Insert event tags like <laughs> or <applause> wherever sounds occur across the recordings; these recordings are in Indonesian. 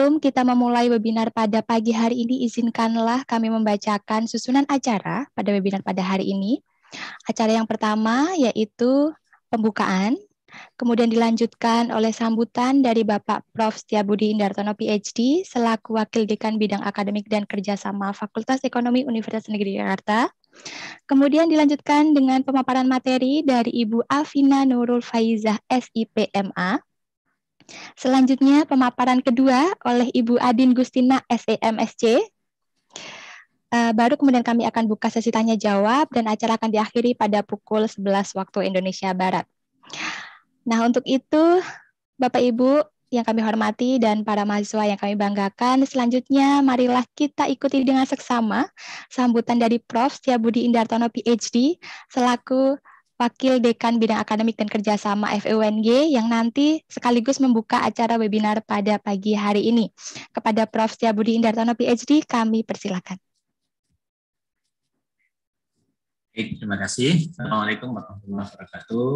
Sebelum kita memulai webinar pada pagi hari ini, izinkanlah kami membacakan susunan acara pada webinar pada hari ini. Acara yang pertama yaitu pembukaan, kemudian dilanjutkan oleh sambutan dari Bapak Prof. Setiabudi Indartono PhD selaku Wakil Dekan Bidang Akademik dan Kerjasama Fakultas Ekonomi Universitas Negeri Jakarta. Kemudian dilanjutkan dengan pemaparan materi dari Ibu Afina Nurul Faizah SIPMA Selanjutnya pemaparan kedua oleh Ibu Adin Gustina S.A.M.S.C. Uh, eh, baru kemudian kami akan buka sesi tanya jawab dan acara akan diakhiri pada pukul 11 waktu Indonesia Barat. Nah, untuk itu Bapak Ibu yang kami hormati dan para mahasiswa yang kami banggakan. Selanjutnya, marilah kita ikuti dengan seksama sambutan dari Prof. Setia Budi Indartono, PhD, selaku Wakil Dekan Bidang Akademik dan Kerjasama FEUNG yang nanti sekaligus membuka acara webinar pada pagi hari ini. Kepada Prof. Setiabudi Indartono PhD, kami persilakan. Baik, terima kasih. Assalamualaikum warahmatullahi wabarakatuh.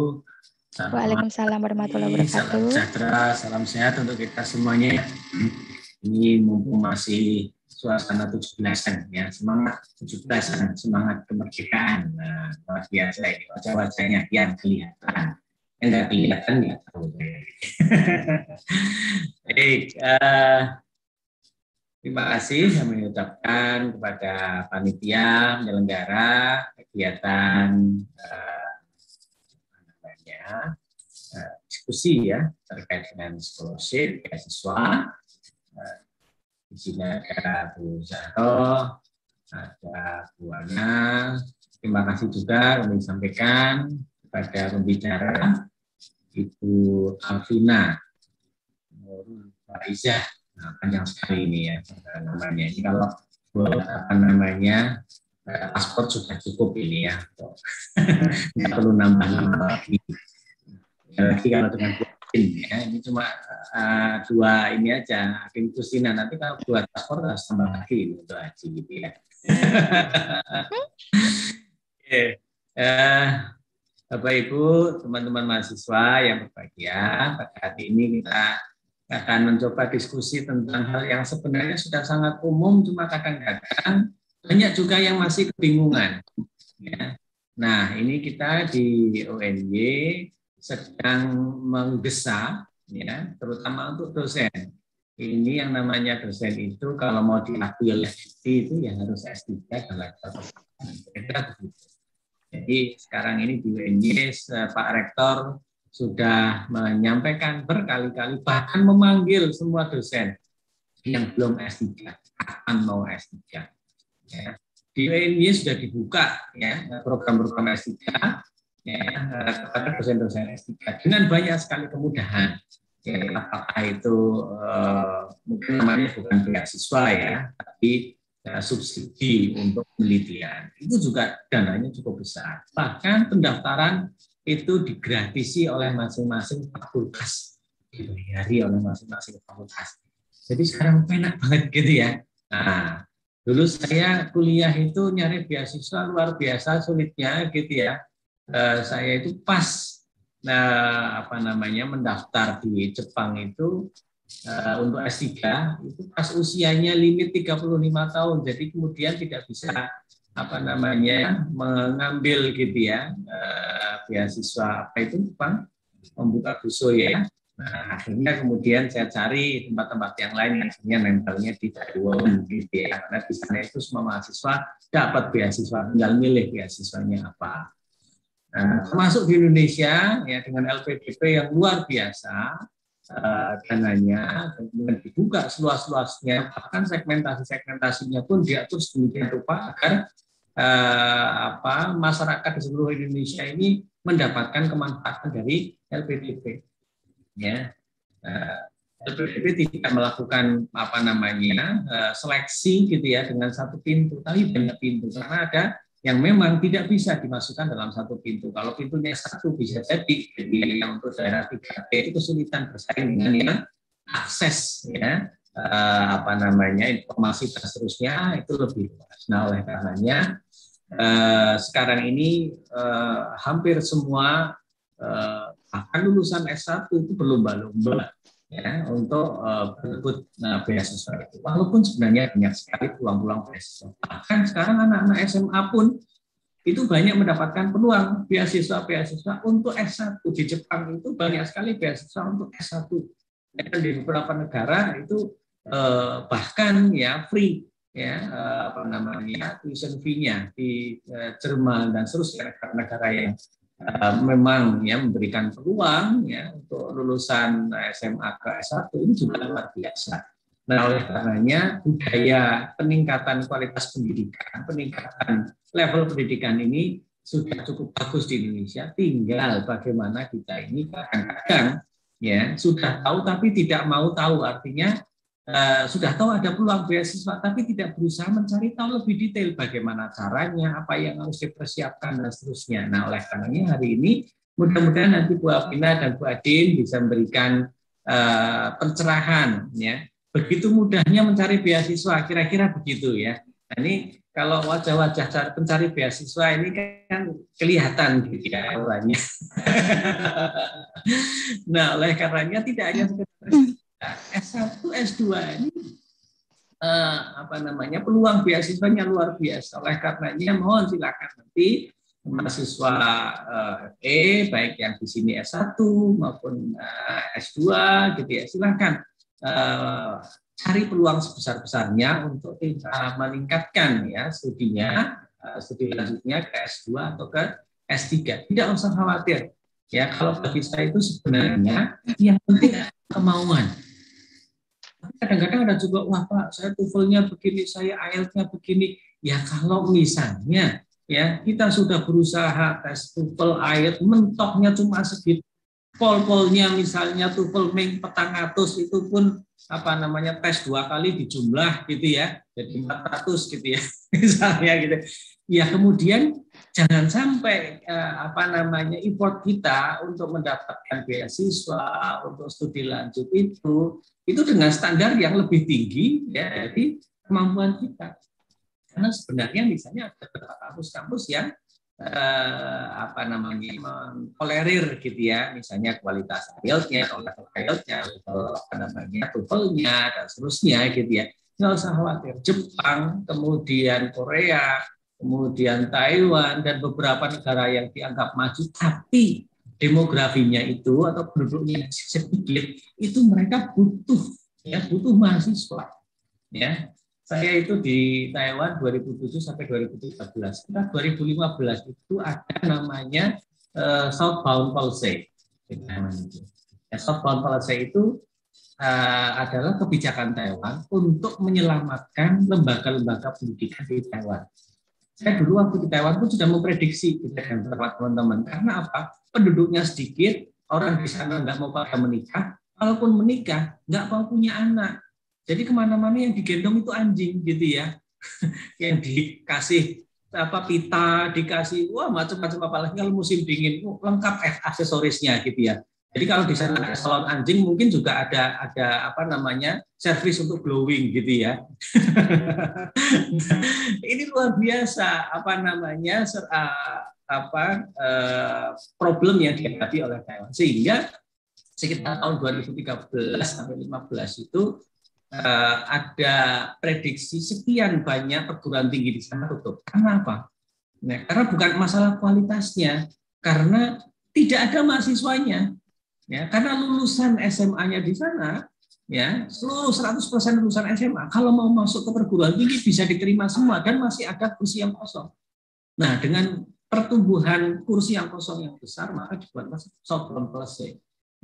Salam Waalaikumsalam warahmatullahi wabarakatuh. Salam sejahtera, salam sehat untuk kita semuanya. <clears throat> Ini mumpung masih suasana 17-an ya semangat 17-an semangat kemerdekaan nah luar biasa ini wajah-wajahnya yang kelihatan yang nggak kelihatan ya tahu <laughs> jadi uh, terima kasih yang mengucapkan kepada panitia penyelenggara kegiatan uh, namanya uh, diskusi ya terkait dengan scholarship beasiswa isinya ada Bu Zahro, ada Bu Ana. Terima kasih juga kami sampaikan kepada pembicara Ibu Alvina Nurul Nah, panjang sekali ini ya eh, namanya. Ini kalau buat apa namanya eh, paspor sudah cukup ini ya. <laughs> Tidak perlu nambah-nambah lagi. Lagi kalau dengan ya ini cuma uh, dua ini aja Akin Kristina nanti kalau dua paspor harus tambah lagi untuk haji gitu ya. Hmm. <laughs> Oke, uh, Bapak Ibu, teman-teman mahasiswa yang berbahagia, pada hari ini kita akan mencoba diskusi tentang hal yang sebenarnya sudah sangat umum, cuma kadang-kadang banyak juga yang masih kebingungan. Ya. Nah, ini kita di ONY sedang menggesa, ya, terutama untuk dosen. Ini yang namanya dosen itu kalau mau diakui oleh itu ya harus S3 dalam Jadi sekarang ini di UNY eh, Pak Rektor sudah menyampaikan berkali-kali bahkan memanggil semua dosen yang belum S3 akan mau S3. Ya. Di UNY sudah dibuka ya program-program S3 ya, kepada dosen-dosen S3 dengan banyak sekali kemudahan. Ya, apakah itu eh, mungkin namanya bukan beasiswa ya, tapi ya, subsidi untuk penelitian. Itu juga dananya cukup besar. Bahkan pendaftaran itu digratisi oleh masing-masing fakultas, dibayari oleh masing-masing fakultas. Jadi sekarang enak banget gitu ya. Nah, dulu saya kuliah itu nyari beasiswa luar biasa sulitnya gitu ya Eh, saya itu pas eh, apa namanya mendaftar di Jepang itu eh, untuk S3 itu pas usianya limit 35 tahun. Jadi kemudian tidak bisa apa namanya mengambil gitu ya eh, beasiswa apa itu Jepang, membuka buso ya. Nah, akhirnya kemudian saya cari tempat-tempat yang lain akhirnya nempelnya di Taiwan gitu ya. Karena di sana itu semua mahasiswa dapat beasiswa, tinggal milih beasiswanya apa. Nah, termasuk di Indonesia ya dengan LPDP yang luar biasa uh, dananya kemudian dibuka seluas-luasnya bahkan segmentasi-segmentasinya pun diatur sedemikian rupa agar uh, apa masyarakat di seluruh Indonesia ini mendapatkan kemanfaatan dari LPDP ya uh, eh, LPDP tidak melakukan apa namanya seleksi gitu ya dengan satu pintu tapi banyak pintu karena ada yang memang tidak bisa dimasukkan dalam satu pintu. Kalau pintunya satu bisa jadi, jadi yang untuk daerah 3T itu kesulitan bersaing dengan yang akses ya eh, apa namanya informasi seterusnya itu lebih luas. Nah oleh karenanya eh, sekarang ini eh, hampir semua eh, bahkan lulusan S1 itu berlomba-lomba ya untuk uh, eh, berebut uh, eh, beasiswa itu. Walaupun sebenarnya banyak sekali peluang-peluang beasiswa. Bahkan sekarang anak-anak SMA pun itu banyak mendapatkan peluang beasiswa-beasiswa untuk S1. Di Jepang itu banyak sekali beasiswa untuk S1. Dan di beberapa negara itu eh, bahkan ya free ya eh, apa namanya tuition fee-nya di eh, Jerman dan seterusnya negara-negara yang Eh, memang ya memberikan peluang ya untuk lulusan SMA ke S1 ini juga luar biasa. Nah, oleh karenanya budaya peningkatan kualitas pendidikan, peningkatan level pendidikan ini sudah cukup bagus di Indonesia. Tinggal bagaimana kita ini kadang-kadang ya sudah tahu tapi tidak mau tahu artinya Eh, sudah tahu ada peluang beasiswa tapi tidak berusaha mencari tahu lebih detail bagaimana caranya, apa yang harus dipersiapkan dan seterusnya. Nah, oleh karenanya hari ini mudah-mudahan nanti Bu Afina dan Bu Adin bisa memberikan uh, pencerahan ya. Begitu mudahnya mencari beasiswa, kira-kira begitu ya. Nah, ini kalau wajah-wajah pencari beasiswa ini kan kelihatan gitu ya orangnya. <laughs> nah, oleh karenanya tidak hanya S1, S2 ini eh, apa namanya peluang beasiswanya luar biasa. Oleh karenanya mohon silakan nanti mahasiswa eh, E baik yang di sini S1 maupun eh, S2 gitu ya silakan eh, cari peluang sebesar-besarnya untuk eh, meningkatkan ya studinya eh, studi lanjutnya ke S2 atau ke S3. Tidak usah khawatir. Ya, kalau bagi saya itu sebenarnya yang penting kemauan kadang-kadang ada juga, wah Pak, saya tuvelnya begini, saya IELTS-nya begini. Ya kalau misalnya ya kita sudah berusaha tes tuvel IELTS, mentoknya cuma segitu. Pol-polnya misalnya tuvel Ming petang atus itu pun apa namanya tes dua kali dijumlah gitu ya, jadi 400 gitu ya <laughs> misalnya gitu. Ya kemudian jangan sampai eh, apa namanya import kita untuk mendapatkan beasiswa untuk studi lanjut itu itu dengan standar yang lebih tinggi ya dari kemampuan kita karena sebenarnya misalnya ada beberapa kampus-kampus yang eh, apa namanya mengkolerir gitu ya misalnya kualitas IELTS-nya, level IELTS-nya, apa namanya TOEFL-nya dan seterusnya gitu ya nggak usah khawatir Jepang kemudian Korea kemudian Taiwan dan beberapa negara yang dianggap maju tapi demografinya itu atau penduduknya sedikit itu mereka butuh ya butuh mahasiswa ya saya itu di Taiwan 2007 sampai 2013 kita 2015 itu ada namanya uh, Southbound Policy ya, Southbound Policy itu uh, adalah kebijakan Taiwan untuk menyelamatkan lembaga-lembaga pendidikan di Taiwan saya dulu waktu di Taiwan pun sudah memprediksi kita gitu ya, tersebut teman-teman. Karena apa? Penduduknya sedikit, orang di sana nggak mau pada menikah, walaupun menikah nggak mau punya anak. Jadi kemana-mana yang digendong itu anjing gitu ya, <laughs> yang dikasih apa pita dikasih wah macam-macam apalagi kalau musim dingin oh, lengkap aksesorisnya gitu ya jadi kalau di sana salon anjing mungkin juga ada ada apa namanya servis untuk glowing gitu ya. Hmm. <laughs> Ini luar biasa apa namanya ser, uh, apa uh, problem yang dihadapi oleh Taiwan sehingga sekitar tahun 2013 sampai 15 itu uh, ada prediksi sekian banyak perguruan tinggi di sana tutup. Karena apa? Nah, karena bukan masalah kualitasnya, karena tidak ada mahasiswanya Ya, karena lulusan SMA-nya di sana, ya seluruh 100% lulusan SMA kalau mau masuk ke perguruan tinggi bisa diterima semua dan masih ada kursi yang kosong. Nah, dengan pertumbuhan kursi yang kosong yang besar maka dibuat problem plus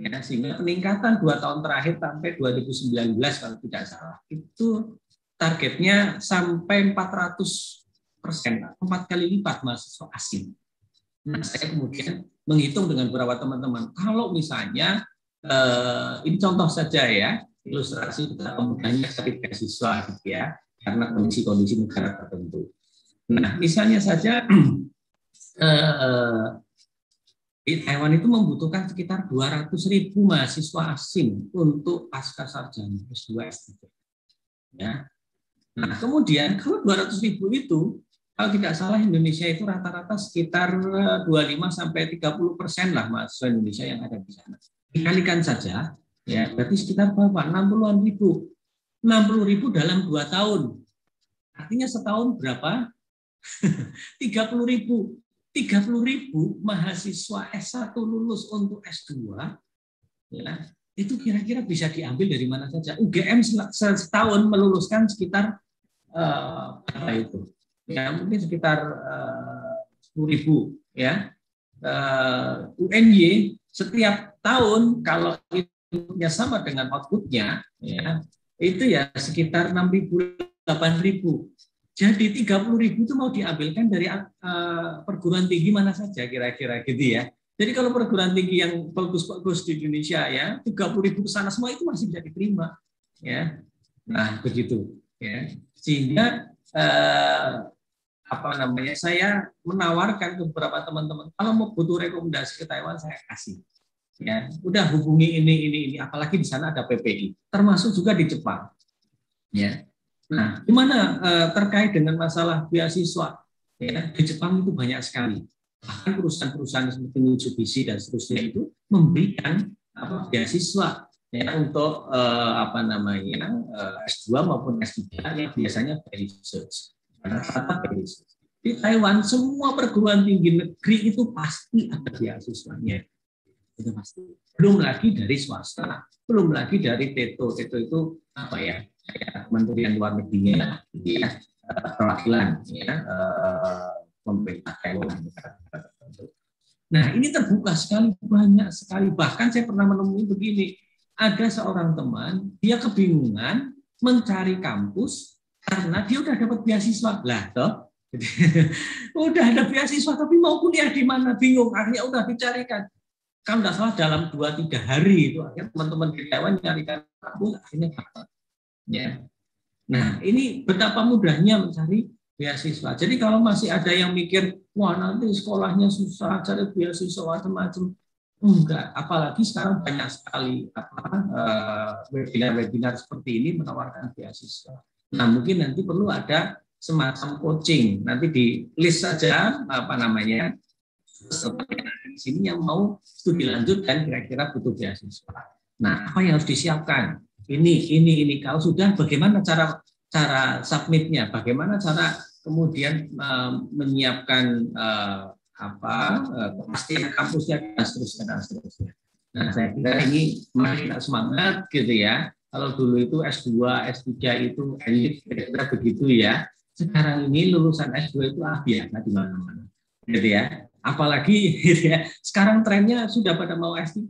ya sehingga peningkatan dua tahun terakhir sampai 2019 kalau tidak salah itu targetnya sampai 400 persen empat kali lipat mahasiswa asing. Nah, saya kemudian menghitung dengan beberapa teman-teman. Kalau misalnya eh, ini contoh saja ya, ilustrasi betapa mudahnya sakit siswa gitu ya, karena kondisi-kondisi negara tertentu. Nah, misalnya saja <clears throat> eh, di eh, Taiwan itu membutuhkan sekitar 200 ribu mahasiswa asing untuk pasca sarjana S2 S3. Ya. Nah, kemudian kalau 200 ribu itu kalau tidak salah Indonesia itu rata-rata sekitar 25 eh, sampai 30 persen lah mahasiswa Indonesia yang ada di sana. Dikalikan saja, ya berarti sekitar berapa? 60-an ribu. 60 ribu dalam dua tahun. Artinya setahun berapa? 30 <laughs> ribu. 30 ribu mahasiswa S1 lulus untuk S2, ya, itu kira-kira bisa diambil dari mana saja. UGM setahun meluluskan sekitar uh, eh, apa itu? ya mungkin sekitar eh, sepuluh ribu ya uh, eh, UNY setiap tahun kalau inputnya sama dengan outputnya ya itu ya sekitar enam ribu delapan ribu jadi ribu itu mau diambilkan dari uh, perguruan tinggi mana saja kira-kira gitu ya jadi kalau perguruan tinggi yang bagus-bagus di Indonesia ya 30.000 ke sana semua itu masih bisa diterima ya nah begitu ya sehingga uh, apa namanya saya menawarkan ke beberapa teman-teman kalau mau butuh rekomendasi ke Taiwan saya kasih ya udah hubungi ini ini ini apalagi di sana ada PPI termasuk juga di Jepang ya nah gimana eh, terkait dengan masalah beasiswa ya di Jepang itu banyak sekali bahkan perusahaan-perusahaan seperti Mitsubishi dan seterusnya itu memberikan apa beasiswa ya untuk eh, apa namanya eh, S2 maupun S3 yang biasanya dari research di Taiwan semua perguruan tinggi negeri itu pasti ada beasiswanya. Itu pasti. Belum lagi dari swasta, belum lagi dari TETO. TETO itu apa ya? Kementerian Luar Negerinya, ya, eh, perwakilan ya, eh, pemerintah Taiwan. Nah, ini terbuka sekali, banyak sekali. Bahkan saya pernah menemui begini, ada seorang teman, dia kebingungan mencari kampus karena dia udah dapat beasiswa. Lah, toh. <laughs> udah ada beasiswa tapi mau kuliah di mana bingung akhirnya udah dicarikan kan nggak salah dalam dua tiga hari itu akhirnya teman-teman di Taiwan carikan aku akhirnya dapat ya nah ini betapa mudahnya mencari beasiswa jadi kalau masih ada yang mikir wah nanti sekolahnya susah cari beasiswa macam-macam enggak apalagi sekarang banyak sekali eh, webinar-webinar seperti ini menawarkan beasiswa Nah, mungkin nanti perlu ada semacam coaching. Nanti di list saja apa namanya di sini yang mau studi lanjut dan kira-kira butuh beasiswa. Nah, apa yang harus disiapkan? Ini, ini, ini. Kalau sudah, bagaimana cara cara submitnya? Bagaimana cara kemudian uh, menyiapkan uh, apa uh, kampusnya dan seterusnya dan seterusnya. Nah, saya kira ini semangat gitu ya kalau dulu itu S2, S3 itu elit, kira-kira begitu ya. Sekarang ini lulusan S2 itu ah biasa di mana-mana. Gitu ya. Apalagi gitu ya, sekarang trennya sudah pada mau S3.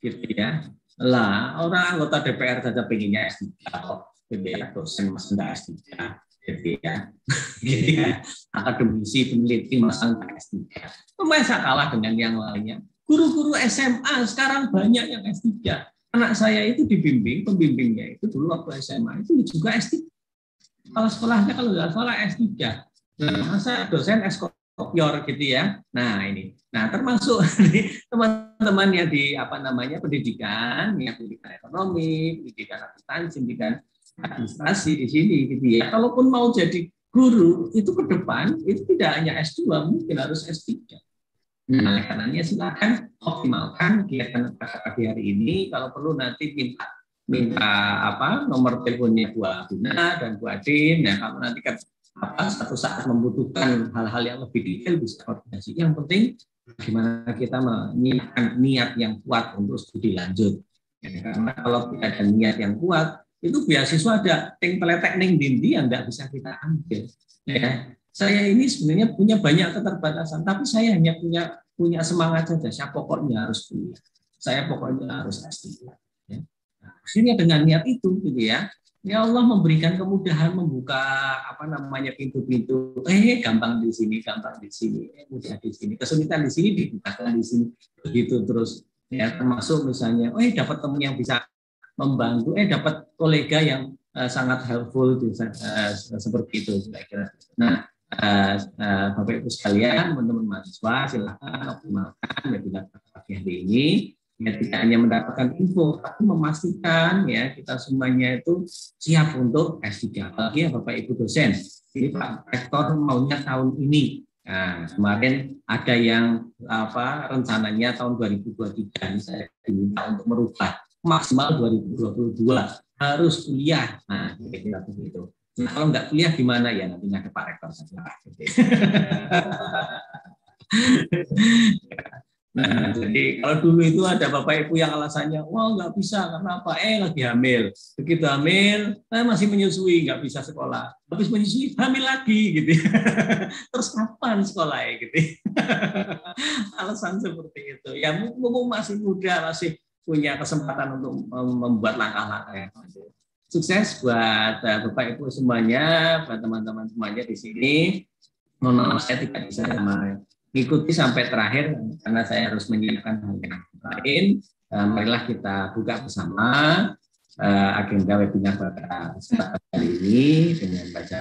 Gitu ya. Lah, orang anggota DPR saja pengennya S3 gitu ya, dosen mas enggak S3 gitu ya. <laughs> gitu ya. Akademisi peneliti mas enggak S3. Masa kalah dengan yang lainnya. Guru-guru SMA sekarang banyak yang S3 anak saya itu dibimbing, pembimbingnya itu dulu waktu SMA itu juga S3. Kalau sekolahnya kalau nggak sekolah S3. Nah, masa dosen kopior gitu ya. Nah, ini. Nah, termasuk <laughs> teman-teman yang di apa namanya pendidikan, yang pendidikan ekonomi, pendidikan akuntansi, pendidikan administrasi di sini gitu ya. Kalaupun mau jadi guru itu ke depan itu tidak hanya S2, mungkin harus S3 Nah, hmm. karenanya silakan optimalkan kegiatan hari hari ini. Kalau perlu nanti minta minta apa nomor teleponnya Bu Aduna dan Bu Adin. Nah, kalau nanti kan apa satu saat membutuhkan hal-hal yang lebih detail bisa koordinasi. Yang penting gimana kita menyiapkan niat yang kuat untuk studi lanjut. Ya, karena kalau tidak ada niat yang kuat, itu beasiswa ada ting peletek ning dindi yang nggak bisa kita ambil. Ya, saya ini sebenarnya punya banyak keterbatasan, tapi saya hanya punya punya semangat saja. Saya pokoknya harus punya. Saya pokoknya harus S3. Ya. Nah, dengan niat itu, gitu ya, ya Allah memberikan kemudahan membuka apa namanya pintu-pintu. Eh, gampang di sini, gampang di sini, eh, mudah di sini, kesulitan di sini dibukakan di sini, begitu terus. Ya, termasuk misalnya, oh, eh dapat teman yang bisa membantu, eh dapat kolega yang eh, sangat helpful bisa, uh, eh, eh, seperti itu kira-kira. Nah, Eh, eh, Bapak Ibu sekalian, teman-teman mahasiswa silakan optimalkan webinar pagi hari ini. Ya, tidak hanya mendapatkan info, tapi memastikan ya kita semuanya itu siap untuk S3. Lagi ya Bapak Ibu dosen. ini Pak Rektor maunya tahun ini. Nah, kemarin ada yang apa rencananya tahun 2023 ini saya diminta untuk merubah maksimal 2022 harus kuliah. Nah, kira-kira begitu. Nah, kalau nggak kuliah gimana ya nantinya ke Pak Rektor saja. <laughs> Nah, jadi kalau dulu itu ada bapak ibu yang alasannya, wah oh, nggak bisa karena apa? Eh lagi hamil. Begitu hamil, eh, masih menyusui, nggak bisa sekolah. Habis menyusui, hamil lagi gitu. <laughs> Terus kapan sekolah ya gitu? <laughs> Alasan seperti itu. Ya mumpung masih muda, masih punya kesempatan untuk membuat langkah-langkah yang -langkah sukses buat uh, Bapak Ibu semuanya, buat teman-teman semuanya di sini. Mohon maaf saya tidak bisa mengikuti sampai terakhir karena saya harus menyiapkan hal yang lain. Uh, marilah kita buka bersama uh, agenda webinar pada saat hari ini dengan baca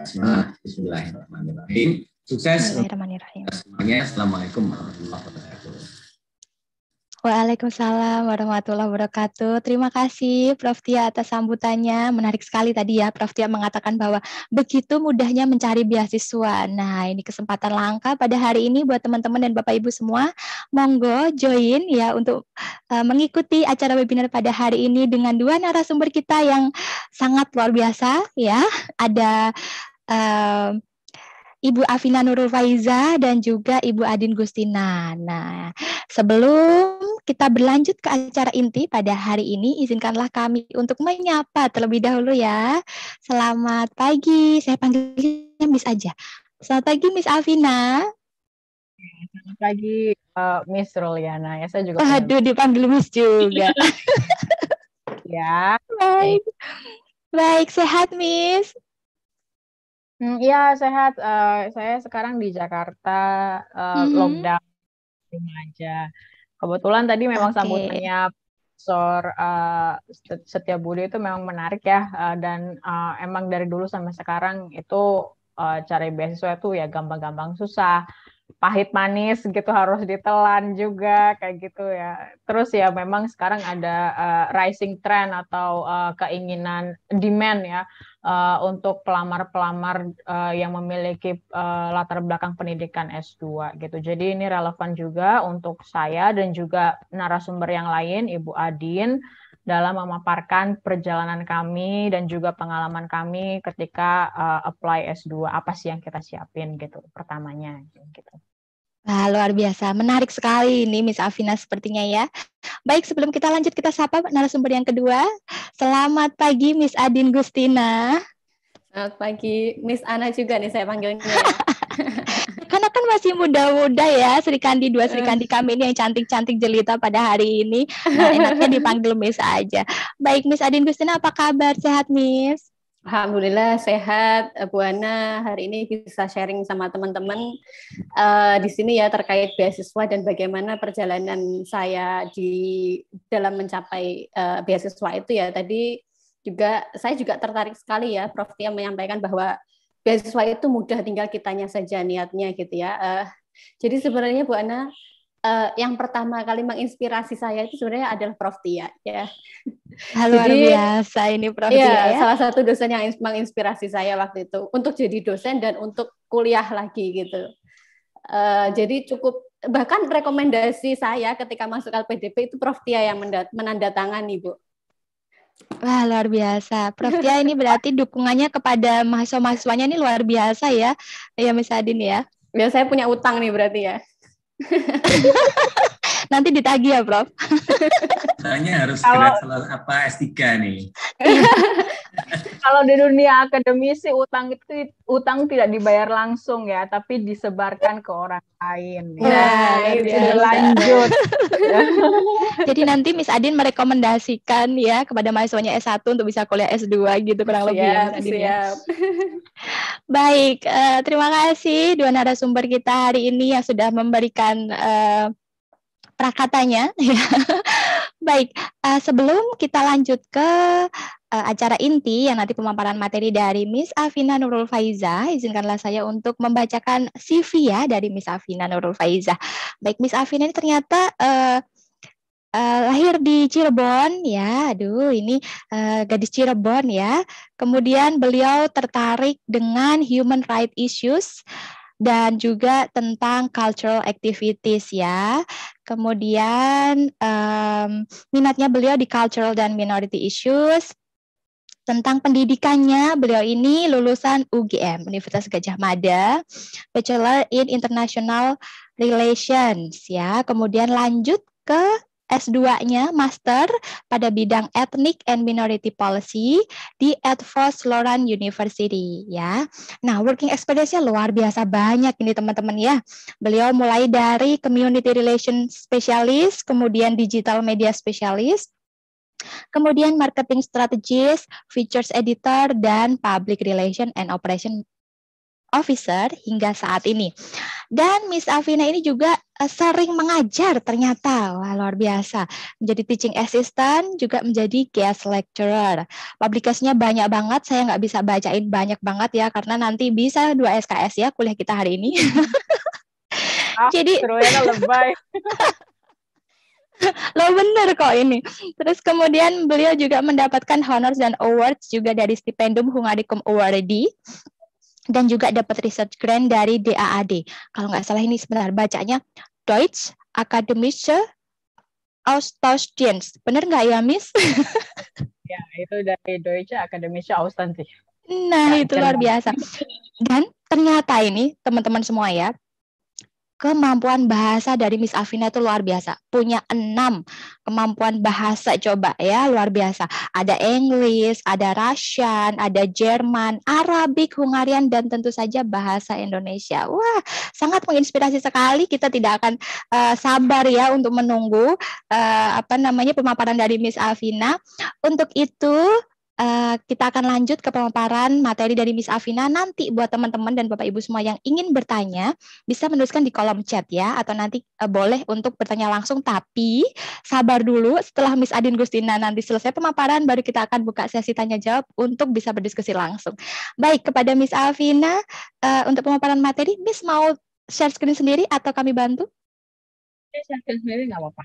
basmalah Bismillahirrahmanirrahim. Sukses Bismillahirrahmanirrahim. semuanya. Assalamualaikum warahmatullahi wabarakatuh. Waalaikumsalam warahmatullahi wabarakatuh. Terima kasih Prof. Tia atas sambutannya. Menarik sekali tadi ya Prof. Tia mengatakan bahwa begitu mudahnya mencari beasiswa. Nah ini kesempatan langka pada hari ini buat teman-teman dan Bapak-Ibu semua. Monggo join ya untuk uh, mengikuti acara webinar pada hari ini dengan dua narasumber kita yang sangat luar biasa ya. Ada... Uh, Ibu Afina Nurul Faiza dan juga Ibu Adin Gustina. Nah, sebelum kita berlanjut ke acara inti pada hari ini, izinkanlah kami untuk menyapa terlebih dahulu ya. Selamat pagi, saya panggilnya Miss aja. Selamat pagi Miss Afina. Selamat pagi uh, Miss Ruliana ya, saya juga. Aduh, pengen... dipanggil Miss juga. <laughs> ya. Baik. Baik, sehat Miss. Hmm, iya sehat. Uh, saya sekarang di Jakarta uh, mm-hmm. lockdown rumah aja. Kebetulan tadi memang okay. sambutannya Sor uh, Setia Budi itu memang menarik ya uh, dan uh, emang dari dulu sampai sekarang itu uh, cari beasiswa itu ya gampang-gampang susah pahit manis gitu harus ditelan juga kayak gitu ya. Terus ya memang sekarang ada uh, rising trend atau uh, keinginan demand ya uh, untuk pelamar-pelamar uh, yang memiliki uh, latar belakang pendidikan S2 gitu. Jadi ini relevan juga untuk saya dan juga narasumber yang lain Ibu Adin dalam memaparkan perjalanan kami dan juga pengalaman kami ketika uh, apply S2 apa sih yang kita siapin gitu pertamanya gitu. Nah, luar biasa. Menarik sekali ini Miss Afina sepertinya ya. Baik, sebelum kita lanjut kita sapa narasumber yang kedua. Selamat pagi Miss Adin Gustina. Selamat pagi, Miss Ana juga nih saya panggilnya. <laughs> masih muda-muda ya Sri Kandi dua Sri eh. Kandi kami ini yang cantik-cantik jelita pada hari ini. Nah, enaknya dipanggil Miss aja. Baik Miss Adin Gustina apa kabar? Sehat Miss? Alhamdulillah sehat eh, Bu Ana hari ini bisa sharing sama teman-teman uh, di sini ya terkait beasiswa dan bagaimana perjalanan saya di dalam mencapai uh, beasiswa itu ya tadi juga saya juga tertarik sekali ya Prof Tia menyampaikan bahwa beasiswa itu mudah tinggal kitanya saja niatnya gitu ya. Uh, jadi sebenarnya Bu Ana uh, yang pertama kali menginspirasi saya itu sebenarnya adalah Prof Tia ya. Halo luar biasa ini Prof iya, Tia ya. Salah satu dosen yang menginspirasi saya waktu itu untuk jadi dosen dan untuk kuliah lagi gitu. Uh, jadi cukup bahkan rekomendasi saya ketika masuk LPDP itu Prof Tia yang menandatangani Bu. Wah, luar biasa. Prof ya ini berarti dukungannya kepada mahasiswa-mahasiswanya ini luar biasa ya. Ya Miss Adin ya. Biasanya saya punya utang nih berarti ya. <laughs> Nanti ditagih ya, Prof. Tanya harus Kalau... apa S3 nih. <laughs> kalau di dunia akademisi utang itu utang tidak dibayar langsung ya, tapi disebarkan ke orang lain. Nah, ya. itu lanjut. <laughs> Jadi nanti Miss Adin merekomendasikan ya kepada mahasiswanya S1 untuk bisa kuliah S2 gitu kurang siap, lebih ya. ya. Siap. Ya. <laughs> Baik, uh, terima kasih dua narasumber kita hari ini yang sudah memberikan uh, eh, prakatanya. <laughs> Baik, uh, sebelum kita lanjut ke uh, acara inti yang nanti pemaparan materi dari Miss Afina Nurul Faiza. Izinkanlah saya untuk membacakan CV ya dari Miss Afina Nurul Faiza. Baik, Miss Afina ini ternyata uh, uh, lahir di Cirebon ya. Aduh, ini uh, gadis Cirebon ya. Kemudian beliau tertarik dengan human right issues dan juga tentang cultural activities ya. Kemudian um, minatnya beliau di cultural dan minority issues, tentang pendidikannya. Beliau ini lulusan UGM, Universitas Gajah Mada, Bachelor in International Relations ya. Kemudian lanjut ke S2-nya master pada bidang Ethnic and Minority Policy di Edvard Loran University ya. Nah, working experience-nya luar biasa banyak ini teman-teman ya. Beliau mulai dari community relations specialist, kemudian digital media specialist, Kemudian marketing strategist, features editor, dan public relation and operation officer hingga saat ini. Dan Miss Afina ini juga eh, sering mengajar ternyata, wah luar biasa. Menjadi teaching assistant, juga menjadi guest lecturer. Publikasinya banyak banget, saya nggak bisa bacain banyak banget ya, karena nanti bisa dua SKS ya kuliah kita hari ini. <laughs> ah, Jadi, ya, lebay. <laughs> Lo bener kok ini. Terus kemudian beliau juga mendapatkan honors dan awards juga dari stipendium hungaricum Awardi dan juga dapat research grant dari DAAD. Kalau nggak salah ini sebenarnya bacanya Deutsch Akademische Austauschdienst. Bener nggak ya, Miss? <laughs> ya, itu dari Deutsche Akademische Austauschdienst. Nah, ya, itu luar biasa. Dan ternyata ini, teman-teman semua ya, kemampuan bahasa dari Miss Afina itu luar biasa. Punya enam kemampuan bahasa coba ya, luar biasa. Ada English, ada Russian, ada Jerman, Arabik, Hungarian, dan tentu saja bahasa Indonesia. Wah, sangat menginspirasi sekali. Kita tidak akan uh, sabar ya untuk menunggu uh, apa namanya pemaparan dari Miss Afina. Untuk itu, Uh, kita akan lanjut ke pemaparan materi dari Miss Afina nanti buat teman-teman dan Bapak Ibu semua yang ingin bertanya bisa menuliskan di kolom chat ya atau nanti uh, boleh untuk bertanya langsung tapi sabar dulu setelah Miss Adin Gustina nanti selesai pemaparan baru kita akan buka sesi tanya jawab untuk bisa berdiskusi langsung. Baik kepada Miss Afina uh, eh, untuk pemaparan materi Miss mau share screen sendiri atau kami bantu? Share screen sendiri nggak apa-apa.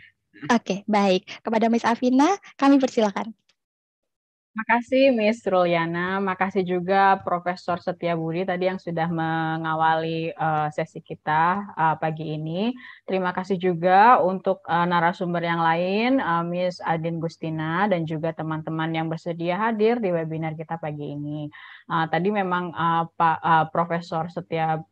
Oke, okay, baik. Kepada Miss Afina, kami persilakan. Makasih Miss Ruliana, makasih juga Profesor Setia Budi tadi yang sudah mengawali uh, sesi kita uh, pagi ini. Terima kasih juga untuk uh, narasumber yang lain, uh, Miss Adin Gustina dan juga teman-teman yang bersedia hadir di webinar kita pagi ini. Uh, tadi memang uh, Pak uh, Profesor Setia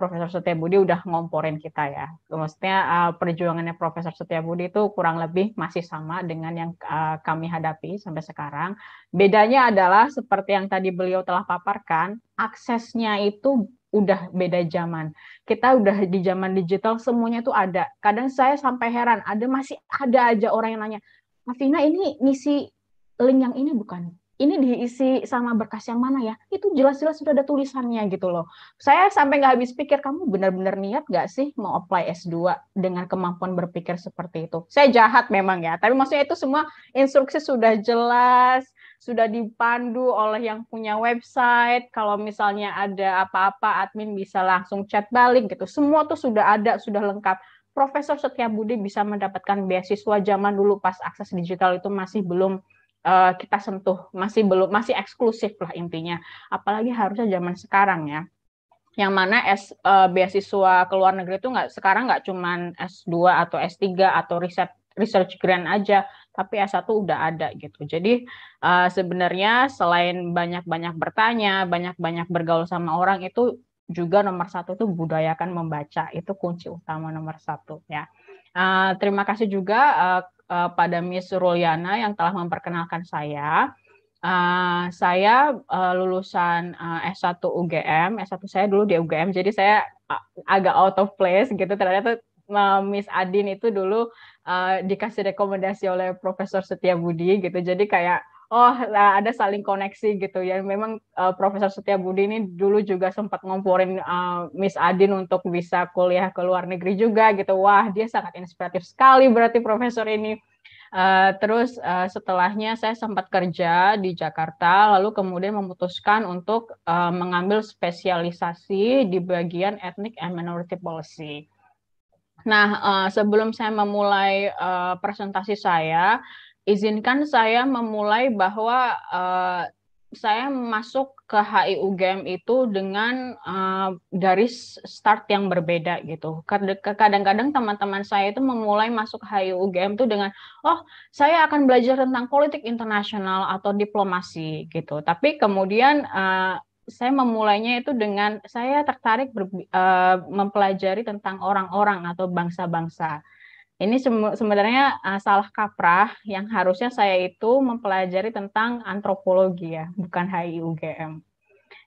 Profesor Setiabudi udah ngomporin kita ya. Maksudnya uh, perjuangannya Profesor Setiabudi itu kurang lebih masih sama dengan yang uh, kami hadapi sampai sekarang. Bedanya adalah seperti yang tadi beliau telah paparkan, aksesnya itu udah beda zaman. Kita udah di zaman digital semuanya tuh ada. Kadang saya sampai heran, ada masih ada aja orang yang nanya, "Afina ini ngisi link yang ini bukan?" ini diisi sama berkas yang mana ya itu jelas-jelas sudah ada tulisannya gitu loh saya sampai nggak habis pikir kamu benar-benar niat nggak sih mau apply S2 dengan kemampuan berpikir seperti itu saya jahat memang ya tapi maksudnya itu semua instruksi sudah jelas sudah dipandu oleh yang punya website. Kalau misalnya ada apa-apa, admin bisa langsung chat balik gitu. Semua tuh sudah ada, sudah lengkap. Profesor Setia Budi bisa mendapatkan beasiswa zaman dulu pas akses digital itu masih belum uh, kita sentuh masih belum masih eksklusif lah intinya apalagi harusnya zaman sekarang ya yang mana S uh, beasiswa ke luar negeri itu nggak sekarang nggak cuman S2 atau S3 atau riset research grant aja tapi S1 udah ada gitu. Jadi uh, sebenarnya selain banyak-banyak bertanya, banyak-banyak bergaul sama orang itu juga nomor satu itu budayakan membaca itu kunci utama nomor satu ya. Uh, terima kasih juga uh, uh, pada Miss Ruliana yang telah memperkenalkan saya. Uh, saya uh, lulusan uh, S1 UGM, S1 saya dulu di UGM, jadi saya agak out of place gitu. Ternyata uh, Miss Adin itu dulu uh, dikasih rekomendasi oleh Profesor Setia Budi gitu. Jadi kayak oh ada saling koneksi gitu ya. Memang uh, Profesor Setia Budi ini dulu juga sempat ngomporin uh, Miss Adin untuk bisa kuliah ke luar negeri juga gitu. Wah, dia sangat inspiratif sekali berarti profesor ini. Uh, terus uh, setelahnya saya sempat kerja di Jakarta, lalu kemudian memutuskan untuk uh, mengambil spesialisasi di bagian etnik and Minority Policy. Nah, uh, sebelum saya memulai uh, presentasi saya, izinkan saya memulai bahwa uh, saya masuk ke HIUGM itu dengan uh, garis start yang berbeda gitu. Kadang-kadang teman-teman saya itu memulai masuk HIUGM itu dengan oh saya akan belajar tentang politik internasional atau diplomasi gitu. Tapi kemudian uh, saya memulainya itu dengan saya tertarik ber, uh, mempelajari tentang orang-orang atau bangsa-bangsa ini sebenarnya eh, salah kaprah yang harusnya saya itu mempelajari tentang antropologi ya, bukan HI UGM.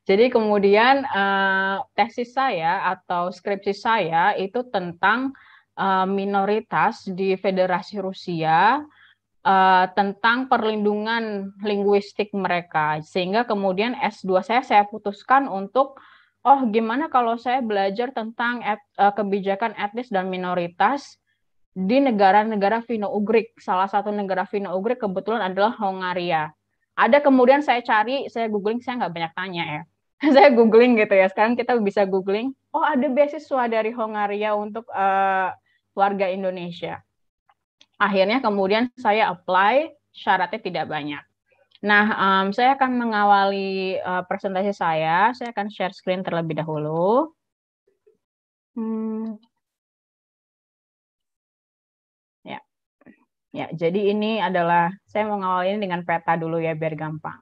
Jadi kemudian eh, tesis saya atau skripsi saya itu tentang eh, minoritas di Federasi Rusia tentang perlindungan linguistik mereka. Sehingga kemudian S2 saya saya putuskan untuk oh gimana kalau saya belajar tentang et, uh, kebijakan etnis dan minoritas di negara-negara Finno-Ugrik. Salah satu negara Vino ugrik kebetulan adalah Hongaria. Ada kemudian saya cari, saya googling, saya nggak banyak tanya ya. <laughs> saya googling gitu ya. Sekarang kita bisa googling, oh ada beasiswa dari Hongaria untuk uh, warga Indonesia. Akhirnya kemudian saya apply, syaratnya tidak banyak. Nah, um, saya akan mengawali uh, presentasi saya. Saya akan share screen terlebih dahulu. Hmm, Ya, jadi ini adalah saya mau ngawalin dengan peta dulu ya biar gampang.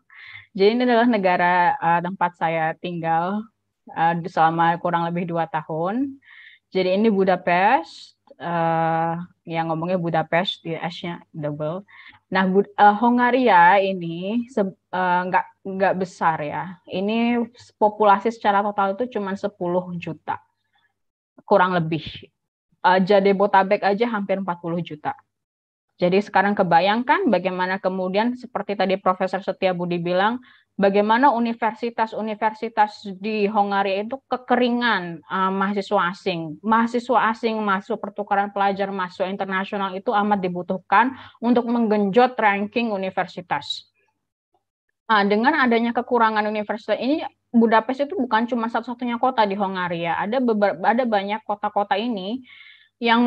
Jadi ini adalah negara uh, tempat saya tinggal uh, selama kurang lebih dua tahun. Jadi ini Budapest, uh, yang ngomongnya Budapest, di S-nya double. Nah, Bud uh, Hongaria ini nggak uh, nggak besar ya. Ini populasi secara total itu cuma 10 juta, kurang lebih. Uh, Botabek aja hampir 40 juta jadi sekarang kebayangkan bagaimana kemudian seperti tadi Profesor Setia Budi bilang, bagaimana universitas-universitas di Hongaria itu kekeringan uh, mahasiswa asing. Mahasiswa asing masuk pertukaran pelajar masuk internasional itu amat dibutuhkan untuk menggenjot ranking universitas. Nah, dengan adanya kekurangan universitas ini Budapest itu bukan cuma satu-satunya kota di Hongaria. Ada ada banyak kota-kota ini yang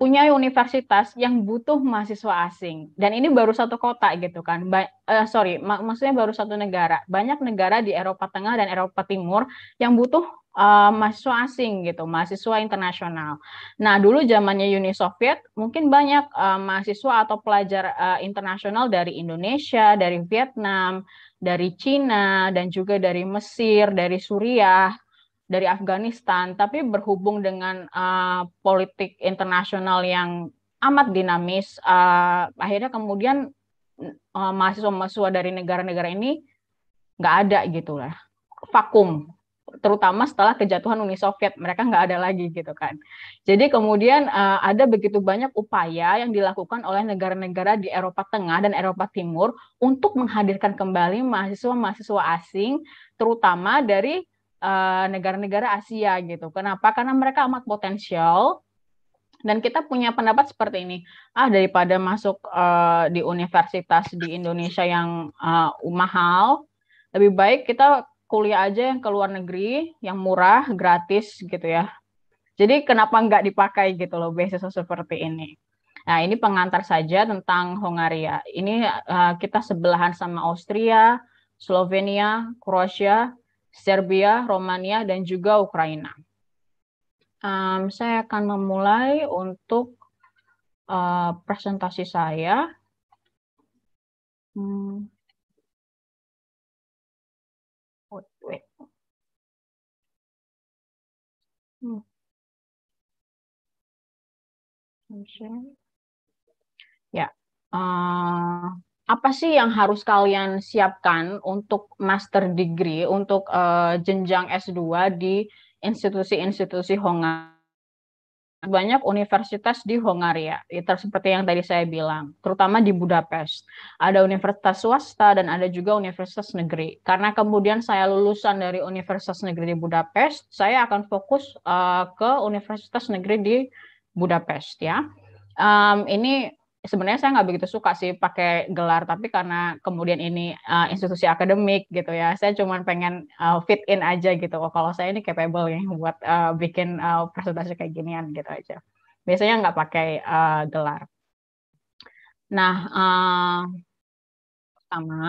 punya universitas yang butuh mahasiswa asing dan ini baru satu kota gitu kan ba uh, sorry mak maksudnya baru satu negara banyak negara di Eropa Tengah dan Eropa Timur yang butuh uh, mahasiswa asing gitu mahasiswa internasional nah dulu zamannya Uni Soviet mungkin banyak uh, mahasiswa atau pelajar uh, internasional dari Indonesia dari Vietnam dari Cina dan juga dari Mesir dari Suriah dari Afghanistan, tapi berhubung dengan uh, politik internasional yang amat dinamis, uh, akhirnya kemudian uh, mahasiswa-mahasiswa dari negara-negara ini nggak ada gitu lah, vakum. Terutama setelah kejatuhan Uni Soviet, mereka nggak ada lagi gitu kan. Jadi kemudian uh, ada begitu banyak upaya yang dilakukan oleh negara-negara di Eropa Tengah dan Eropa Timur untuk menghadirkan kembali mahasiswa-mahasiswa asing, terutama dari Eh, negara-negara uh, Asia gitu. Kenapa? Karena mereka amat potensial dan kita punya pendapat seperti ini. Ah daripada masuk uh, di universitas di Indonesia yang uh, mahal, lebih baik kita kuliah aja yang ke luar negeri yang murah, gratis gitu ya. Jadi kenapa nggak dipakai gitu loh beasiswa seperti ini. Nah, ini pengantar saja tentang Hungaria. Ini uh, kita sebelahan sama Austria, Slovenia, Kroasia, Serbia, Romania, dan juga Ukraina. Um, saya akan memulai untuk uh, presentasi saya. Hmm. hmm. Ya, yeah. uh, apa sih yang harus kalian siapkan untuk master degree, untuk uh, jenjang S2 di institusi-institusi Hongaria? Banyak universitas di Hongaria, itu ya, seperti yang tadi saya bilang, terutama di Budapest. Ada universitas swasta dan ada juga universitas negeri. Karena kemudian saya lulusan dari universitas negeri di Budapest, saya akan fokus uh, ke universitas negeri di Budapest ya. Um, ini sebenarnya saya nggak begitu suka sih pakai gelar tapi karena kemudian ini uh, institusi akademik gitu ya saya cuma pengen uh, fit in aja gitu oh, kalau saya ini capable ya <laughs> buat uh, bikin uh, presentasi kayak ginian gitu aja biasanya nggak pakai uh, gelar nah uh, sama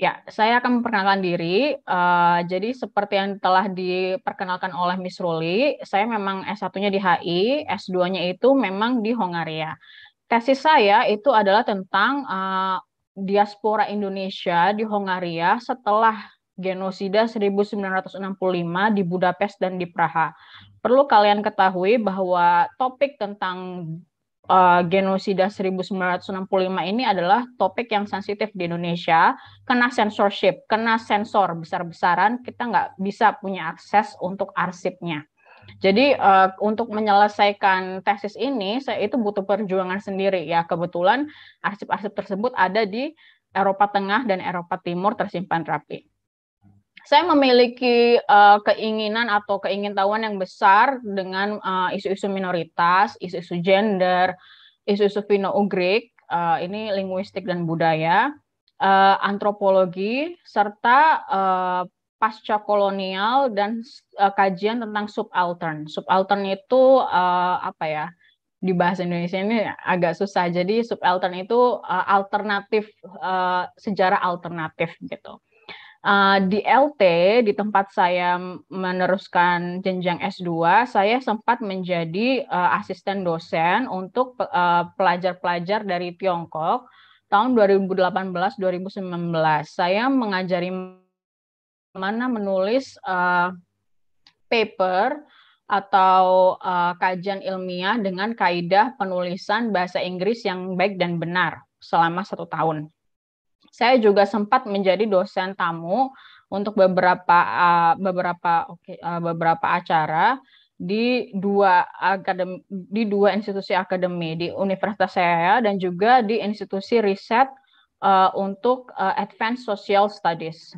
Ya, saya akan memperkenalkan diri. Uh, jadi seperti yang telah diperkenalkan oleh Miss Ruli, saya memang S1-nya di HI, S2-nya itu memang di Hongaria. Tesis saya itu adalah tentang uh, diaspora Indonesia di Hongaria setelah genosida 1965 di Budapest dan di Praha. Perlu kalian ketahui bahwa topik tentang uh, genosida 1965 ini adalah topik yang sensitif di Indonesia, kena censorship, kena sensor besar-besaran, kita nggak bisa punya akses untuk arsipnya. Jadi uh, untuk menyelesaikan tesis ini, saya itu butuh perjuangan sendiri ya. Kebetulan arsip-arsip tersebut ada di Eropa Tengah dan Eropa Timur tersimpan rapi saya memiliki uh, keinginan atau keingintahuan yang besar dengan isu eh, isu-isu minoritas, isu-isu gender, isu-isu Finno-Ugrik, uh, eh, ini linguistik dan budaya, uh, antropologi, serta uh, pasca kolonial dan uh, kajian tentang subaltern. Subaltern itu uh, apa ya? Di bahasa Indonesia ini agak susah. Jadi subaltern itu uh, alternatif uh, sejarah alternatif gitu Uh, di LT, di tempat saya meneruskan jenjang S2, saya sempat menjadi uh, asisten dosen untuk pelajar eh, pelajar-pelajar dari Tiongkok tahun 2018-2019. Saya mengajari mana menulis uh, paper atau uh, kajian ilmiah dengan kaidah penulisan bahasa Inggris yang baik dan benar selama satu tahun saya juga sempat menjadi dosen tamu untuk beberapa uh, beberapa okay, uh, eh, beberapa acara di dua akademi, di dua institusi akademi di universitas saya dan juga di institusi riset uh, untuk uh, advanced social studies.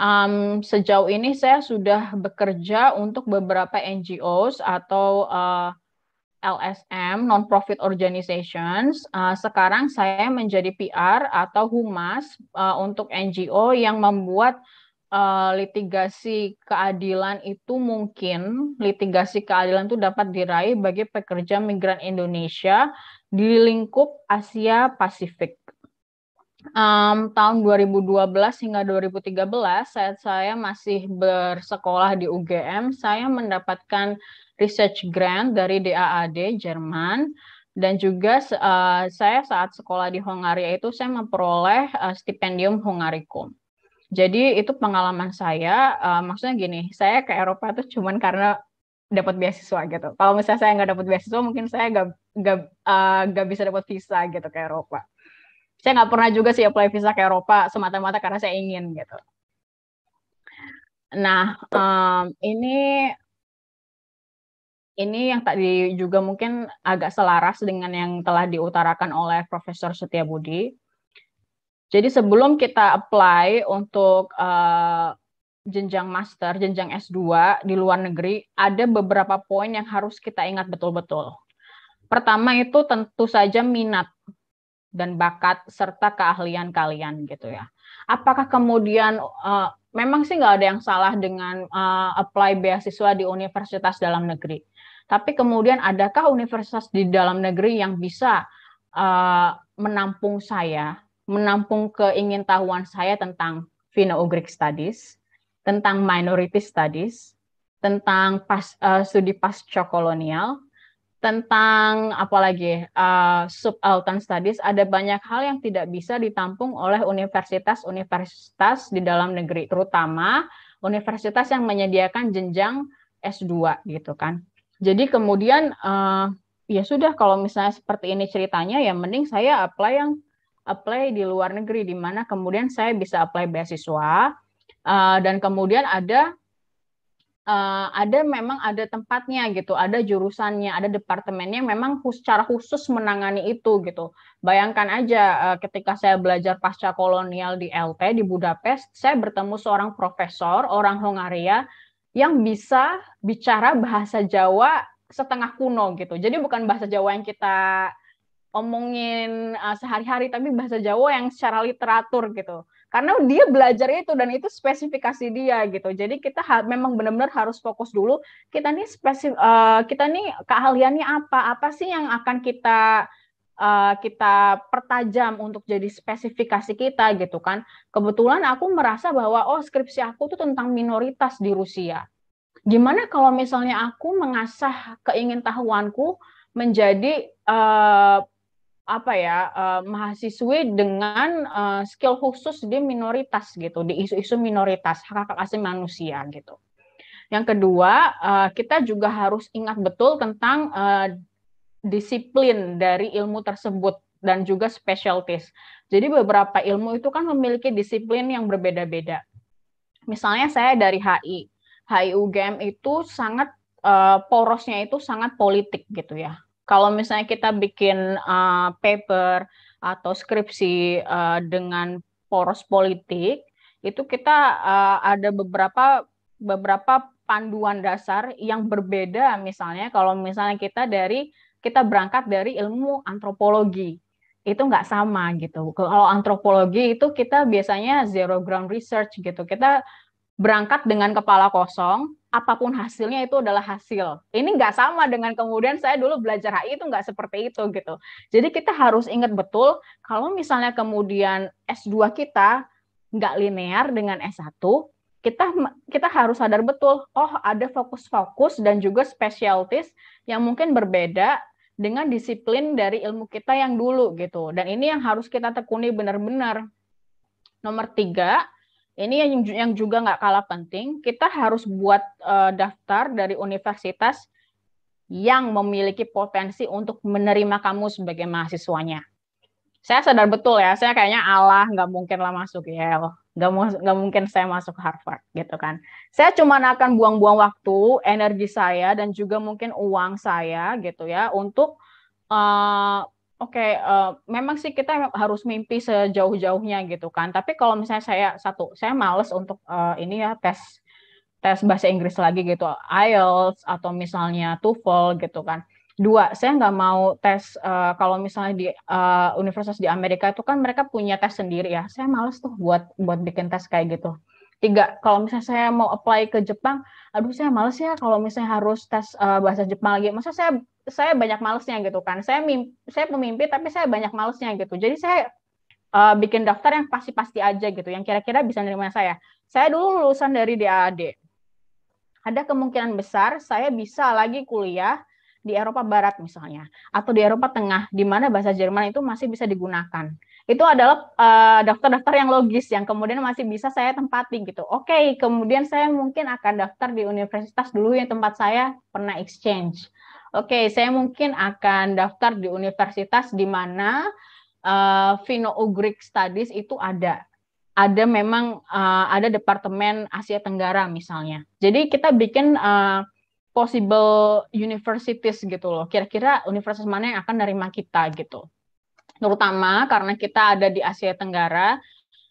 Um, sejauh ini saya sudah bekerja untuk beberapa NGOs atau uh, LSM non-profit organizations. Uh, sekarang saya menjadi PR atau humas uh, untuk NGO yang membuat uh, litigasi keadilan itu mungkin litigasi keadilan itu dapat diraih bagi pekerja migran Indonesia di lingkup Asia Pasifik. Um, tahun 2012 hingga 2013 saat saya masih bersekolah di UGM, saya mendapatkan research grant dari DAAD Jerman dan juga uh, saya saat sekolah di Hungaria itu saya memperoleh uh, stipendium Hungaricum. Jadi itu pengalaman saya, uh, maksudnya gini, saya ke Eropa itu cuman karena dapat beasiswa gitu. Kalau misalnya saya nggak dapat beasiswa, mungkin saya nggak nggak nggak bisa dapat visa gitu ke Eropa. Saya nggak pernah juga sih apply visa ke Eropa semata-mata karena saya ingin gitu. Nah, um, ini ini yang tadi juga mungkin agak selaras dengan yang telah diutarakan oleh Profesor Setia Budi. Jadi sebelum kita apply untuk uh, jenjang master, jenjang S2 di luar negeri, ada beberapa poin yang harus kita ingat betul-betul. Pertama itu tentu saja minat dan bakat serta keahlian kalian gitu ya. Apakah kemudian uh, memang sih nggak ada yang salah dengan uh, apply beasiswa di universitas dalam negeri? Tapi kemudian adakah universitas di dalam negeri yang bisa uh, menampung saya, menampung keingintahuan saya tentang Finno-Ugric Studies, tentang Minority Studies, tentang pas, uh, studi pasca kolonial, tentang apalagi uh, eh, subaltern studies ada banyak hal yang tidak bisa ditampung oleh universitas-universitas di dalam negeri terutama universitas yang menyediakan jenjang S2 gitu kan. Jadi kemudian uh, ya sudah kalau misalnya seperti ini ceritanya ya mending saya apply yang apply di luar negeri di mana kemudian saya bisa apply beasiswa uh, dan kemudian ada uh, ada memang ada tempatnya gitu, ada jurusannya, ada departemennya memang secara khusus menangani itu gitu. Bayangkan aja uh, ketika saya belajar pasca kolonial di LT di Budapest, saya bertemu seorang profesor orang Hungaria yang bisa bicara bahasa Jawa setengah kuno gitu. Jadi bukan bahasa Jawa yang kita omongin uh, sehari-hari tapi bahasa Jawa yang secara literatur gitu. Karena dia belajar itu dan itu spesifikasi dia gitu. Jadi kita ha memang benar-benar harus fokus dulu kita nih spesif uh, kita nih keahliannya apa? Apa sih yang akan kita uh, kita pertajam untuk jadi spesifikasi kita gitu kan. Kebetulan aku merasa bahwa oh skripsi aku tuh tentang minoritas di Rusia. Gimana kalau misalnya aku mengasah keingintahuanku menjadi uh, apa ya uh, mahasiswi dengan uh, skill khusus di minoritas gitu di isu-isu minoritas hak hak asli manusia gitu. Yang kedua kita juga harus ingat betul tentang disiplin dari ilmu tersebut dan juga specialties. Jadi beberapa ilmu itu kan memiliki disiplin yang berbeda-beda. Misalnya saya dari HI. HI UGM itu sangat uh, porosnya itu sangat politik gitu ya. Kalau misalnya kita bikin uh, paper atau skripsi uh, dengan poros politik, itu kita uh, ada beberapa beberapa panduan dasar yang berbeda misalnya kalau misalnya kita dari kita berangkat dari ilmu antropologi itu nggak sama gitu. Kalau antropologi itu kita biasanya zero ground research gitu. Kita berangkat dengan kepala kosong, apapun hasilnya itu adalah hasil. Ini nggak sama dengan kemudian saya dulu belajar HI itu nggak seperti itu gitu. Jadi kita harus ingat betul kalau misalnya kemudian S2 kita nggak linear dengan S1, kita kita harus sadar betul, oh ada fokus-fokus dan juga specialties yang mungkin berbeda dengan disiplin dari ilmu kita yang dulu gitu. Dan ini yang harus kita tekuni benar-benar. Nomor tiga, ini yang yang juga nggak kalah penting, kita harus buat uh, daftar dari universitas yang memiliki potensi untuk menerima kamu sebagai mahasiswanya. Saya sadar betul ya, saya kayaknya Allah nggak mungkin lah masuk Yale nggak nggak mungkin saya masuk Harvard gitu kan. Saya cuma akan buang-buang waktu, energi saya dan juga mungkin uang saya gitu ya untuk uh, oke okay, uh, eh, memang sih kita harus mimpi sejauh-jauhnya gitu kan. Tapi kalau misalnya saya satu, saya males untuk uh, ini ya tes tes bahasa Inggris lagi gitu, IELTS atau misalnya TOEFL gitu kan dua saya nggak mau tes uh, kalau misalnya di uh, universitas di Amerika itu kan mereka punya tes sendiri ya saya males tuh buat buat bikin tes kayak gitu tiga kalau misalnya saya mau apply ke Jepang aduh saya males ya kalau misalnya harus tes uh, bahasa Jepang lagi masa saya saya banyak malesnya gitu kan saya mimpi, saya pemimpi tapi saya banyak malesnya gitu jadi saya uh, bikin daftar yang pasti-pasti aja gitu yang kira-kira bisa nerima saya saya dulu lulusan dari DAAD ada kemungkinan besar saya bisa lagi kuliah di Eropa Barat misalnya atau di Eropa Tengah di mana bahasa Jerman itu masih bisa digunakan. Itu adalah eh, daftar-daftar uh, yang logis yang kemudian masih bisa saya tempati gitu. Oke, okay, kemudian saya mungkin akan daftar di universitas dulu yang tempat saya pernah exchange. Oke, okay, saya mungkin akan daftar di universitas di mana uh, eh, Finno-Ugric Studies itu ada ada memang uh, ada departemen Asia Tenggara misalnya. Jadi kita bikin uh, possible universities gitu loh. Kira-kira universitas mana yang akan nerima kita gitu. Terutama karena kita ada di Asia Tenggara,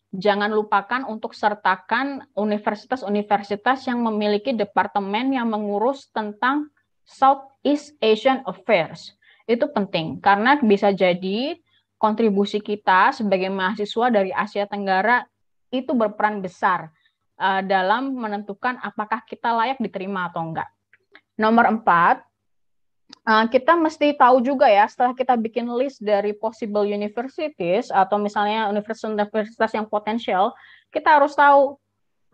jangan lupakan untuk sertakan universitas-universitas yang memiliki departemen yang mengurus tentang Southeast Asian Affairs. Itu penting karena bisa jadi kontribusi kita sebagai mahasiswa dari Asia Tenggara itu berperan besar eh, dalam menentukan apakah kita layak diterima atau enggak. Nomor empat, eh, kita mesti tahu juga ya setelah kita bikin list dari possible universities atau misalnya universitas-universitas yang potensial, kita harus tahu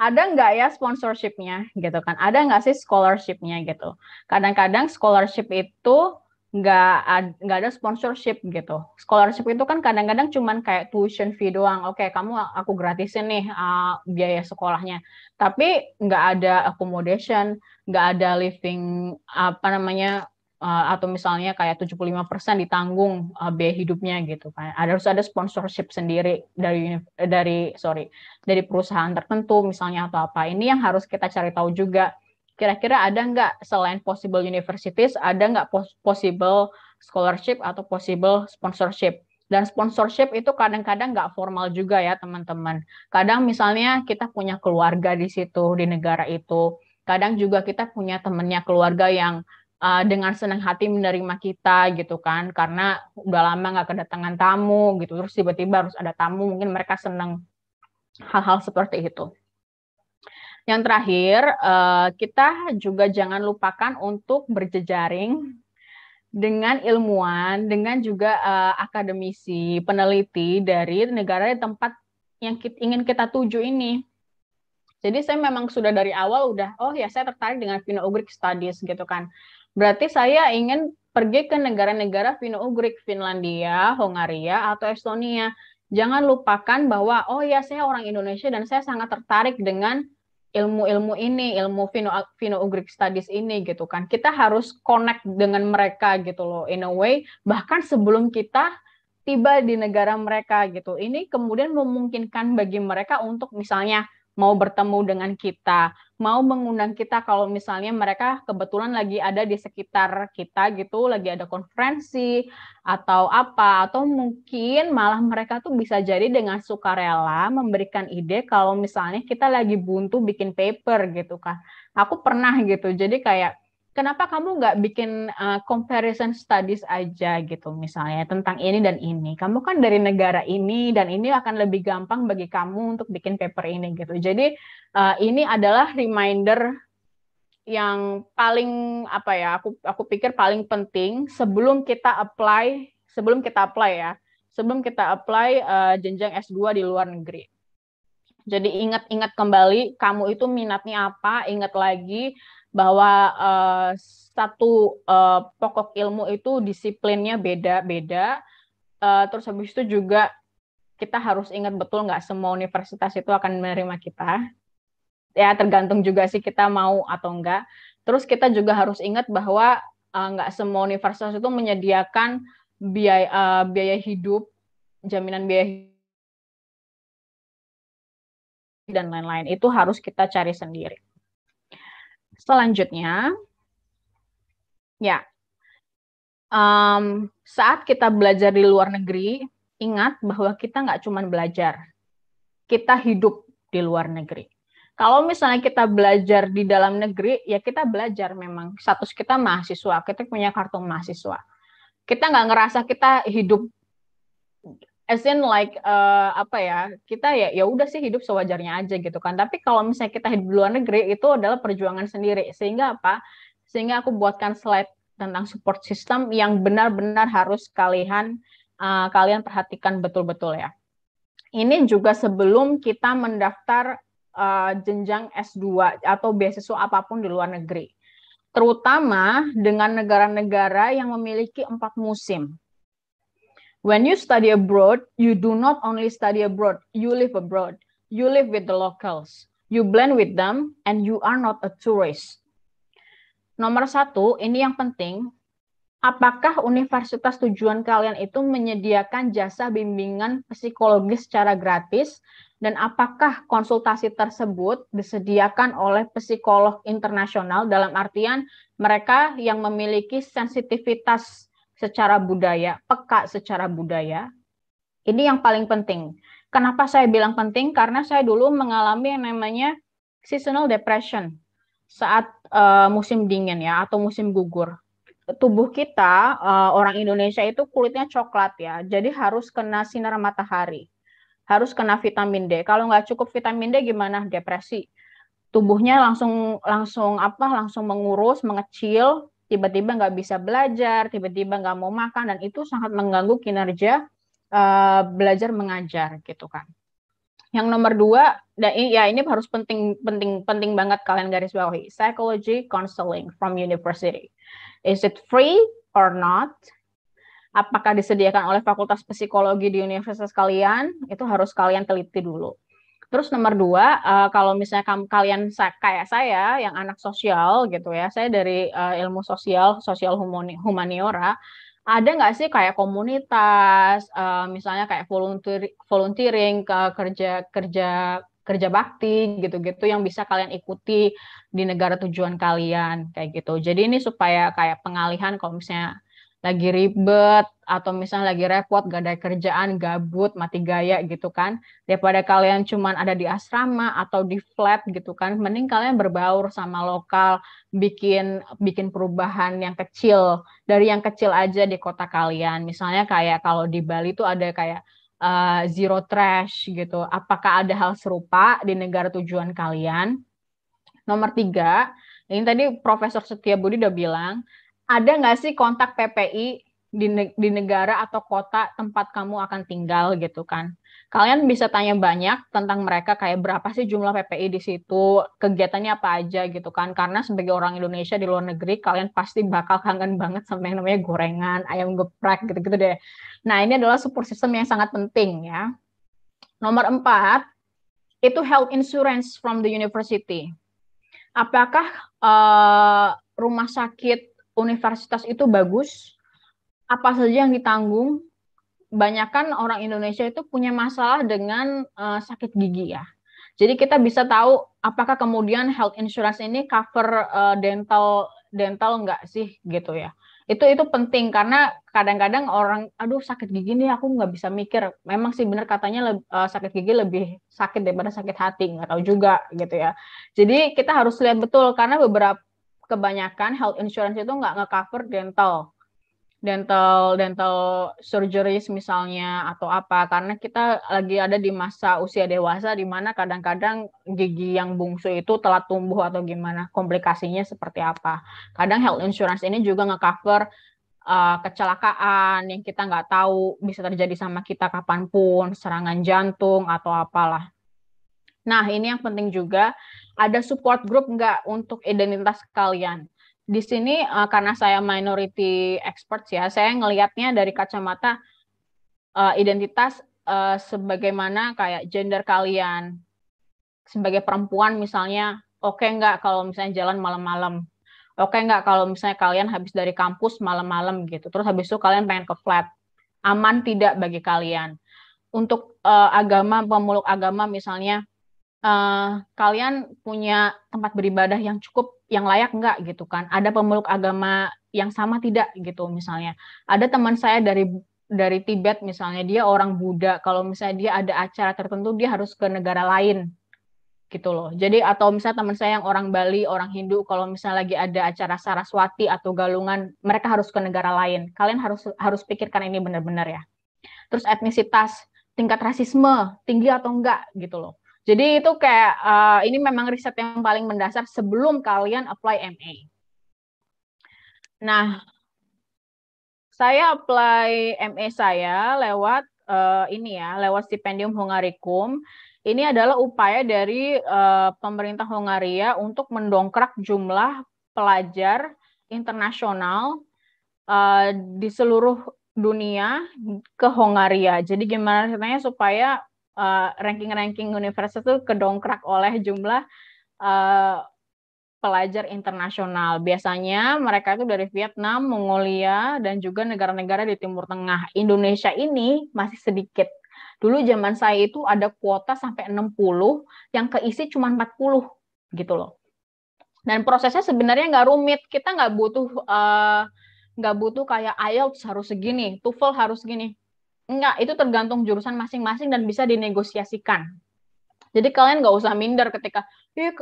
ada nggak ya sponsorshipnya gitu kan? Ada nggak sih scholarshipnya gitu? Kadang-kadang scholarship itu nggak nggak ada sponsorship gitu. Scholarship itu kan kadang-kadang cuman kayak tuition fee doang. Oke, okay, kamu aku gratisin nih uh, biaya sekolahnya. Tapi nggak ada accommodation, nggak ada living apa namanya uh, atau misalnya kayak 75% ditanggung uh, biaya hidupnya gitu kan. Ada harus ada sponsorship sendiri dari eh, dari sorry dari perusahaan tertentu misalnya atau apa. Ini yang harus kita cari tahu juga. Kira-kira ada nggak selain possible universities ada nggak possible scholarship atau possible sponsorship? Dan sponsorship itu kadang-kadang nggak formal juga ya teman-teman. Kadang misalnya kita punya keluarga di situ di negara itu kadang juga kita punya temennya keluarga yang uh, dengan senang hati menerima kita gitu kan karena udah lama nggak kedatangan tamu gitu terus tiba-tiba harus ada tamu mungkin mereka senang hal-hal seperti itu yang terakhir uh, kita juga jangan lupakan untuk berjejaring dengan ilmuwan dengan juga uh, akademisi peneliti dari negara tempat yang kita, ingin kita tuju ini jadi saya memang sudah dari awal udah, oh ya saya tertarik dengan Finno-Ugric Studies gitu kan. Berarti saya ingin pergi ke negara-negara finno ugric Finlandia, Hongaria, atau Estonia. Jangan lupakan bahwa, oh ya saya orang Indonesia dan saya sangat tertarik dengan ilmu-ilmu ini, ilmu Finno-Ugric Studies ini gitu kan. Kita harus connect dengan mereka gitu loh, in a way. Bahkan sebelum kita tiba di negara mereka gitu. Ini kemudian memungkinkan bagi mereka untuk misalnya mau bertemu dengan kita, mau mengundang kita kalau misalnya mereka kebetulan lagi ada di sekitar kita gitu, lagi ada konferensi atau apa, atau mungkin malah mereka tuh bisa jadi dengan sukarela memberikan ide kalau misalnya kita lagi buntu bikin paper gitu kan. Aku pernah gitu, jadi kayak kenapa kamu nggak bikin uh, comparison studies aja gitu misalnya tentang ini dan ini. Kamu kan dari negara ini dan ini akan lebih gampang bagi kamu untuk bikin paper ini gitu. Jadi uh, ini adalah reminder yang paling apa ya aku aku pikir paling penting sebelum kita apply sebelum kita apply ya sebelum kita apply uh, jenjang S2 di luar negeri. Jadi ingat-ingat kembali kamu itu minatnya apa, ingat lagi bahwa uh, satu uh, pokok ilmu itu disiplinnya beda-beda. Uh, terus habis itu juga kita harus ingat betul nggak semua universitas itu akan menerima kita. Ya tergantung juga sih kita mau atau enggak. Terus kita juga harus ingat bahwa uh, nggak semua universitas itu menyediakan biaya uh, biaya hidup, jaminan biaya hidup dan lain-lain. Itu harus kita cari sendiri. Selanjutnya, ya, um, saat kita belajar di luar negeri, ingat bahwa kita nggak cuma belajar, kita hidup di luar negeri. Kalau misalnya kita belajar di dalam negeri, ya kita belajar memang. Status kita mahasiswa, kita punya kartu mahasiswa. Kita nggak ngerasa kita hidup as in like uh, apa ya kita ya ya udah sih hidup sewajarnya aja gitu kan tapi kalau misalnya kita hidup di luar negeri itu adalah perjuangan sendiri sehingga apa sehingga aku buatkan slide tentang support system yang benar-benar harus kalian uh, eh, kalian perhatikan betul-betul ya ini juga sebelum kita mendaftar uh, jenjang S2 atau beasiswa apapun di luar negeri terutama dengan negara-negara yang memiliki empat musim when you study abroad, you do not only study abroad, you live abroad, you live with the locals, you blend with them, and you are not a tourist. Nomor satu, ini yang penting, apakah universitas tujuan kalian itu menyediakan jasa bimbingan psikologis secara gratis, dan apakah konsultasi tersebut disediakan oleh psikolog internasional dalam artian mereka yang memiliki sensitivitas secara budaya, peka secara budaya. Ini yang paling penting. Kenapa saya bilang penting? Karena saya dulu mengalami yang namanya seasonal depression saat uh, musim dingin ya atau musim gugur. Tubuh kita uh, orang Indonesia itu kulitnya coklat ya, jadi harus kena sinar matahari, harus kena vitamin D. Kalau nggak cukup vitamin D gimana? Depresi. Tubuhnya langsung langsung apa? Langsung mengurus, mengecil, tiba-tiba nggak bisa belajar, tiba-tiba nggak mau makan, dan itu sangat mengganggu kinerja uh, belajar mengajar gitu kan. Yang nomor dua, dan ya ini harus penting penting penting banget kalian garis bawahi, psychology counseling from university. Is it free or not? Apakah disediakan oleh Fakultas Psikologi di universitas kalian? Itu harus kalian teliti dulu. Terus nomor dua, uh, kalau misalnya kamu, kalian kayak saya yang anak sosial gitu ya, saya dari uh, ilmu sosial, sosial humani, humaniora, ada nggak sih kayak komunitas, uh, misalnya kayak volunteer, volunteering, ke kerja kerja kerja bakti gitu-gitu yang bisa kalian ikuti di negara tujuan kalian kayak gitu. Jadi ini supaya kayak pengalihan kalau misalnya lagi ribet atau misalnya lagi repot, gak ada kerjaan, gabut, mati gaya gitu kan. Daripada kalian cuman ada di asrama atau di flat gitu kan, mending kalian berbaur sama lokal, bikin bikin perubahan yang kecil dari yang kecil aja di kota kalian. Misalnya kayak kalau di Bali itu ada kayak uh, zero trash gitu. Apakah ada hal serupa di negara tujuan kalian? Nomor tiga, ini tadi Profesor Setia Budi udah bilang, ada nggak sih kontak PPI di, ne di negara atau kota tempat kamu akan tinggal gitu kan. Kalian bisa tanya banyak tentang mereka kayak berapa sih jumlah PPI di situ, kegiatannya apa aja gitu kan. Karena sebagai orang Indonesia di luar negeri kalian pasti bakal kangen banget sama yang namanya gorengan, ayam geprek gitu-gitu deh. Nah ini adalah support system yang sangat penting ya. Nomor empat, itu health insurance from the university. Apakah uh, rumah sakit universitas itu bagus, apa saja yang ditanggung. Banyakkan orang Indonesia itu punya masalah dengan uh, sakit gigi ya. Jadi kita bisa tahu apakah kemudian health insurance ini cover uh, dental dental enggak sih gitu ya. Itu itu penting karena kadang-kadang orang aduh sakit gigi nih aku nggak bisa mikir. Memang sih benar katanya uh, sakit gigi lebih sakit daripada sakit hati, nggak tahu juga gitu ya. Jadi kita harus lihat betul karena beberapa kebanyakan health insurance itu nggak ngecover dental dental dental surgeries misalnya atau apa karena kita lagi ada di masa usia dewasa di mana kadang-kadang gigi yang bungsu itu telah tumbuh atau gimana komplikasinya seperti apa kadang health insurance ini juga ngecover uh, kecelakaan yang kita nggak tahu bisa terjadi sama kita kapanpun serangan jantung atau apalah Nah, ini yang penting juga ada support group nggak untuk identitas kalian. Di sini uh, karena saya minority expert, ya, saya ngelihatnya dari kacamata uh, identitas uh, sebagaimana kayak gender kalian sebagai perempuan misalnya oke okay nggak kalau misalnya jalan malam-malam oke okay nggak kalau misalnya kalian habis dari kampus malam-malam gitu terus habis itu kalian pengen ke flat aman tidak bagi kalian untuk uh, agama pemeluk agama misalnya Eh, kalian punya tempat beribadah yang cukup yang layak enggak gitu kan ada pemeluk agama yang sama tidak gitu misalnya ada teman saya dari dari Tibet misalnya dia orang Buddha kalau misalnya dia ada acara tertentu dia harus ke negara lain gitu loh. Jadi atau misalnya teman saya yang orang Bali, orang Hindu, kalau misalnya lagi ada acara Saraswati atau Galungan, mereka harus ke negara lain. Kalian harus harus pikirkan ini benar-benar ya. Terus etnisitas, tingkat rasisme tinggi atau enggak gitu loh. Jadi itu kayak uh, ini memang riset yang paling mendasar sebelum kalian apply MA. Nah, saya apply MA saya lewat uh, ini ya, lewat stipendium Hungarikum. Ini adalah upaya dari uh, pemerintah Hungaria untuk mendongkrak jumlah pelajar internasional uh, di seluruh dunia ke Hongaria. Jadi gimana ceritanya supaya Eh, ranking-ranking uh, universitas itu kedongkrak oleh jumlah uh, pelajar internasional. Biasanya mereka itu dari Vietnam, Mongolia, dan juga negara-negara di Timur Tengah. Indonesia ini masih sedikit. Dulu zaman saya itu ada kuota sampai 60, yang keisi cuma 40 gitu loh. Dan prosesnya sebenarnya nggak rumit. Kita nggak butuh uh, nggak butuh kayak IELTS harus segini, TOEFL harus segini. Enggak, itu tergantung jurusan masing-masing dan bisa dinegosiasikan. Jadi kalian nggak usah minder ketika, eh,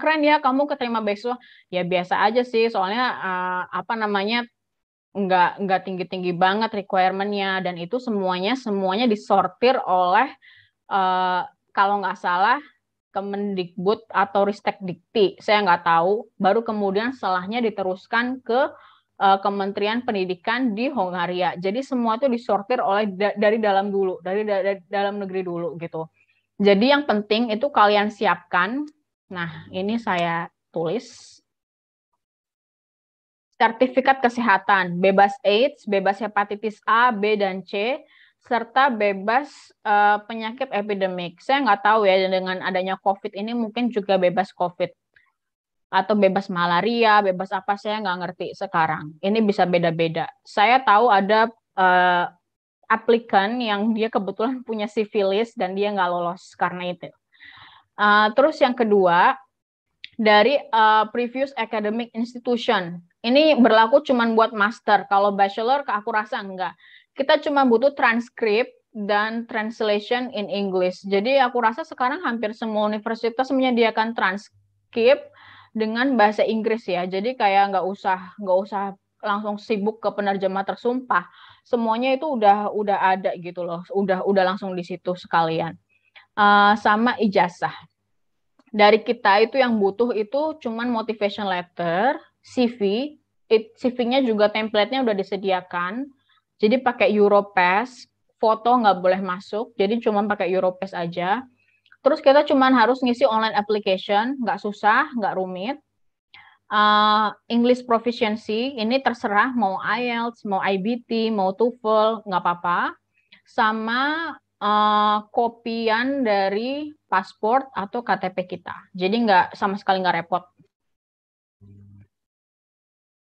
keren ya kamu keterima beasiswa. Ya biasa aja sih, soalnya uh, apa namanya nggak nggak tinggi tinggi banget requirementnya dan itu semuanya semuanya disortir oleh uh, kalau nggak salah Kemendikbud atau Ristek Dikti, saya nggak tahu. Baru kemudian setelahnya diteruskan ke uh, Kementerian Pendidikan di Hongaria. Jadi semua itu disortir oleh da dari dalam dulu, dari da da dalam negeri dulu gitu. Jadi yang penting itu kalian siapkan. Nah, ini saya tulis sertifikat kesehatan bebas AIDS, bebas hepatitis A, B dan C serta bebas uh, penyakit epidemik. Saya nggak tahu ya dengan adanya COVID ini mungkin juga bebas COVID atau bebas malaria, bebas apa saya nggak ngerti sekarang. Ini bisa beda-beda. Saya tahu ada uh, aplikan yang dia kebetulan <laughs> punya sifilis dan dia nggak lolos karena itu. Uh, terus yang kedua dari uh, previous academic institution. Ini berlaku cuma buat master. Kalau bachelor aku rasa enggak. Kita cuma butuh transkrip dan translation in English. Jadi aku rasa sekarang hampir semua universitas menyediakan transkrip dengan bahasa Inggris ya. Jadi kayak nggak usah nggak usah langsung sibuk ke penerjemah tersumpah. Semuanya itu udah udah ada gitu loh. Udah udah langsung di situ sekalian. Uh, sama ijazah. Dari kita itu yang butuh itu cuman motivation letter, CV, CV-nya juga template-nya udah disediakan. Jadi pakai Europass, foto nggak boleh masuk, jadi cuma pakai Europass aja. Terus kita cuma harus ngisi online application, nggak susah, nggak rumit. Uh, English proficiency ini terserah mau IELTS, mau IBT, mau TOEFL, nggak apa-apa. Sama uh, kopian dari paspor atau KTP kita. Jadi nggak sama sekali nggak repot.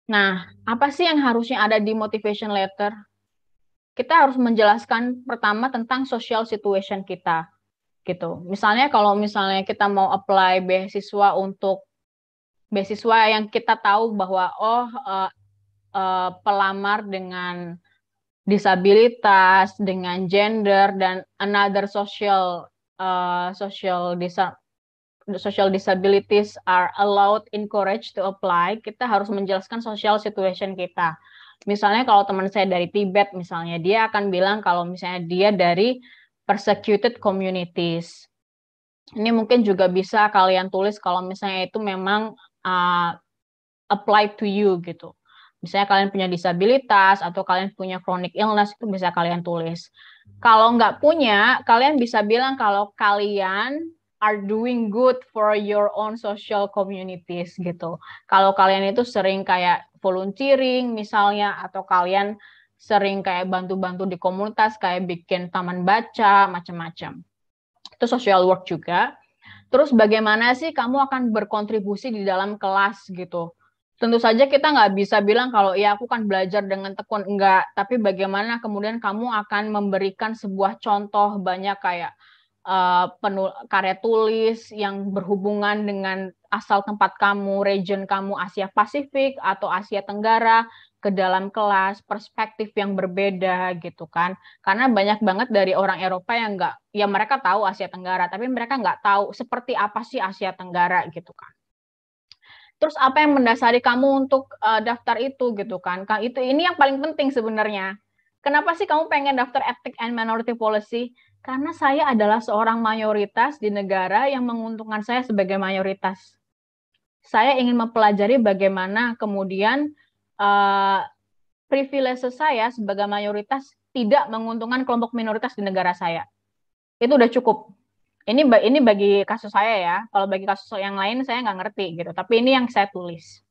Nah, apa sih yang harusnya ada di motivation letter? Kita harus menjelaskan pertama tentang social situation kita gitu. Misalnya kalau misalnya kita mau apply beasiswa untuk beasiswa yang kita tahu bahwa oh uh, uh, pelamar dengan disabilitas, dengan gender dan another social uh, social disa social disabilities are allowed encouraged to apply. Kita harus menjelaskan social situation kita. Misalnya kalau teman saya dari Tibet misalnya dia akan bilang kalau misalnya dia dari persecuted communities. Ini mungkin juga bisa kalian tulis kalau misalnya itu memang uh, apply to you gitu. Misalnya kalian punya disabilitas atau kalian punya chronic illness itu bisa kalian tulis. Kalau nggak punya, kalian bisa bilang kalau kalian are doing good for your own social communities gitu. Kalau kalian itu sering kayak volunteering misalnya atau kalian sering kayak bantu-bantu di komunitas kayak bikin taman baca macam-macam itu social work juga terus bagaimana sih kamu akan berkontribusi di dalam kelas gitu tentu saja kita nggak bisa bilang kalau ya aku kan belajar dengan tekun enggak tapi bagaimana kemudian kamu akan memberikan sebuah contoh banyak kayak uh, eh, penul karya tulis yang berhubungan dengan asal tempat kamu region kamu Asia Pasifik atau Asia Tenggara ke dalam kelas perspektif yang berbeda gitu kan karena banyak banget dari orang Eropa yang nggak ya mereka tahu Asia Tenggara tapi mereka nggak tahu seperti apa sih Asia Tenggara gitu kan terus apa yang mendasari kamu untuk uh, daftar itu gitu kan kan itu ini yang paling penting sebenarnya kenapa sih kamu pengen daftar ethnic and Minority Policy karena saya adalah seorang mayoritas di negara yang menguntungkan saya sebagai mayoritas saya ingin mempelajari bagaimana kemudian uh, privilege saya sebagai mayoritas tidak menguntungkan kelompok minoritas di negara saya. Itu udah cukup. Ini ini bagi kasus saya ya. Kalau bagi kasus yang lain saya nggak ngerti gitu. Tapi ini yang saya tulis.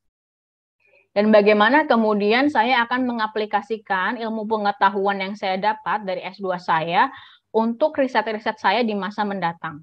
Dan bagaimana kemudian saya akan mengaplikasikan ilmu pengetahuan yang saya dapat dari S2 saya untuk riset-riset saya di masa mendatang.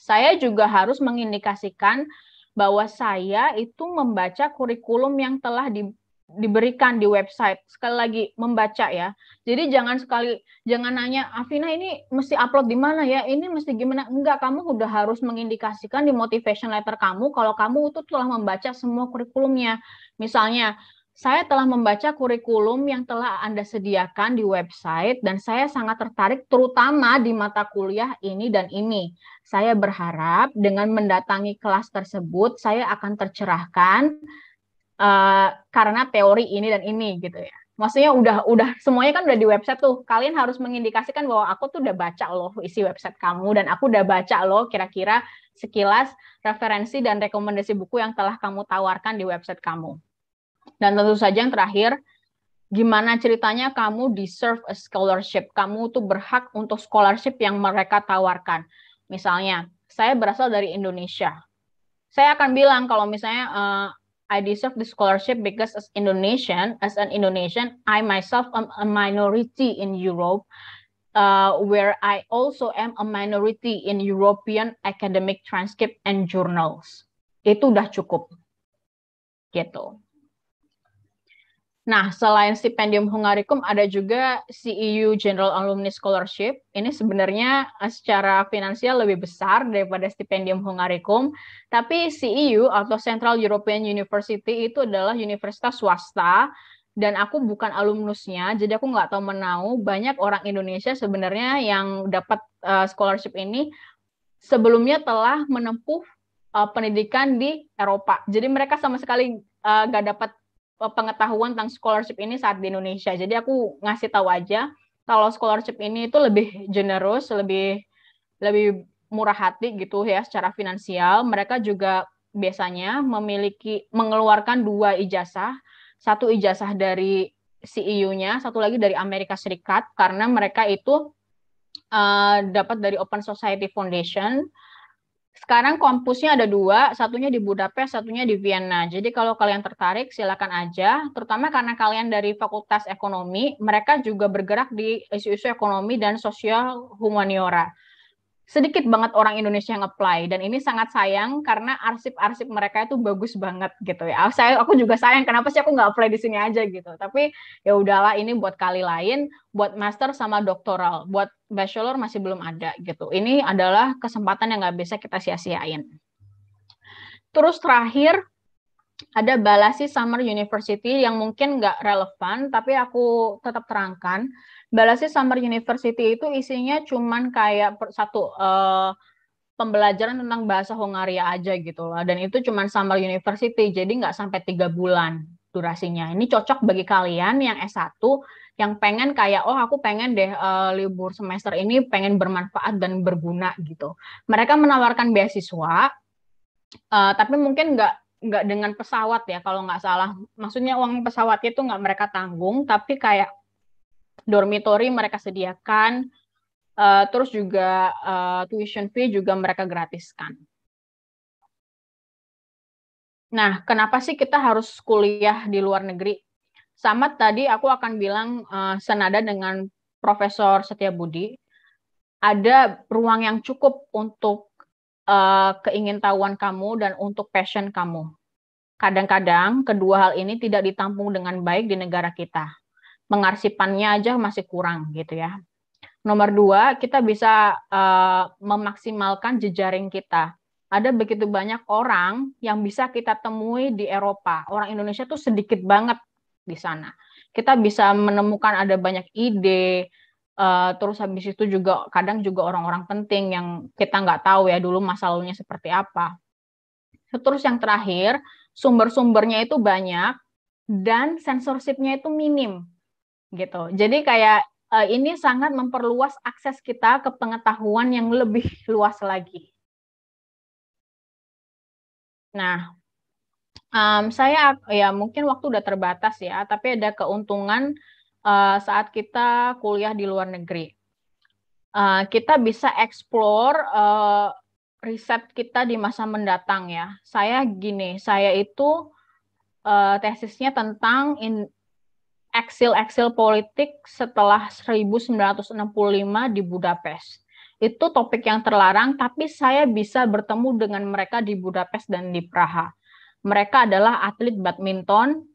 Saya juga harus mengindikasikan bahwa saya itu membaca kurikulum yang telah di, diberikan di website. Sekali lagi membaca ya. Jadi jangan sekali jangan nanya Afina ini mesti upload di mana ya? Ini mesti gimana? Enggak, kamu udah harus mengindikasikan di motivation letter kamu kalau kamu itu telah membaca semua kurikulumnya. Misalnya, saya telah membaca kurikulum yang telah Anda sediakan di website dan saya sangat tertarik terutama di mata kuliah ini dan ini. Saya berharap dengan mendatangi kelas tersebut saya akan tercerahkan Eh, karena teori ini dan ini gitu ya maksudnya udah udah semuanya kan udah di website tuh kalian harus mengindikasikan bahwa aku tuh udah baca loh isi website kamu dan aku udah baca loh kira-kira sekilas referensi dan rekomendasi buku yang telah kamu tawarkan di website kamu dan tentu saja yang terakhir gimana ceritanya kamu deserve a scholarship kamu tuh berhak untuk scholarship yang mereka tawarkan misalnya saya berasal dari Indonesia saya akan bilang kalau misalnya uh, I deserve the scholarship because as Indonesian, as an Indonesian, I myself am a minority in Europe, uh, where I also am a minority in European academic transcript and journals. Itu udah cukup. Gitu. Nah, selain stipendium Hungaricum ada juga CEU General Alumni Scholarship. Ini sebenarnya eh, secara finansial lebih besar daripada stipendium Hungaricum, tapi CEU atau Central European University itu adalah universitas swasta dan aku bukan alumnusnya, jadi aku nggak tahu menau banyak orang Indonesia sebenarnya yang dapat uh, scholarship ini sebelumnya telah menempuh uh, pendidikan di Eropa. Jadi mereka sama sekali nggak uh, dapat pengetahuan tentang scholarship ini saat di Indonesia. Jadi aku ngasih tahu aja kalau scholarship ini itu lebih generous, lebih lebih murah hati gitu ya secara finansial. Mereka juga biasanya memiliki mengeluarkan dua ijazah, satu ijazah dari CEU-nya, satu lagi dari Amerika Serikat karena mereka itu uh, dapat dari Open Society Foundation sekarang kampusnya ada dua, satunya di Budapest, satunya di Vienna. Jadi kalau kalian tertarik, silakan aja. Terutama karena kalian dari Fakultas Ekonomi, mereka juga bergerak di isu-isu ekonomi dan sosial humaniora sedikit banget orang Indonesia yang apply dan ini sangat sayang karena arsip-arsip mereka itu bagus banget gitu ya. Ah, saya aku juga sayang kenapa sih aku nggak apply di sini aja gitu. Tapi ya udahlah ini buat kali lain, buat master sama doktoral, buat bachelor masih belum ada gitu. Ini adalah kesempatan yang nggak bisa kita sia-siain. Terus terakhir ada Balasi Summer University yang mungkin nggak relevan tapi aku tetap terangkan Balasi Summer University itu isinya cuman kayak satu uh, pembelajaran tentang bahasa Hungaria aja gitu loh. Dan itu cuman Summer University, jadi nggak sampai tiga bulan durasinya. Ini cocok bagi kalian yang S1 yang pengen kayak oh aku pengen deh uh, libur semester ini pengen bermanfaat dan berguna gitu. Mereka menawarkan beasiswa uh, tapi mungkin nggak nggak dengan pesawat ya kalau nggak salah. Maksudnya uang pesawatnya itu nggak mereka tanggung tapi kayak dormitory mereka sediakan, uh, terus juga uh, tuition fee juga mereka gratiskan. Nah, kenapa sih kita harus kuliah di luar negeri? Sama tadi aku akan bilang uh, senada dengan Profesor Setia Budi, ada ruang yang cukup untuk uh, keingintahuan kamu dan untuk passion kamu. Kadang-kadang kedua hal ini tidak ditampung dengan baik di negara kita mengarsipannya aja masih kurang gitu ya. Nomor dua, kita bisa uh, memaksimalkan jejaring kita. Ada begitu banyak orang yang bisa kita temui di Eropa. Orang Indonesia tuh sedikit banget di sana. Kita bisa menemukan ada banyak ide, uh, terus habis itu juga kadang juga orang-orang penting yang kita nggak tahu ya dulu masalahnya seperti apa. Terus yang terakhir, sumber-sumbernya itu banyak dan sensorshipnya itu minim gitu. Jadi kayak uh, ini sangat memperluas akses kita ke pengetahuan yang lebih luas lagi. Nah, um, saya ya mungkin waktu udah terbatas ya, tapi ada keuntungan uh, saat kita kuliah di luar negeri. Uh, kita bisa eksplor uh, riset kita di masa mendatang ya. Saya gini, saya itu uh, tesisnya tentang in, eksil-eksil politik setelah 1965 di Budapest. Itu topik yang terlarang, tapi saya bisa bertemu dengan mereka di Budapest dan di Praha. Mereka adalah atlet badminton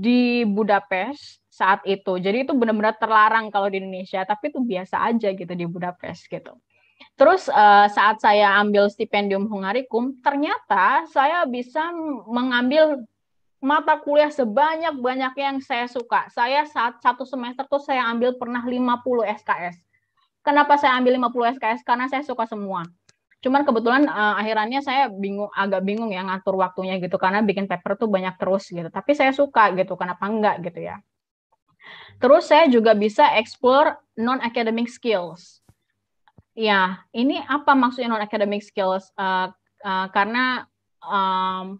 di Budapest saat itu. Jadi itu benar-benar terlarang kalau di Indonesia, tapi itu biasa aja gitu di Budapest gitu. Terus uh, saat saya ambil stipendium Hungarikum, ternyata saya bisa mengambil mata kuliah sebanyak-banyaknya yang saya suka. Saya saat satu semester tuh saya ambil pernah 50 SKS. Kenapa saya ambil 50 SKS? Karena saya suka semua. Cuman kebetulan uh, akhirannya saya bingung agak bingung ya ngatur waktunya gitu karena bikin paper tuh banyak terus gitu. Tapi saya suka gitu, kenapa enggak gitu ya. Terus saya juga bisa explore non academic skills. Ya, ini apa maksudnya non academic skills? Uh, uh, karena um,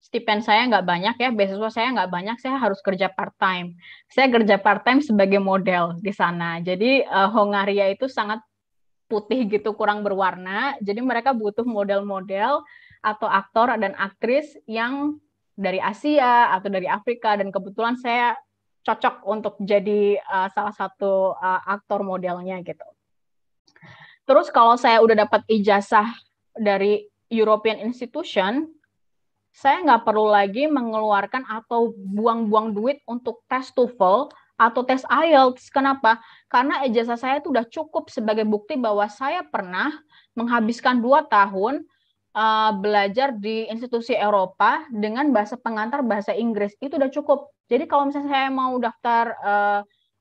stipend saya nggak banyak ya, beasiswa saya nggak banyak, saya harus kerja part time. Saya kerja part time sebagai model di sana. Jadi uh, Hongaria itu sangat putih gitu, kurang berwarna. Jadi mereka butuh model-model atau aktor dan aktris yang dari Asia atau dari Afrika dan kebetulan saya cocok untuk jadi uh, salah satu uh, aktor modelnya gitu. Terus kalau saya udah dapat ijazah dari European Institution, saya nggak perlu lagi mengeluarkan atau buang-buang duit untuk tes TOEFL atau tes IELTS. Kenapa? Karena ijazah saya itu sudah cukup sebagai bukti bahwa saya pernah menghabiskan dua tahun uh, belajar di institusi Eropa dengan bahasa pengantar bahasa Inggris. Itu sudah cukup. Jadi kalau misalnya saya mau daftar uh,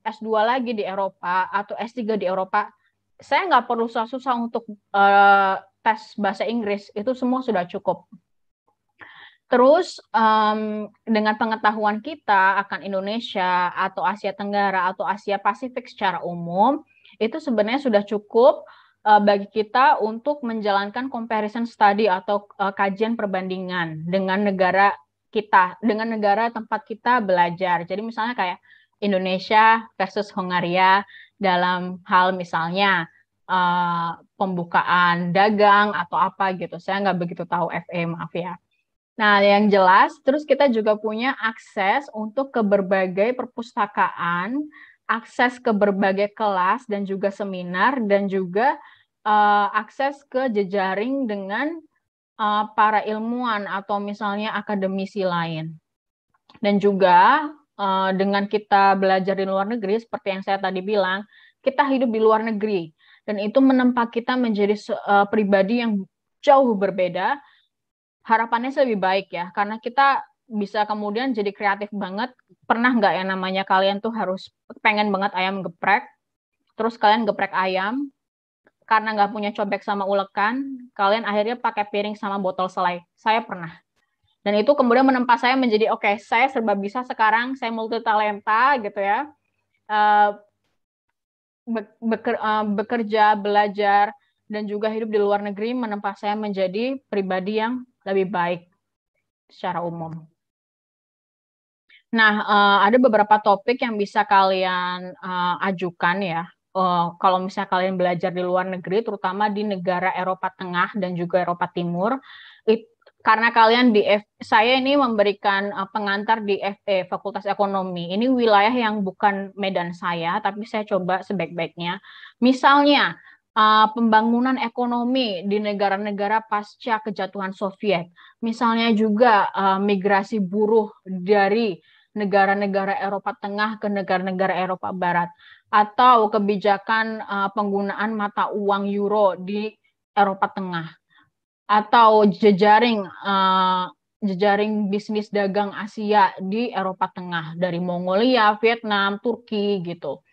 eh, S2 lagi di Eropa atau S3 di Eropa, saya nggak perlu susah-susah untuk uh, tes bahasa Inggris. Itu semua sudah cukup. Terus um, dengan pengetahuan kita akan Indonesia atau Asia Tenggara atau Asia Pasifik secara umum itu sebenarnya sudah cukup uh, bagi kita untuk menjalankan comparison study atau uh, kajian perbandingan dengan negara kita, dengan negara tempat kita belajar. Jadi misalnya kayak Indonesia versus Hungaria dalam hal misalnya uh, pembukaan dagang atau apa gitu. Saya nggak begitu tahu FE maaf ya. Nah, yang jelas, terus kita juga punya akses untuk ke berbagai perpustakaan, akses ke berbagai kelas dan juga seminar, dan juga uh, akses ke jejaring dengan uh, para ilmuwan atau misalnya akademisi lain. Dan juga uh, dengan kita belajar di luar negeri, seperti yang saya tadi bilang, kita hidup di luar negeri, dan itu menempa kita menjadi uh, pribadi yang jauh berbeda harapannya lebih baik ya karena kita bisa kemudian jadi kreatif banget. Pernah nggak ya namanya kalian tuh harus pengen banget ayam geprek, terus kalian geprek ayam, karena nggak punya cobek sama ulekan, kalian akhirnya pakai piring sama botol selai. Saya pernah. Dan itu kemudian menempa saya menjadi, oke, okay, saya serba bisa sekarang, saya multi talenta gitu ya. uh, bekerja, belajar, dan juga hidup di luar negeri menempa saya menjadi pribadi yang lebih baik secara umum. Nah, eh, ada beberapa topik yang bisa kalian eh, ajukan ya. Eh, kalau misalnya kalian belajar di luar negeri, terutama di negara Eropa Tengah dan juga Eropa Timur, karena kalian di F, saya ini memberikan pengantar di FE Fakultas Ekonomi. Ini wilayah yang bukan medan saya, tapi saya coba sebaik-baiknya. Misalnya uh, pembangunan ekonomi di negara-negara pasca kejatuhan Soviet. Misalnya juga uh, migrasi buruh dari negara-negara Eropa Tengah ke negara-negara Eropa Barat atau kebijakan uh, penggunaan mata uang euro di Eropa Tengah atau jejaring uh, jejaring bisnis dagang Asia di Eropa Tengah dari Mongolia, Vietnam, Turki gitu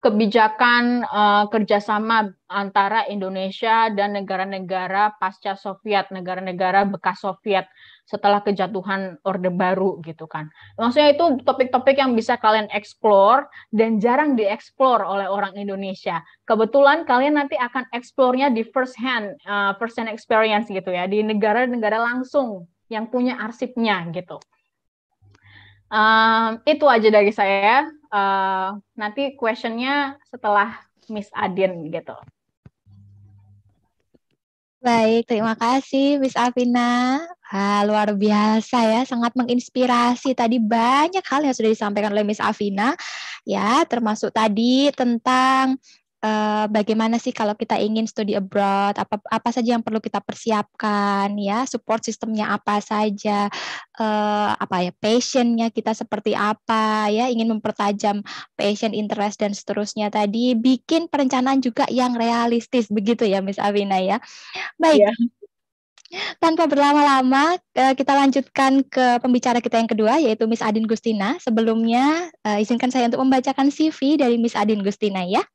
kebijakan uh, kerjasama antara Indonesia dan negara-negara pasca Soviet, negara-negara bekas Soviet setelah kejatuhan Orde Baru gitu kan. Maksudnya itu topik-topik yang bisa kalian explore dan jarang dieksplor oleh orang Indonesia. Kebetulan kalian nanti akan eksplornya di first hand, uh, first hand experience gitu ya, di negara-negara langsung yang punya arsipnya gitu. Um, itu aja dari saya uh, nanti questionnya setelah Miss Adin gitu. Baik, terima kasih Miss Afina. Ah, luar biasa ya, sangat menginspirasi. Tadi banyak hal yang sudah disampaikan oleh Miss Afina, ya, termasuk tadi tentang Eh, bagaimana sih kalau kita ingin studi abroad, apa apa saja yang perlu kita persiapkan ya, support sistemnya apa saja, uh, apa ya passionnya kita seperti apa ya, ingin mempertajam passion, interest dan seterusnya tadi, bikin perencanaan juga yang realistis begitu ya Miss Avina ya. Baik. Yeah. Tanpa berlama-lama, eh, kita lanjutkan ke pembicara kita yang kedua, yaitu Miss Adin Gustina. Sebelumnya, eh, izinkan saya untuk membacakan CV dari Miss Adin Gustina ya.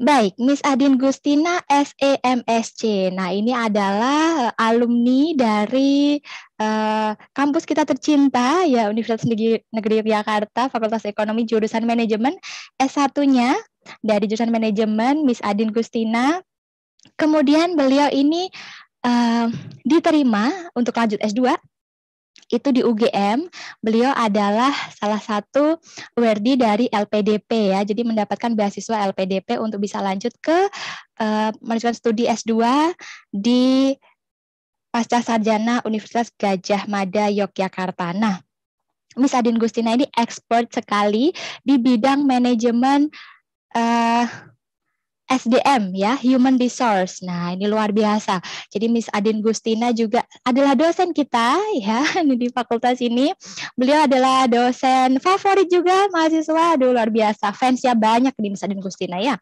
Baik, Miss Adin Gustina SEMSC. Nah, ini adalah alumni dari uh, kampus kita tercinta, ya Universitas Negeri, Negeri Yogyakarta, Fakultas Ekonomi, jurusan Manajemen. S1-nya dari jurusan Manajemen, Miss Adin Gustina. Kemudian beliau ini diterima untuk lanjut S2 itu di UGM. Beliau adalah salah satu werdi dari LPDP ya. Jadi mendapatkan beasiswa LPDP untuk bisa lanjut ke uh, eh, melanjutkan studi S2 di pasca sarjana Universitas Gajah Mada Yogyakarta. Nah, Miss Adin Gustina ini expert sekali di bidang manajemen uh, SDM ya, Human Resource. Nah, ini luar biasa. Jadi Miss Adin Gustina juga adalah dosen kita ya <laughs> di fakultas ini. Beliau adalah dosen favorit juga mahasiswa. Aduh, luar biasa. Fansnya banyak di Miss Adin Gustina ya.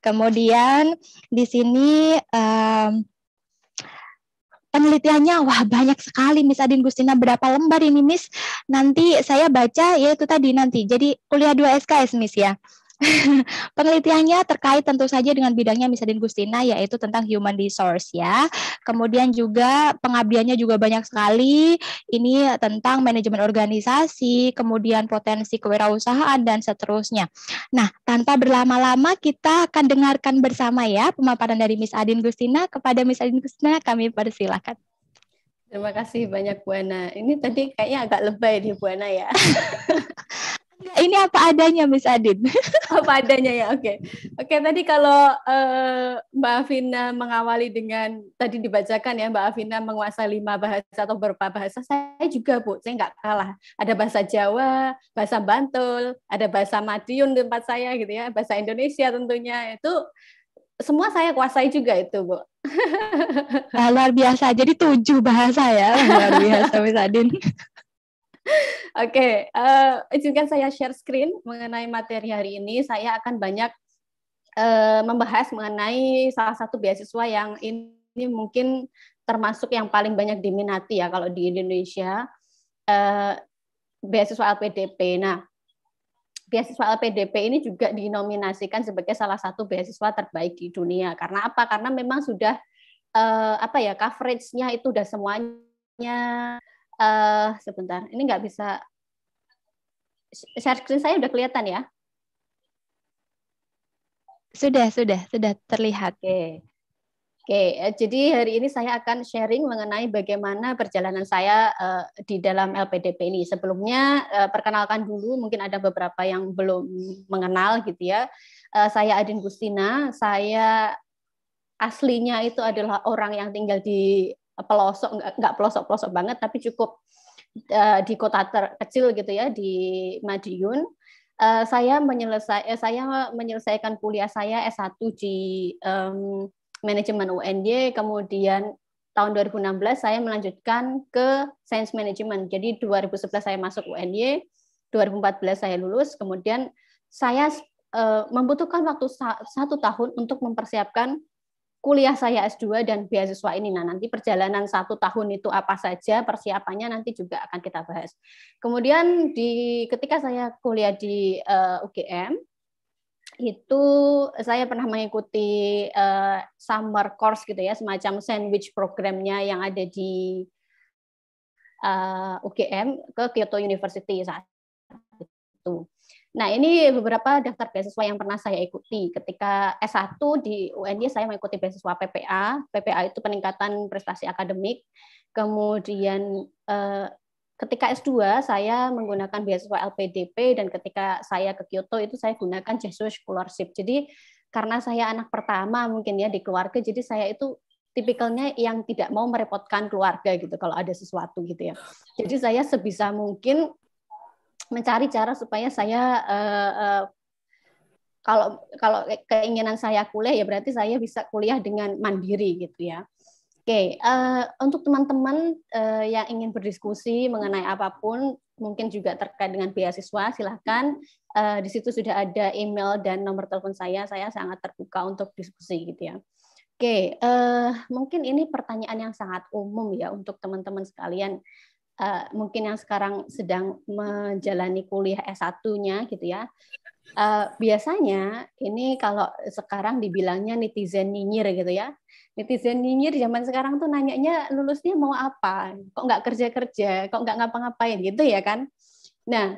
Kemudian di sini um, penelitiannya wah banyak sekali Miss Adin Gustina berapa lembar ini Miss nanti saya baca ya itu tadi nanti jadi kuliah 2 SKS Miss ya <laughs> Penelitiannya terkait tentu saja dengan bidangnya Misadin Gustina yaitu tentang human resource ya. Kemudian juga pengabdiannya juga banyak sekali. Ini tentang manajemen organisasi, kemudian potensi kewirausahaan dan seterusnya. Nah, tanpa berlama-lama kita akan dengarkan bersama ya pemaparan dari Miss Adin Gustina kepada Miss Adin Gustina kami persilahkan. Terima kasih banyak Buana. Ini tadi kayaknya agak lebay di Buana ya. <laughs> ini apa adanya Miss Adin. <laughs> apa adanya ya, oke. Okay. Oke, okay, tadi kalau uh, Mbak Afina mengawali dengan tadi dibacakan ya Mbak Afina menguasai lima bahasa atau beberapa bahasa. Saya juga Bu, saya nggak kalah. Ada bahasa Jawa, bahasa Bantul, ada bahasa Madiun tempat saya gitu ya, bahasa Indonesia tentunya itu semua saya kuasai juga itu, Bu. Nah, luar biasa. Jadi tujuh bahasa ya. Luar biasa, Miss Adin. <laughs> <laughs> Oke, okay, uh, eh, izinkan saya share screen mengenai materi hari ini. Saya akan banyak uh, membahas mengenai salah satu beasiswa yang ini mungkin termasuk yang paling banyak diminati ya kalau di Indonesia uh, beasiswa LPDP. Nah, beasiswa LPDP ini juga dinominasikan sebagai salah satu beasiswa terbaik di dunia. Karena apa? Karena memang sudah uh, apa ya coveragenya itu udah semuanya uh, sebentar, ini nggak bisa. Share screen saya udah kelihatan ya? Sudah, sudah, sudah terlihat. Oke. Okay. okay, eh, jadi hari ini saya akan sharing mengenai bagaimana perjalanan saya uh, di dalam LPDP ini. Sebelumnya uh, perkenalkan dulu, mungkin ada beberapa yang belum mengenal gitu ya. Uh, saya Adin Gustina, saya aslinya itu adalah orang yang tinggal di pelosok nggak pelosok pelosok banget tapi cukup uh, di kota terkecil gitu ya di Madiun uh, saya menyelesai eh, saya menyelesaikan kuliah saya S1 di um, manajemen UNY kemudian tahun 2016 saya melanjutkan ke science management jadi 2011 saya masuk UNY 2014 saya lulus kemudian saya uh, membutuhkan waktu satu tahun untuk mempersiapkan kuliah saya S2 dan beasiswa ini. Nah, nanti perjalanan satu tahun itu apa saja, persiapannya nanti juga akan kita bahas. Kemudian di ketika saya kuliah di uh, eh, UGM, itu saya pernah mengikuti uh, summer course gitu ya, semacam sandwich programnya yang ada di uh, eh, UGM ke Kyoto University saat itu. Nah, ini beberapa daftar beasiswa yang pernah saya ikuti. Ketika S1 di UNY, saya mengikuti beasiswa PPA. PPA itu peningkatan prestasi akademik. Kemudian eh, ketika S2, saya menggunakan beasiswa LPDP, dan ketika saya ke Kyoto, itu saya gunakan Jesus Scholarship. Jadi, karena saya anak pertama mungkin ya di keluarga, jadi saya itu tipikalnya yang tidak mau merepotkan keluarga gitu kalau ada sesuatu gitu ya. Jadi saya sebisa mungkin mencari cara supaya saya uh, uh, kalau kalau keinginan saya kuliah ya berarti saya bisa kuliah dengan mandiri gitu ya. Oke, okay, uh, eh, untuk teman-teman uh, yang ingin berdiskusi mengenai apapun, mungkin juga terkait dengan beasiswa, silahkan. Uh, di situ sudah ada email dan nomor telepon saya. Saya sangat terbuka untuk diskusi gitu ya. Oke, okay, uh, mungkin ini pertanyaan yang sangat umum ya untuk teman-teman sekalian. Eh, mungkin yang sekarang sedang menjalani kuliah S1-nya gitu ya. Uh, biasanya ini kalau sekarang dibilangnya netizen nyinyir gitu ya. Netizen nyinyir zaman sekarang tuh nanyanya lulusnya mau apa? Kok nggak kerja-kerja? Kok nggak ngapa-ngapain gitu ya kan? Nah,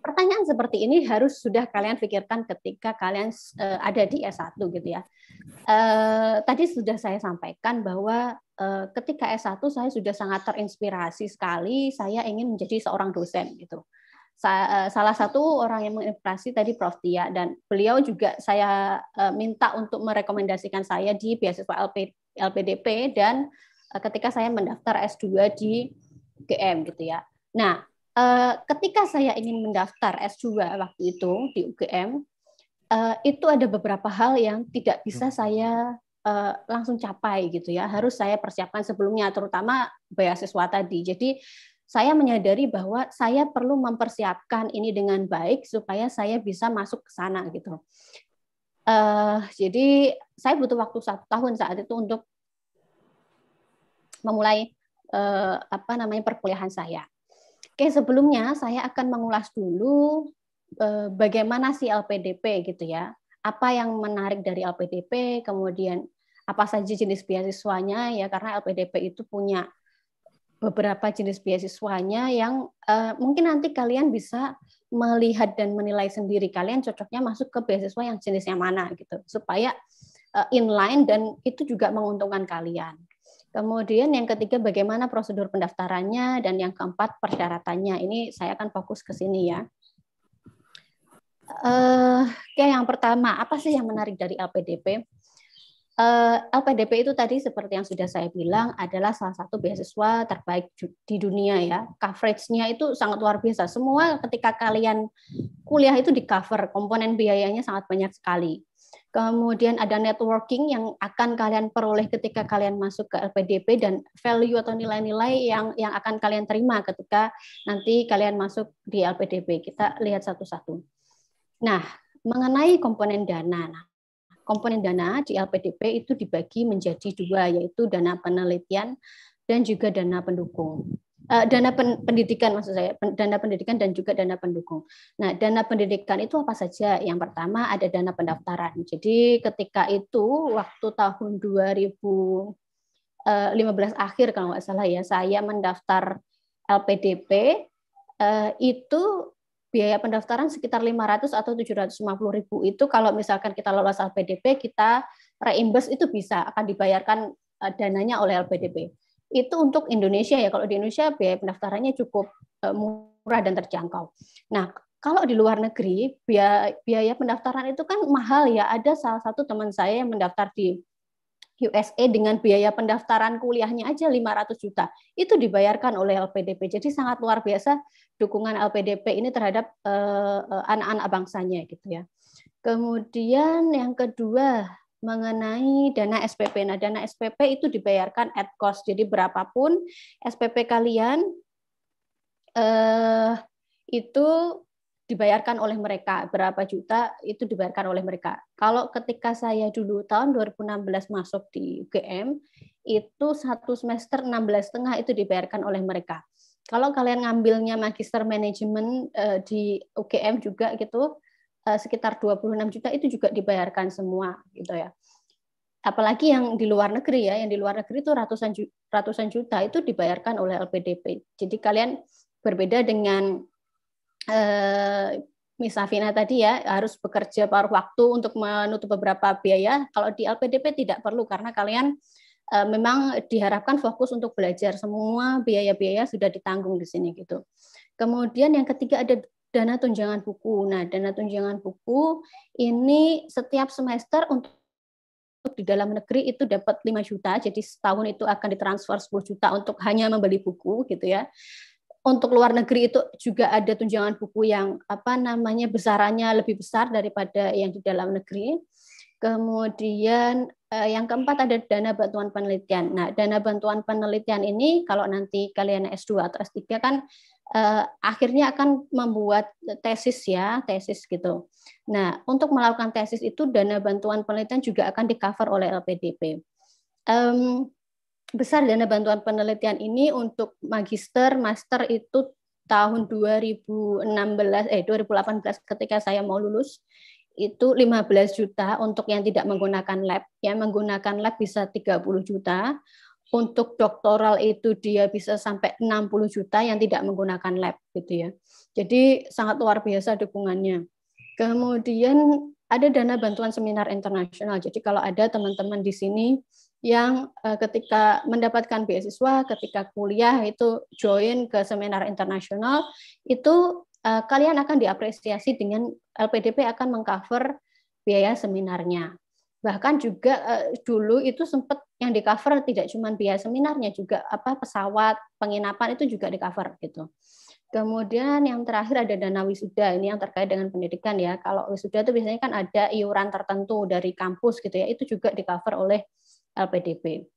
pertanyaan seperti ini harus sudah kalian pikirkan ketika kalian uh, ada di S1 gitu ya. Uh, tadi sudah saya sampaikan bahwa Eh, ketika S1 saya sudah sangat terinspirasi sekali, saya ingin menjadi seorang dosen gitu. Eh, salah satu orang yang menginspirasi tadi Prof Tia dan beliau juga saya eh, minta untuk merekomendasikan saya di beasiswa LPDP dan ketika saya mendaftar S2 di UGM gitu ya. Nah, ketika saya ingin mendaftar S2 waktu itu di UGM, itu ada beberapa hal yang tidak bisa hmm. saya uh, langsung capai gitu ya. Harus saya persiapkan sebelumnya terutama beasiswa tadi. Jadi saya menyadari bahwa saya perlu mempersiapkan ini dengan baik supaya saya bisa masuk ke sana gitu. Uh, jadi saya butuh waktu satu tahun saat itu untuk memulai uh, apa namanya perkuliahan saya. Oke, sebelumnya saya akan mengulas dulu bagaimana si LPDP gitu ya. Apa yang menarik dari LPDP, kemudian apa saja jenis beasiswanya ya karena LPDP itu punya beberapa jenis beasiswanya yang uh, mungkin nanti kalian bisa melihat dan menilai sendiri kalian cocoknya masuk ke beasiswa yang jenisnya mana gitu supaya uh, inline dan itu juga menguntungkan kalian. Kemudian yang ketiga bagaimana prosedur pendaftarannya dan yang keempat persyaratannya. Ini saya akan fokus ke sini ya. Uh, Oke, yang pertama apa sih yang menarik dari LPDP? Eh, LPDP itu tadi seperti yang sudah saya bilang adalah salah satu beasiswa terbaik di dunia ya. Coverage-nya itu sangat luar biasa. Semua ketika kalian kuliah itu di cover, komponen biayanya sangat banyak sekali. Kemudian ada networking yang akan kalian peroleh ketika kalian masuk ke LPDP dan value atau nilai-nilai yang yang akan kalian terima ketika nanti kalian masuk di LPDP. Kita lihat satu-satu. Nah, mengenai komponen dana. Nah, komponen dana di LPDP itu dibagi menjadi dua, yaitu dana penelitian dan juga dana pendukung. Eh, dana pendidikan maksud saya dana pendidikan dan juga dana pendukung. Nah, dana pendidikan itu apa saja? Yang pertama ada dana pendaftaran. Jadi ketika itu waktu tahun 2015 eh, akhir kalau nggak salah ya, saya mendaftar LPDP eh, itu biaya pendaftaran sekitar 500 atau 750 ribu itu kalau misalkan kita lolos LPDP kita reimburse itu bisa akan dibayarkan eh, dananya oleh LPDP itu untuk Indonesia ya kalau di Indonesia biaya pendaftarannya cukup eh, murah dan terjangkau. Nah kalau di luar negeri biaya pendaftaran itu kan mahal ya ada salah satu teman saya yang mendaftar di USA dengan biaya pendaftaran kuliahnya aja 500 juta. Itu dibayarkan oleh LPDP. Jadi sangat luar biasa dukungan LPDP ini terhadap eh, eh, anak-anak bangsanya gitu ya. Kemudian yang kedua mengenai dana SPP. Nah, dana SPP itu dibayarkan at cost. Jadi berapapun SPP kalian eh itu dibayarkan oleh mereka berapa juta itu dibayarkan oleh mereka. Kalau ketika saya dulu tahun 2016 masuk di UGM itu satu semester 16 setengah itu dibayarkan oleh mereka. Kalau kalian ngambilnya magister manajemen eh, di UGM juga gitu eh, sekitar 26 juta itu juga dibayarkan semua gitu ya. Apalagi yang di luar negeri ya, yang di luar negeri itu ratusan juta, ratusan juta itu dibayarkan oleh LPDP. Jadi kalian berbeda dengan Eh, Misafina tadi ya harus bekerja paruh waktu untuk menutup beberapa biaya. Kalau di LPDP tidak perlu karena kalian eh, memang diharapkan fokus untuk belajar. Semua biaya-biaya sudah ditanggung di sini gitu. Kemudian yang ketiga ada dana tunjangan buku. Nah, dana tunjangan buku ini setiap semester untuk di dalam negeri itu dapat 5 juta, jadi setahun itu akan ditransfer 10 juta untuk hanya membeli buku gitu ya untuk luar negeri itu juga ada tunjangan buku yang apa namanya besarannya lebih besar daripada yang di dalam negeri. Kemudian eh, yang keempat ada dana bantuan penelitian. Nah, dana bantuan penelitian ini kalau nanti kalian S2 atau S3 kan eh, akhirnya akan membuat tesis ya, tesis gitu. Nah, untuk melakukan tesis itu dana bantuan penelitian juga akan di-cover oleh LPDP. Um, besar dana bantuan penelitian ini untuk magister, master itu tahun 2016 eh 2018 ketika saya mau lulus itu 15 juta untuk yang tidak menggunakan lab. Yang menggunakan lab bisa 30 juta. Untuk doktoral itu dia bisa sampai 60 juta yang tidak menggunakan lab gitu ya. Jadi sangat luar biasa dukungannya. Kemudian ada dana bantuan seminar internasional. Jadi kalau ada teman-teman di sini yang eh, ketika mendapatkan beasiswa, ketika kuliah itu join ke seminar internasional, itu eh, kalian akan diapresiasi dengan LPDP akan mengcover biaya seminarnya. Bahkan juga eh, dulu itu sempat yang di cover tidak cuma biaya seminarnya juga apa pesawat, penginapan itu juga di cover gitu. Kemudian yang terakhir ada dana wisuda. Ini yang terkait dengan pendidikan ya. Kalau wisuda itu biasanya kan ada iuran tertentu dari kampus gitu ya. Itu juga di cover oleh LPDP.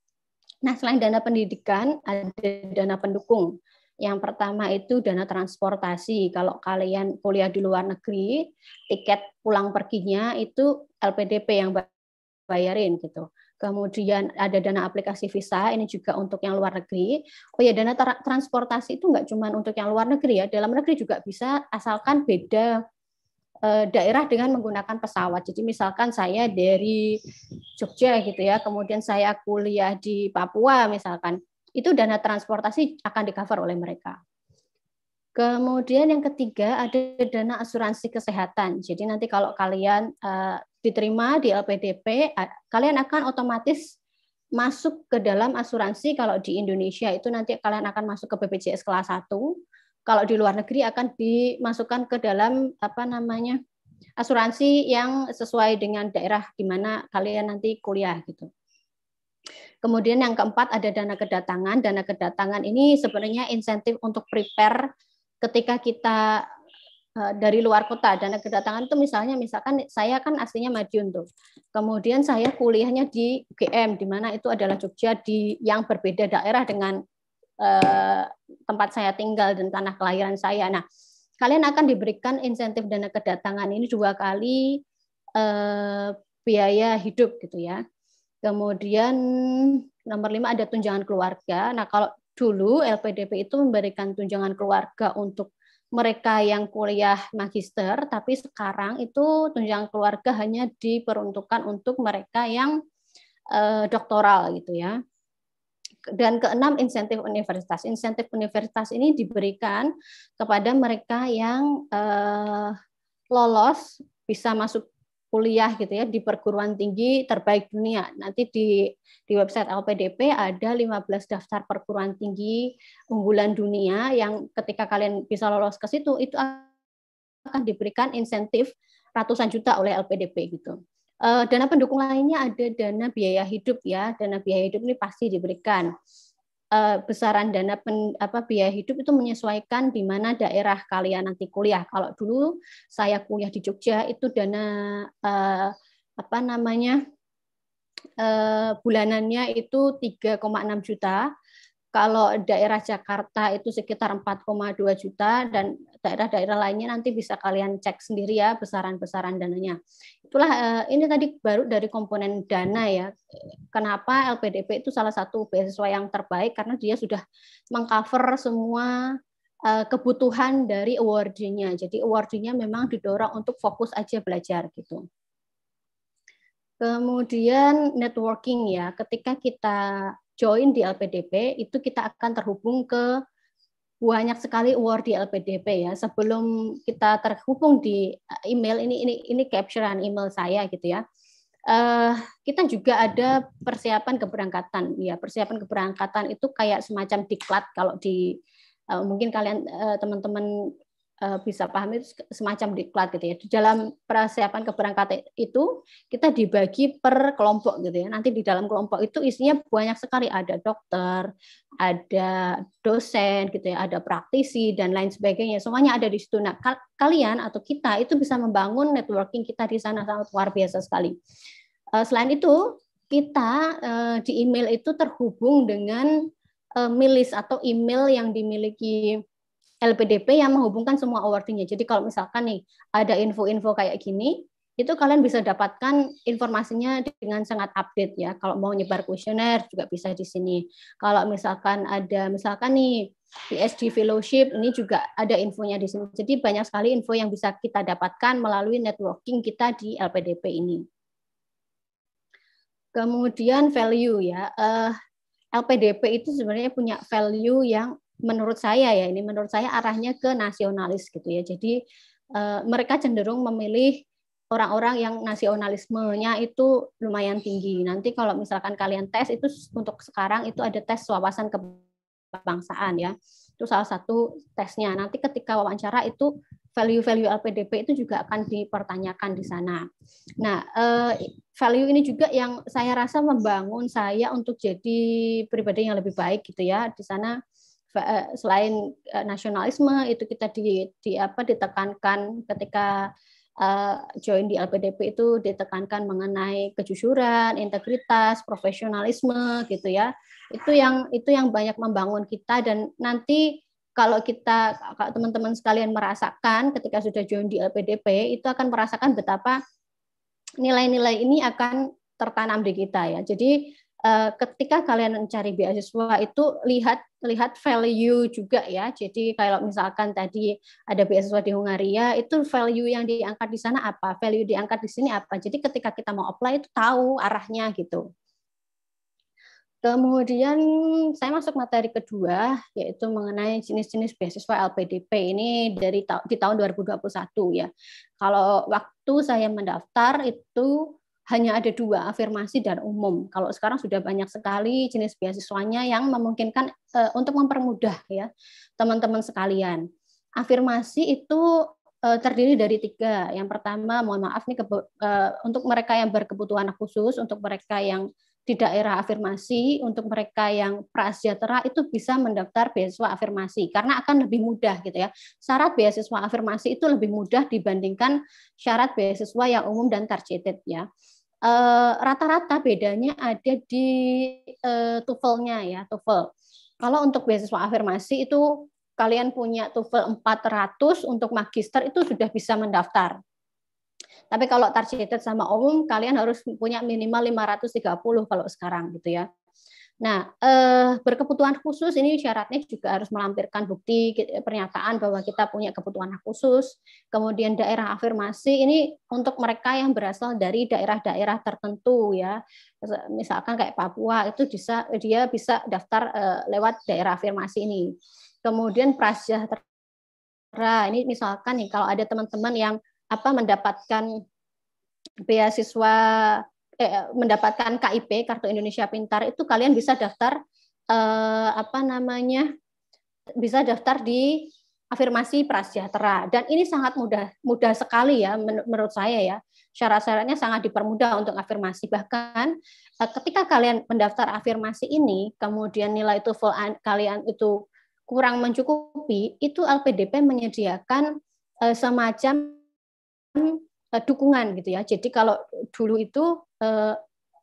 Nah, selain dana pendidikan, ada dana pendukung. Yang pertama itu dana transportasi. Kalau kalian kuliah di luar negeri, tiket pulang perginya itu LPDP yang bayarin gitu. Kemudian ada dana aplikasi visa, ini juga untuk yang luar negeri. Oh ya, dana transportasi itu enggak cuma untuk yang luar negeri ya, dalam negeri juga bisa asalkan beda Eh, daerah dengan menggunakan pesawat. Jadi misalkan saya dari Jogja gitu ya, kemudian saya kuliah di Papua misalkan, itu dana transportasi akan di-cover oleh mereka. Kemudian yang ketiga ada dana asuransi kesehatan. Jadi nanti kalau kalian uh, diterima di LPDP, kalian akan otomatis masuk ke dalam asuransi kalau di Indonesia itu nanti kalian akan masuk ke BPJS kelas 1 kalau di luar negeri akan dimasukkan ke dalam apa namanya asuransi yang sesuai dengan daerah di mana kalian nanti kuliah gitu. Kemudian yang keempat ada dana kedatangan. Dana kedatangan ini sebenarnya insentif untuk prepare ketika kita eh, dari luar kota. Dana kedatangan itu misalnya misalkan saya kan aslinya Madiun tuh. Kemudian saya kuliahnya di UGM di mana itu adalah Jogja di yang berbeda daerah dengan Eh, tempat saya tinggal dan tanah kelahiran saya. Nah, kalian akan diberikan insentif dana kedatangan ini dua kali eh, biaya hidup gitu ya. Kemudian nomor lima ada tunjangan keluarga. Nah, kalau dulu LPDP itu memberikan tunjangan keluarga untuk mereka yang kuliah magister, tapi sekarang itu tunjangan keluarga hanya diperuntukkan untuk mereka yang eh, doktoral gitu ya dan keenam insentif universitas. Insentif universitas ini diberikan kepada mereka yang eh, lolos bisa masuk kuliah gitu ya di perguruan tinggi terbaik dunia. Nanti di di website LPDP ada 15 daftar perguruan tinggi unggulan dunia yang ketika kalian bisa lolos ke situ itu akan diberikan insentif ratusan juta oleh LPDP gitu. Uh, dana pendukung lainnya ada dana biaya hidup ya. Dana biaya hidup ini pasti diberikan. Uh, besaran dana pen, apa biaya hidup itu menyesuaikan di mana daerah kalian nanti kuliah. Kalau dulu saya kuliah di Jogja itu dana uh, apa namanya? Uh, bulanannya itu 3,6 juta kalau daerah Jakarta itu sekitar 4,2 juta dan daerah-daerah lainnya nanti bisa kalian cek sendiri ya besaran-besaran dananya. Itulah eh, ini tadi baru dari komponen dana ya. Kenapa LPDP itu salah satu beasiswa yang terbaik karena dia sudah mengcover semua eh, kebutuhan dari awardee-nya. Jadi awardee-nya memang didorong untuk fokus aja belajar gitu. Kemudian networking ya, ketika kita join di LPDP itu kita akan terhubung ke banyak sekali award di LPDP ya. Sebelum kita terhubung di eh, email ini ini ini capturean email saya gitu ya. Uh, kita juga ada persiapan keberangkatan ya. Persiapan keberangkatan itu kayak semacam diklat kalau di uh, mungkin kalian teman-teman Eh, bisa pahami semacam diklat gitu ya. Di dalam persiapan keberangkatan itu kita dibagi per kelompok gitu ya. Nanti di dalam kelompok itu isinya banyak sekali ada dokter, ada dosen gitu ya, ada praktisi dan lain sebagainya. Semuanya ada di situ. Nah, kalian atau kita itu bisa membangun networking kita di sana sangat luar biasa sekali. Eh, selain itu, kita eh, di email itu terhubung dengan milis atau email yang dimiliki LPDP yang menghubungkan semua awardingnya. Jadi kalau misalkan nih ada info-info kayak gini, itu kalian bisa dapatkan informasinya dengan sangat update ya. Kalau mau nyebar kuesioner juga bisa di sini. Kalau misalkan ada misalkan nih PSD Fellowship ini juga ada infonya di sini. Jadi banyak sekali info yang bisa kita dapatkan melalui networking kita di LPDP ini. Kemudian value ya. Eh, LPDP itu sebenarnya punya value yang menurut saya ya ini menurut saya arahnya ke nasionalis gitu ya. Jadi eh, mereka cenderung memilih orang-orang yang nasionalismenya itu lumayan tinggi. Nanti kalau misalkan kalian tes itu untuk sekarang itu ada tes wawasan kebangsaan ya. Itu salah satu tesnya. Nanti ketika wawancara itu value-value LPDP itu juga akan dipertanyakan di sana. Nah, eh, value ini juga yang saya rasa membangun saya untuk jadi pribadi yang lebih baik gitu ya. Di sana Eh, selain eh, nasionalisme itu kita di, di apa ditekankan ketika eh, join di LPDP itu ditekankan mengenai kejujuran, integritas, profesionalisme gitu ya. Itu yang itu yang banyak membangun kita dan nanti kalau kita kalau teman-teman sekalian merasakan ketika sudah join di LPDP itu akan merasakan betapa nilai-nilai ini akan tertanam di kita ya. Jadi Eh, ketika kalian mencari beasiswa itu lihat lihat value juga ya. Jadi kalau misalkan tadi ada beasiswa di Hungaria, itu value yang diangkat di sana apa, value diangkat di sini apa. Jadi ketika kita mau apply itu tahu arahnya gitu. Kemudian saya masuk materi kedua yaitu mengenai jenis-jenis beasiswa LPDP ini dari di tahun 2021 ya. Kalau waktu saya mendaftar itu hanya ada dua afirmasi dan umum. Kalau sekarang sudah banyak sekali jenis beasiswanya yang memungkinkan e, untuk mempermudah ya teman-teman sekalian. Afirmasi itu e, terdiri dari tiga. Yang pertama, mohon maaf nih e, untuk mereka yang berkebutuhan khusus, untuk mereka yang di daerah afirmasi, untuk mereka yang prasejahtera itu bisa mendaftar beasiswa afirmasi karena akan lebih mudah gitu ya. Syarat beasiswa afirmasi itu lebih mudah dibandingkan syarat beasiswa yang umum dan targeted ya. Eh, rata-rata uh, bedanya ada di uh, eh, tuvelnya ya tuvel. Kalau untuk beasiswa afirmasi itu kalian punya tuvel 400 untuk magister itu sudah bisa mendaftar. Tapi kalau targeted sama umum kalian harus punya minimal 530 kalau sekarang gitu ya. Nah, eh, berkebutuhan khusus ini syaratnya juga harus melampirkan bukti pernyataan bahwa kita punya kebutuhan khusus. Kemudian daerah afirmasi ini untuk mereka yang berasal dari daerah-daerah tertentu ya. Misalkan kayak Papua itu bisa dia bisa daftar eh, lewat daerah afirmasi ini. Kemudian prasejahtera ini misalkan nih kalau ada teman-teman yang apa mendapatkan beasiswa eh, mendapatkan KIP Kartu Indonesia Pintar itu kalian bisa daftar eh, apa namanya bisa daftar di afirmasi prasejahtera dan ini sangat mudah mudah sekali ya menurut saya ya syarat-syaratnya sangat dipermudah untuk afirmasi bahkan eh, ketika kalian mendaftar afirmasi ini kemudian nilai itu full kalian itu kurang mencukupi itu LPDP menyediakan eh, semacam eh, dukungan gitu ya jadi kalau dulu itu Eh,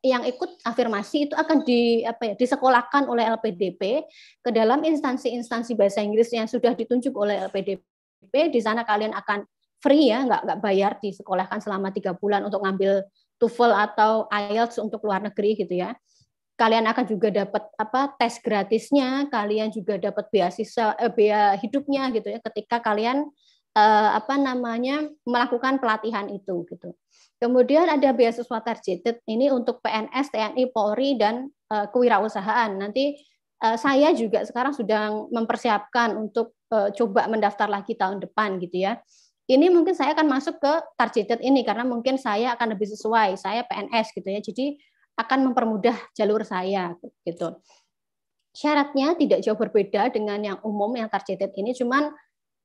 yang ikut afirmasi itu akan di apa ya disekolahkan oleh LPDP ke dalam instansi-instansi bahasa Inggris yang sudah ditunjuk oleh LPDP di sana kalian akan free ya nggak nggak bayar disekolahkan selama tiga bulan untuk ngambil TOEFL atau IELTS untuk luar negeri gitu ya kalian akan juga dapat apa tes gratisnya kalian juga dapat beasiswa eh, biaya hidupnya gitu ya ketika kalian uh, apa namanya melakukan pelatihan itu gitu. Kemudian ada beasiswa targeted ini untuk PNS, TNI, Polri dan uh, kewirausahaan. Nanti uh, saya juga sekarang sudah mempersiapkan untuk uh, coba mendaftar lagi tahun depan gitu ya ini mungkin saya akan masuk ke targeted ini karena mungkin saya akan lebih sesuai saya PNS gitu ya jadi akan mempermudah jalur saya gitu syaratnya tidak jauh berbeda dengan yang umum yang targeted ini cuman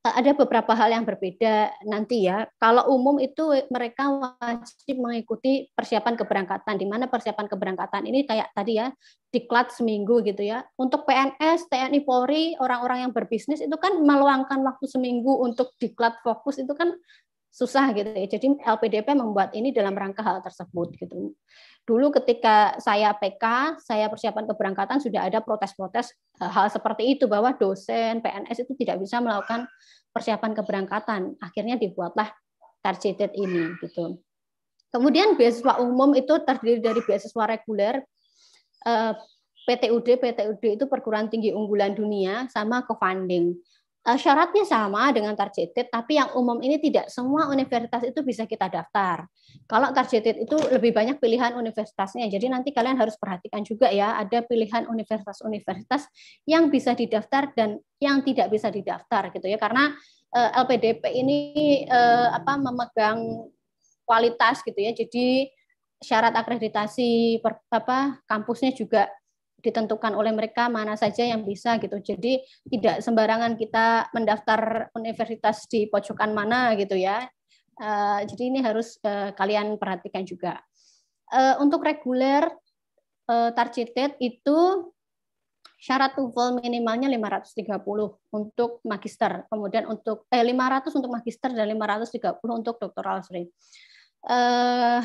Eh, ada beberapa hal yang berbeda nanti ya. Kalau umum itu mereka wajib mengikuti persiapan keberangkatan, di mana persiapan keberangkatan ini kayak tadi ya, diklat seminggu gitu ya. Untuk PNS, TNI, Polri, orang-orang yang berbisnis itu kan meluangkan waktu seminggu untuk diklat fokus itu kan susah gitu ya. Jadi LPDP membuat ini dalam rangka hal tersebut gitu. Dulu ketika saya PK, saya persiapan keberangkatan sudah ada protes-protes eh, hal seperti itu bahwa dosen PNS itu tidak bisa melakukan persiapan keberangkatan. Akhirnya dibuatlah targeted ini gitu. Kemudian beasiswa umum itu terdiri dari beasiswa reguler, eh, PTUD, PTUD itu perguruan tinggi unggulan dunia sama co-funding. Eh, syaratnya sama dengan targeted, tapi yang umum ini tidak semua universitas itu bisa kita daftar. Kalau targeted itu lebih banyak pilihan universitasnya, jadi nanti kalian harus perhatikan juga ya, ada pilihan universitas-universitas yang bisa didaftar dan yang tidak bisa didaftar gitu ya, karena eh, LPDP ini eh, apa memegang kualitas gitu ya, jadi syarat akreditasi per, apa kampusnya juga ditentukan oleh mereka mana saja yang bisa gitu. Jadi tidak sembarangan kita mendaftar universitas di pojokan mana gitu ya. Eh, jadi ini harus eh, kalian perhatikan juga. Eh, untuk reguler uh, targeted itu syarat TOEFL minimalnya 530 untuk magister, kemudian untuk eh 500 untuk magister dan 530 untuk doktoral sering. Uh,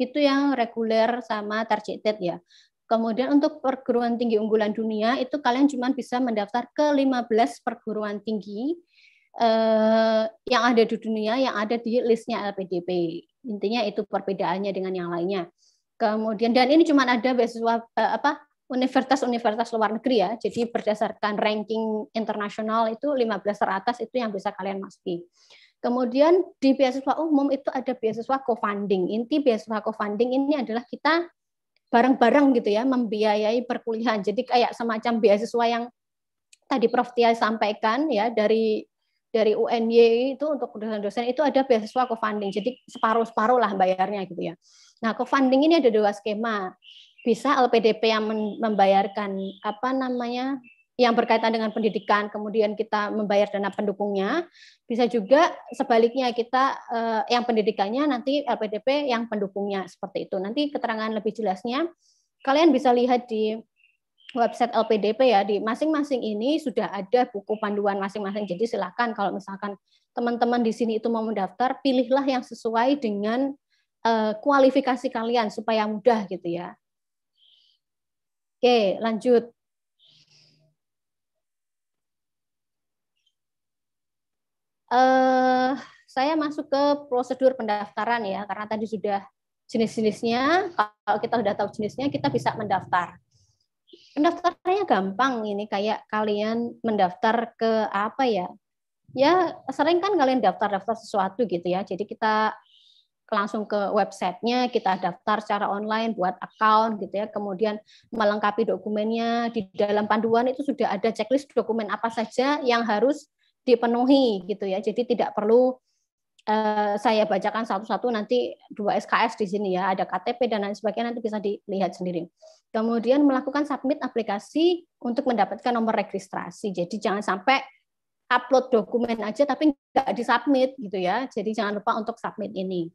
itu yang reguler sama targeted ya. Kemudian untuk perguruan tinggi unggulan dunia itu kalian cuma bisa mendaftar ke 15 perguruan tinggi eh, yang ada di dunia yang ada di listnya LPDP. Intinya itu perbedaannya dengan yang lainnya. Kemudian dan ini cuma ada beasiswa eh, apa universitas-universitas luar negeri ya. Jadi berdasarkan ranking internasional itu 15 teratas itu yang bisa kalian masuki. Kemudian di beasiswa umum itu ada beasiswa co-funding. Inti beasiswa co-funding ini adalah kita barang-barang gitu ya membiayai perkuliahan. Jadi kayak semacam beasiswa yang tadi Prof Tia sampaikan ya dari dari UNY itu untuk dosen-dosen itu ada beasiswa co-funding. Jadi separuh-separuh lah bayarnya gitu ya. Nah, co-funding ini ada dua skema. Bisa LPDP yang membayarkan apa namanya yang berkaitan dengan pendidikan, kemudian kita membayar dana pendukungnya. Bisa juga sebaliknya kita eh, yang pendidikannya nanti LPDP yang pendukungnya seperti itu. Nanti keterangan lebih jelasnya kalian bisa lihat di website LPDP ya di masing-masing ini sudah ada buku panduan masing-masing. Jadi silakan kalau misalkan teman-teman di sini itu mau mendaftar, pilihlah yang sesuai dengan eh, kualifikasi kalian supaya mudah gitu ya. Oke, lanjut. Eh, saya masuk ke prosedur pendaftaran ya, karena tadi sudah jenis-jenisnya. Kalau kita sudah tahu jenisnya, kita bisa mendaftar. Pendaftarannya gampang ini kayak kalian mendaftar ke apa ya? Ya sering kan kalian daftar-daftar sesuatu gitu ya. Jadi kita langsung ke websitenya, kita daftar secara online buat account gitu ya, kemudian melengkapi dokumennya, di dalam panduan itu sudah ada checklist dokumen apa saja yang harus dipenuhi gitu ya. Jadi tidak perlu eh, saya bacakan satu-satu nanti dua SKS di sini ya, ada KTP dan lain sebagainya nanti bisa dilihat sendiri. Kemudian melakukan submit aplikasi untuk mendapatkan nomor registrasi. Jadi jangan sampai upload dokumen aja tapi nggak disubmit gitu ya. Jadi jangan lupa untuk submit ini.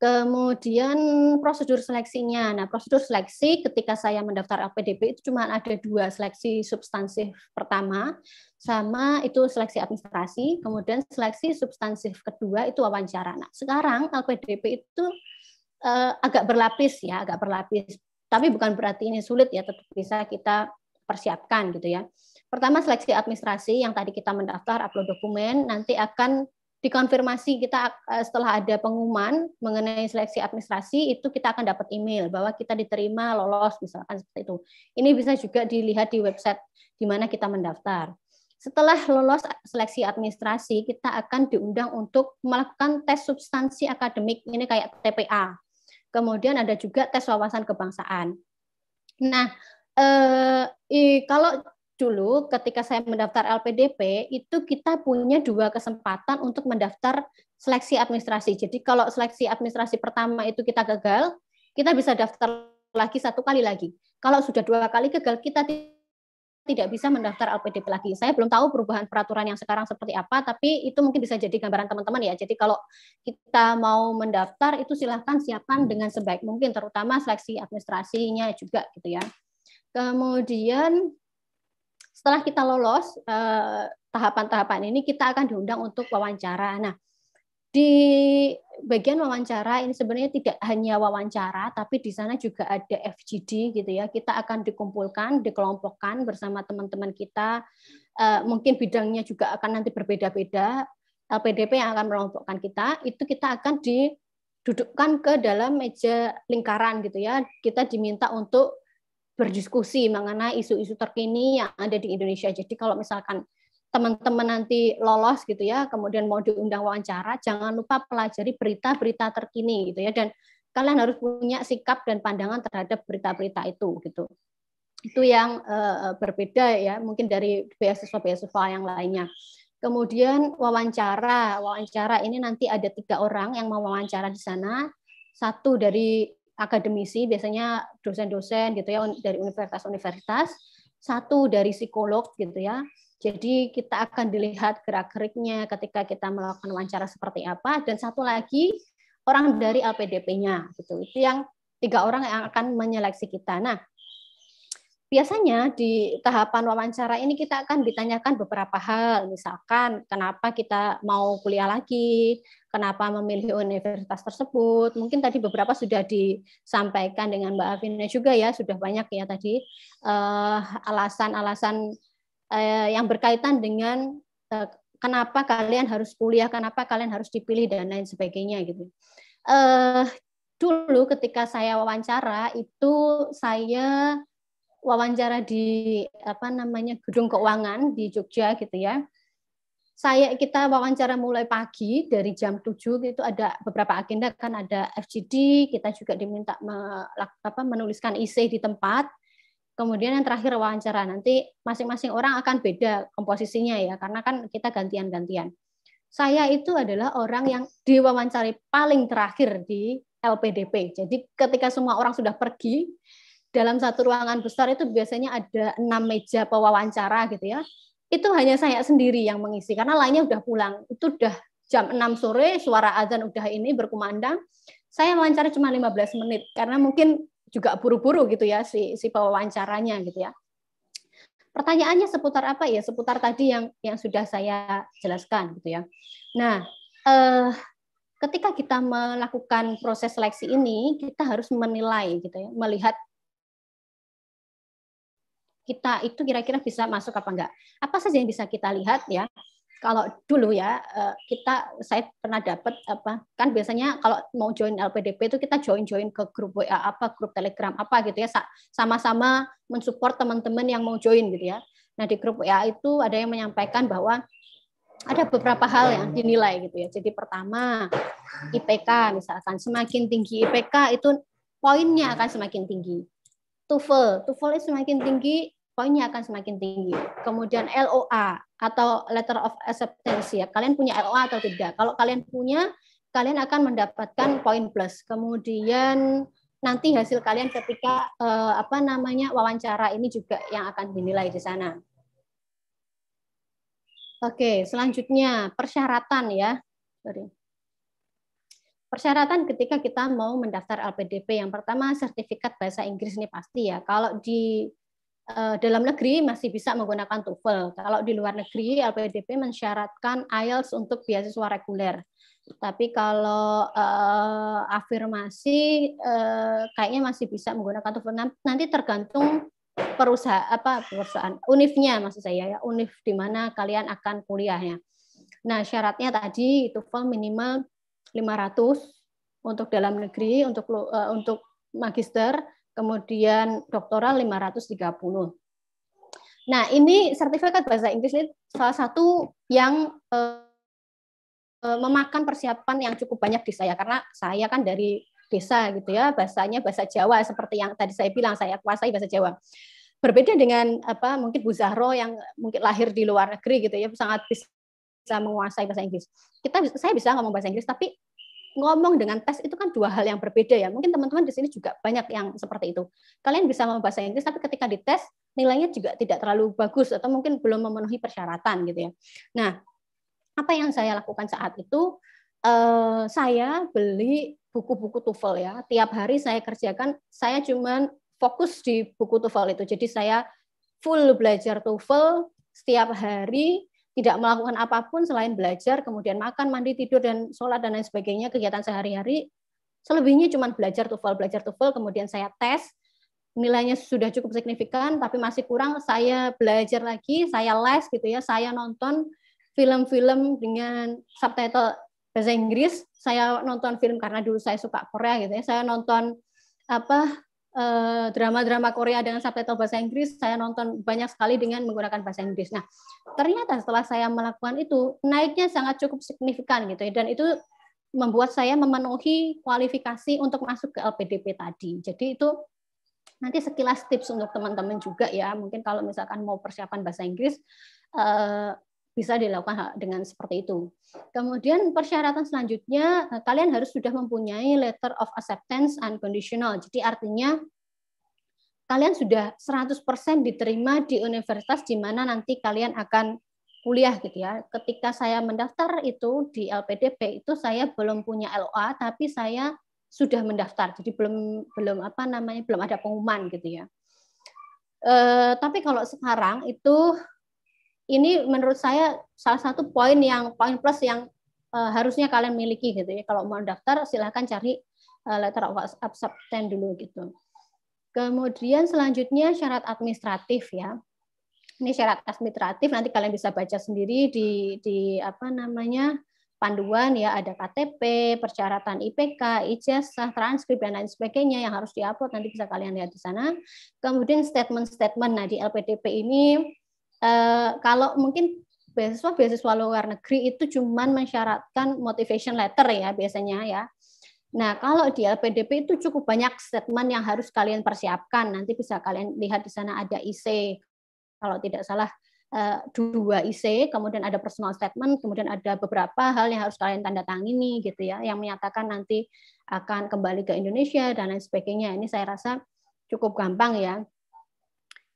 Kemudian prosedur seleksinya. Nah, prosedur seleksi ketika saya mendaftar LPDP itu cuma ada dua seleksi substansif pertama, sama itu seleksi administrasi, kemudian seleksi substansif kedua itu wawancara. Nah, sekarang LPDP itu eh, agak berlapis ya, agak berlapis. Tapi bukan berarti ini sulit ya, tetap bisa kita persiapkan gitu ya. Pertama seleksi administrasi yang tadi kita mendaftar upload dokumen, nanti akan dikonfirmasi kita eh, setelah ada pengumuman mengenai seleksi administrasi itu kita akan dapat email bahwa kita diterima lolos misalkan seperti itu. Ini bisa juga dilihat di website di mana kita mendaftar. Setelah lolos seleksi administrasi, kita akan diundang untuk melakukan tes substansi akademik, ini kayak TPA. Kemudian ada juga tes wawasan kebangsaan. Nah, eh, kalau dulu ketika saya mendaftar LPDP itu kita punya dua kesempatan untuk mendaftar seleksi administrasi. Jadi kalau seleksi administrasi pertama itu kita gagal, kita bisa daftar lagi satu kali lagi. Kalau sudah dua kali gagal, kita tidak bisa mendaftar LPDP lagi. Saya belum tahu perubahan peraturan yang sekarang seperti apa, tapi itu mungkin bisa jadi gambaran teman-teman ya. Jadi kalau kita mau mendaftar itu silahkan siapkan dengan sebaik mungkin, terutama seleksi administrasinya juga gitu ya. Kemudian setelah kita lolos eh, tahapan-tahapan ini, kita akan diundang untuk wawancara. Nah, di bagian wawancara ini sebenarnya tidak hanya wawancara, tapi di sana juga ada FGD gitu ya. Kita akan dikumpulkan, dikelompokkan bersama teman-teman kita. Eh, mungkin bidangnya juga akan nanti berbeda-beda. LPDP yang akan melompokkan kita itu kita akan didudukkan ke dalam meja lingkaran gitu ya. Kita diminta untuk berdiskusi mengenai isu-isu terkini yang ada di Indonesia. Jadi kalau misalkan teman-teman nanti lolos gitu ya, kemudian mau diundang wawancara, jangan lupa pelajari berita-berita terkini gitu ya dan kalian harus punya sikap dan pandangan terhadap berita-berita itu gitu. Itu yang uh, berbeda ya mungkin dari beasiswa-beasiswa yang lainnya. Kemudian wawancara, wawancara ini nanti ada tiga orang yang mau wawancara di sana, satu dari akademisi, biasanya dosen-dosen gitu ya dari universitas-universitas, satu dari psikolog gitu ya. Jadi kita akan dilihat gerak-geriknya ketika kita melakukan wawancara seperti apa dan satu lagi orang dari LPDP-nya gitu. Itu yang tiga orang yang akan menyeleksi kita. Nah, biasanya di tahapan wawancara ini kita akan ditanyakan beberapa hal, misalkan kenapa kita mau kuliah lagi, kenapa memilih universitas tersebut. Mungkin tadi beberapa sudah disampaikan dengan Mbak Avina juga ya, sudah banyak ya tadi eh, alasan-alasan uh, uh, yang berkaitan dengan uh, kenapa kalian harus kuliah, kenapa kalian harus dipilih dan lain sebagainya gitu. Uh, dulu ketika saya wawancara itu saya wawancara di apa namanya gedung keuangan di Jogja gitu ya. Saya kita wawancara mulai pagi dari jam 7 itu ada beberapa agenda kan ada FGD, kita juga diminta me, apa, menuliskan isi di tempat. Kemudian yang terakhir wawancara nanti masing-masing orang akan beda komposisinya ya karena kan kita gantian-gantian. Saya itu adalah orang yang diwawancari paling terakhir di LPDP. Jadi ketika semua orang sudah pergi, dalam satu ruangan besar itu biasanya ada enam meja pewawancara gitu ya. Itu hanya saya sendiri yang mengisi karena lainnya udah pulang. Itu udah jam 6 sore suara azan udah ini berkumandang. Saya wawancara cuma 15 menit karena mungkin juga buru-buru gitu ya si si pewawancaranya gitu ya. Pertanyaannya seputar apa ya? Seputar tadi yang yang sudah saya jelaskan gitu ya. Nah, eh, ketika kita melakukan proses seleksi ini, kita harus menilai gitu ya, melihat kita itu kira-kira bisa masuk apa enggak. Apa saja yang bisa kita lihat ya. Kalau dulu ya eh, kita saya pernah dapat apa kan biasanya kalau mau join LPDP itu kita join-join ke grup WA apa, grup Telegram apa gitu ya sama-sama mensupport teman-teman yang mau join gitu ya. Nah, di grup WA itu ada yang menyampaikan bahwa ada beberapa hal yang dinilai gitu ya. Jadi pertama IPK misalkan semakin tinggi IPK itu poinnya akan semakin tinggi. TOEFL, TOEFL semakin tinggi poinnya akan semakin tinggi. Kemudian LOA atau letter of acceptance ya. Kalian punya LOA atau tidak? Kalau kalian punya, kalian akan mendapatkan poin plus. Kemudian nanti hasil kalian ketika eh, apa namanya wawancara ini juga yang akan dinilai di sana. Oke, selanjutnya persyaratan ya. Sorry. Persyaratan ketika kita mau mendaftar LPDP yang pertama sertifikat bahasa Inggris ini pasti ya. Kalau di Eh, dalam negeri masih bisa menggunakan TOEFL. Kalau di luar negeri LPDP mensyaratkan IELTS untuk beasiswa reguler. Tapi kalau uh, afirmasi uh, kayaknya masih bisa menggunakan TOEFL. Nanti tergantung perusahaan apa perusahaan univnya maksud saya ya, unif di mana kalian akan kuliahnya. Nah, syaratnya tadi TOEFL minimal 500 untuk dalam negeri untuk uh, untuk magister kemudian doktoral 530. Nah, ini sertifikat bahasa Inggris ini salah satu yang eh, eh, memakan persiapan yang cukup banyak di saya karena saya kan dari desa gitu ya, bahasanya bahasa Jawa seperti yang tadi saya bilang saya kuasai bahasa Jawa. Berbeda dengan apa mungkin Bu Zahro yang mungkin lahir di luar negeri gitu ya, sangat bisa menguasai bahasa Inggris. Kita saya bisa ngomong bahasa Inggris tapi ngomong dengan tes itu kan dua hal yang berbeda ya. Mungkin teman-teman di sini juga banyak yang seperti itu. Kalian bisa ngomong bahasa Inggris tapi ketika dites nilainya juga tidak terlalu bagus atau mungkin belum memenuhi persyaratan gitu ya. Nah, apa yang saya lakukan saat itu eh, saya beli buku-buku TOEFL ya. Tiap hari saya kerjakan, saya cuman fokus di buku TOEFL itu. Jadi saya full belajar TOEFL setiap hari tidak melakukan apapun selain belajar, kemudian makan, mandi, tidur, dan sholat, dan lain sebagainya, kegiatan sehari-hari, selebihnya cuma belajar TOEFL, belajar TOEFL, kemudian saya tes, nilainya sudah cukup signifikan, tapi masih kurang, saya belajar lagi, saya les gitu ya, saya nonton film-film dengan subtitle bahasa Inggris, saya nonton film karena dulu saya suka Korea gitu ya, saya nonton apa Eh, drama-drama Korea dengan subtitle bahasa Inggris, saya nonton banyak sekali dengan menggunakan bahasa Inggris. Nah, ternyata setelah saya melakukan itu, naiknya sangat cukup signifikan gitu ya dan itu membuat saya memenuhi kualifikasi untuk masuk ke LPDP tadi. Jadi itu nanti sekilas tips untuk teman-teman juga ya, mungkin kalau misalkan mau persiapan bahasa Inggris eh, bisa dilakukan dengan seperti itu. Kemudian persyaratan selanjutnya eh, kalian harus sudah mempunyai letter of acceptance unconditional. Jadi artinya kalian sudah 100% diterima di universitas di mana nanti kalian akan kuliah gitu ya. Ketika saya mendaftar itu di LPDP itu saya belum punya LOA tapi saya sudah mendaftar. Jadi belum belum apa namanya belum ada pengumuman gitu ya. Eh, tapi kalau sekarang itu ini menurut saya salah satu poin yang poin plus yang uh, harusnya kalian miliki gitu ya. Kalau mau daftar silahkan cari uh, letter of acceptance dulu gitu. Kemudian selanjutnya syarat administratif ya. Ini syarat administratif nanti kalian bisa baca sendiri di di apa namanya panduan ya ada KTP, persyaratan IPK, ijazah, transkrip dan lain sebagainya yang harus diupload nanti bisa kalian lihat di sana. Kemudian statement-statement nah di LPDP ini Eh, kalau mungkin beasiswa beasiswa luar negeri itu cuma mensyaratkan motivation letter ya biasanya ya. Nah, kalau di LPDP itu cukup banyak statement yang harus kalian persiapkan. Nanti bisa kalian lihat di sana ada IC, kalau tidak salah eh, dua IC, kemudian ada personal statement, kemudian ada beberapa hal yang harus kalian tanda tangani gitu ya, yang menyatakan nanti akan kembali ke Indonesia dan lain sebagainya. Ini saya rasa cukup gampang ya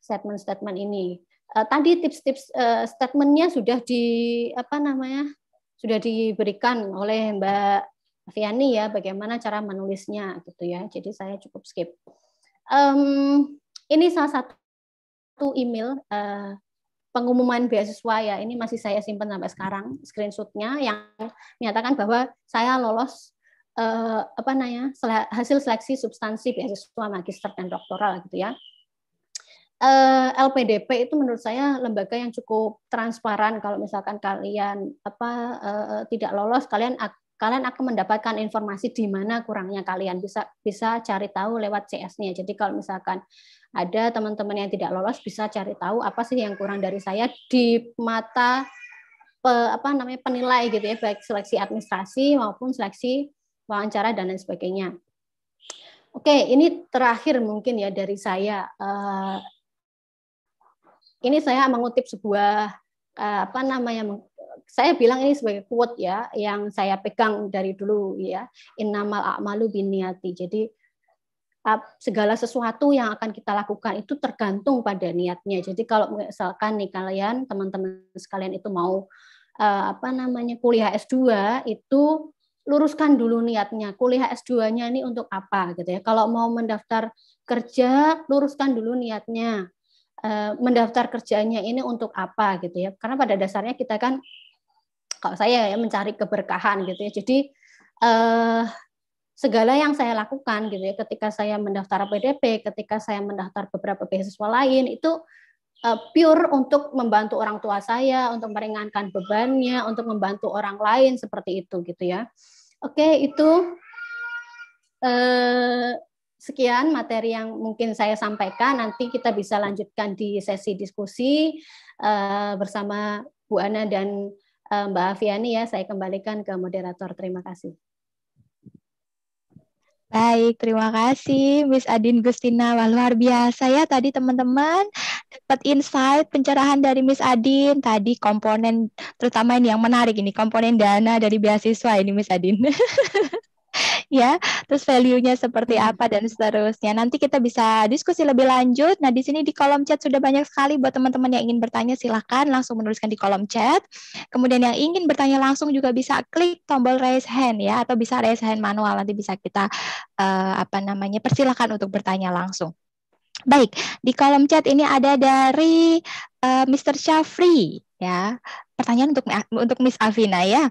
statement-statement ini uh, tadi tips-tips uh, statementnya sudah di apa namanya sudah diberikan oleh Mbak Fiani ya bagaimana cara menulisnya gitu ya. Jadi saya cukup skip. Um, ini salah satu email uh, pengumuman beasiswa ya. Ini masih saya simpan sampai sekarang screenshotnya yang menyatakan bahwa saya lolos uh, apa namanya hasil seleksi substansi beasiswa magister dan doktoral gitu ya Eh, LPDP itu menurut saya lembaga yang cukup transparan kalau misalkan kalian apa eh, tidak lolos kalian kalian akan mendapatkan informasi di mana kurangnya kalian bisa bisa cari tahu lewat CS-nya. Jadi kalau misalkan ada teman-teman yang tidak lolos bisa cari tahu apa sih yang kurang dari saya di mata pe, apa namanya penilai gitu ya baik seleksi administrasi maupun seleksi wawancara dan lain sebagainya. Oke, ini terakhir mungkin ya dari saya. Eh, ini saya mengutip sebuah eh, apa namanya saya bilang ini sebagai quote ya yang saya pegang dari dulu ya innamal a'malu binniati. Jadi segala sesuatu yang akan kita lakukan itu tergantung pada niatnya. Jadi kalau misalkan nih kalian teman-teman sekalian itu mau eh, apa namanya kuliah S2 itu luruskan dulu niatnya. Kuliah S2-nya ini untuk apa gitu ya. Kalau mau mendaftar kerja luruskan dulu niatnya. Eh, mendaftar kerjanya ini untuk apa gitu ya karena pada dasarnya kita kan kalau saya ya mencari keberkahan gitu ya jadi eh, segala yang saya lakukan gitu ya ketika saya mendaftar PDP ketika saya mendaftar beberapa beasiswa lain itu eh, pure untuk membantu orang tua saya untuk meringankan bebannya untuk membantu orang lain seperti itu gitu ya oke itu eh, Sekian materi yang mungkin saya sampaikan. Nanti kita bisa lanjutkan di sesi diskusi eh, bersama Bu Ana dan eh, Mbak Afiani ya. Saya kembalikan ke moderator. Terima kasih. Baik, terima kasih Miss Adin Gustina. Wah, luar biasa ya tadi teman-teman dapat insight pencerahan dari Miss Adin tadi komponen terutama ini yang menarik ini komponen dana dari beasiswa ini Miss Adin. <laughs> <laughs> ya terus value-nya seperti hmm. apa dan seterusnya nanti kita bisa diskusi lebih lanjut nah di sini di kolom chat sudah banyak sekali buat teman-teman yang ingin bertanya silahkan langsung menuliskan di kolom chat kemudian yang ingin bertanya langsung juga bisa klik tombol raise hand ya atau bisa raise hand manual nanti bisa kita uh, apa namanya persilahkan untuk bertanya langsung Baik, di kolom chat ini ada dari uh, eh, Mr. Syafri ya pertanyaan untuk untuk Miss Alvina ya.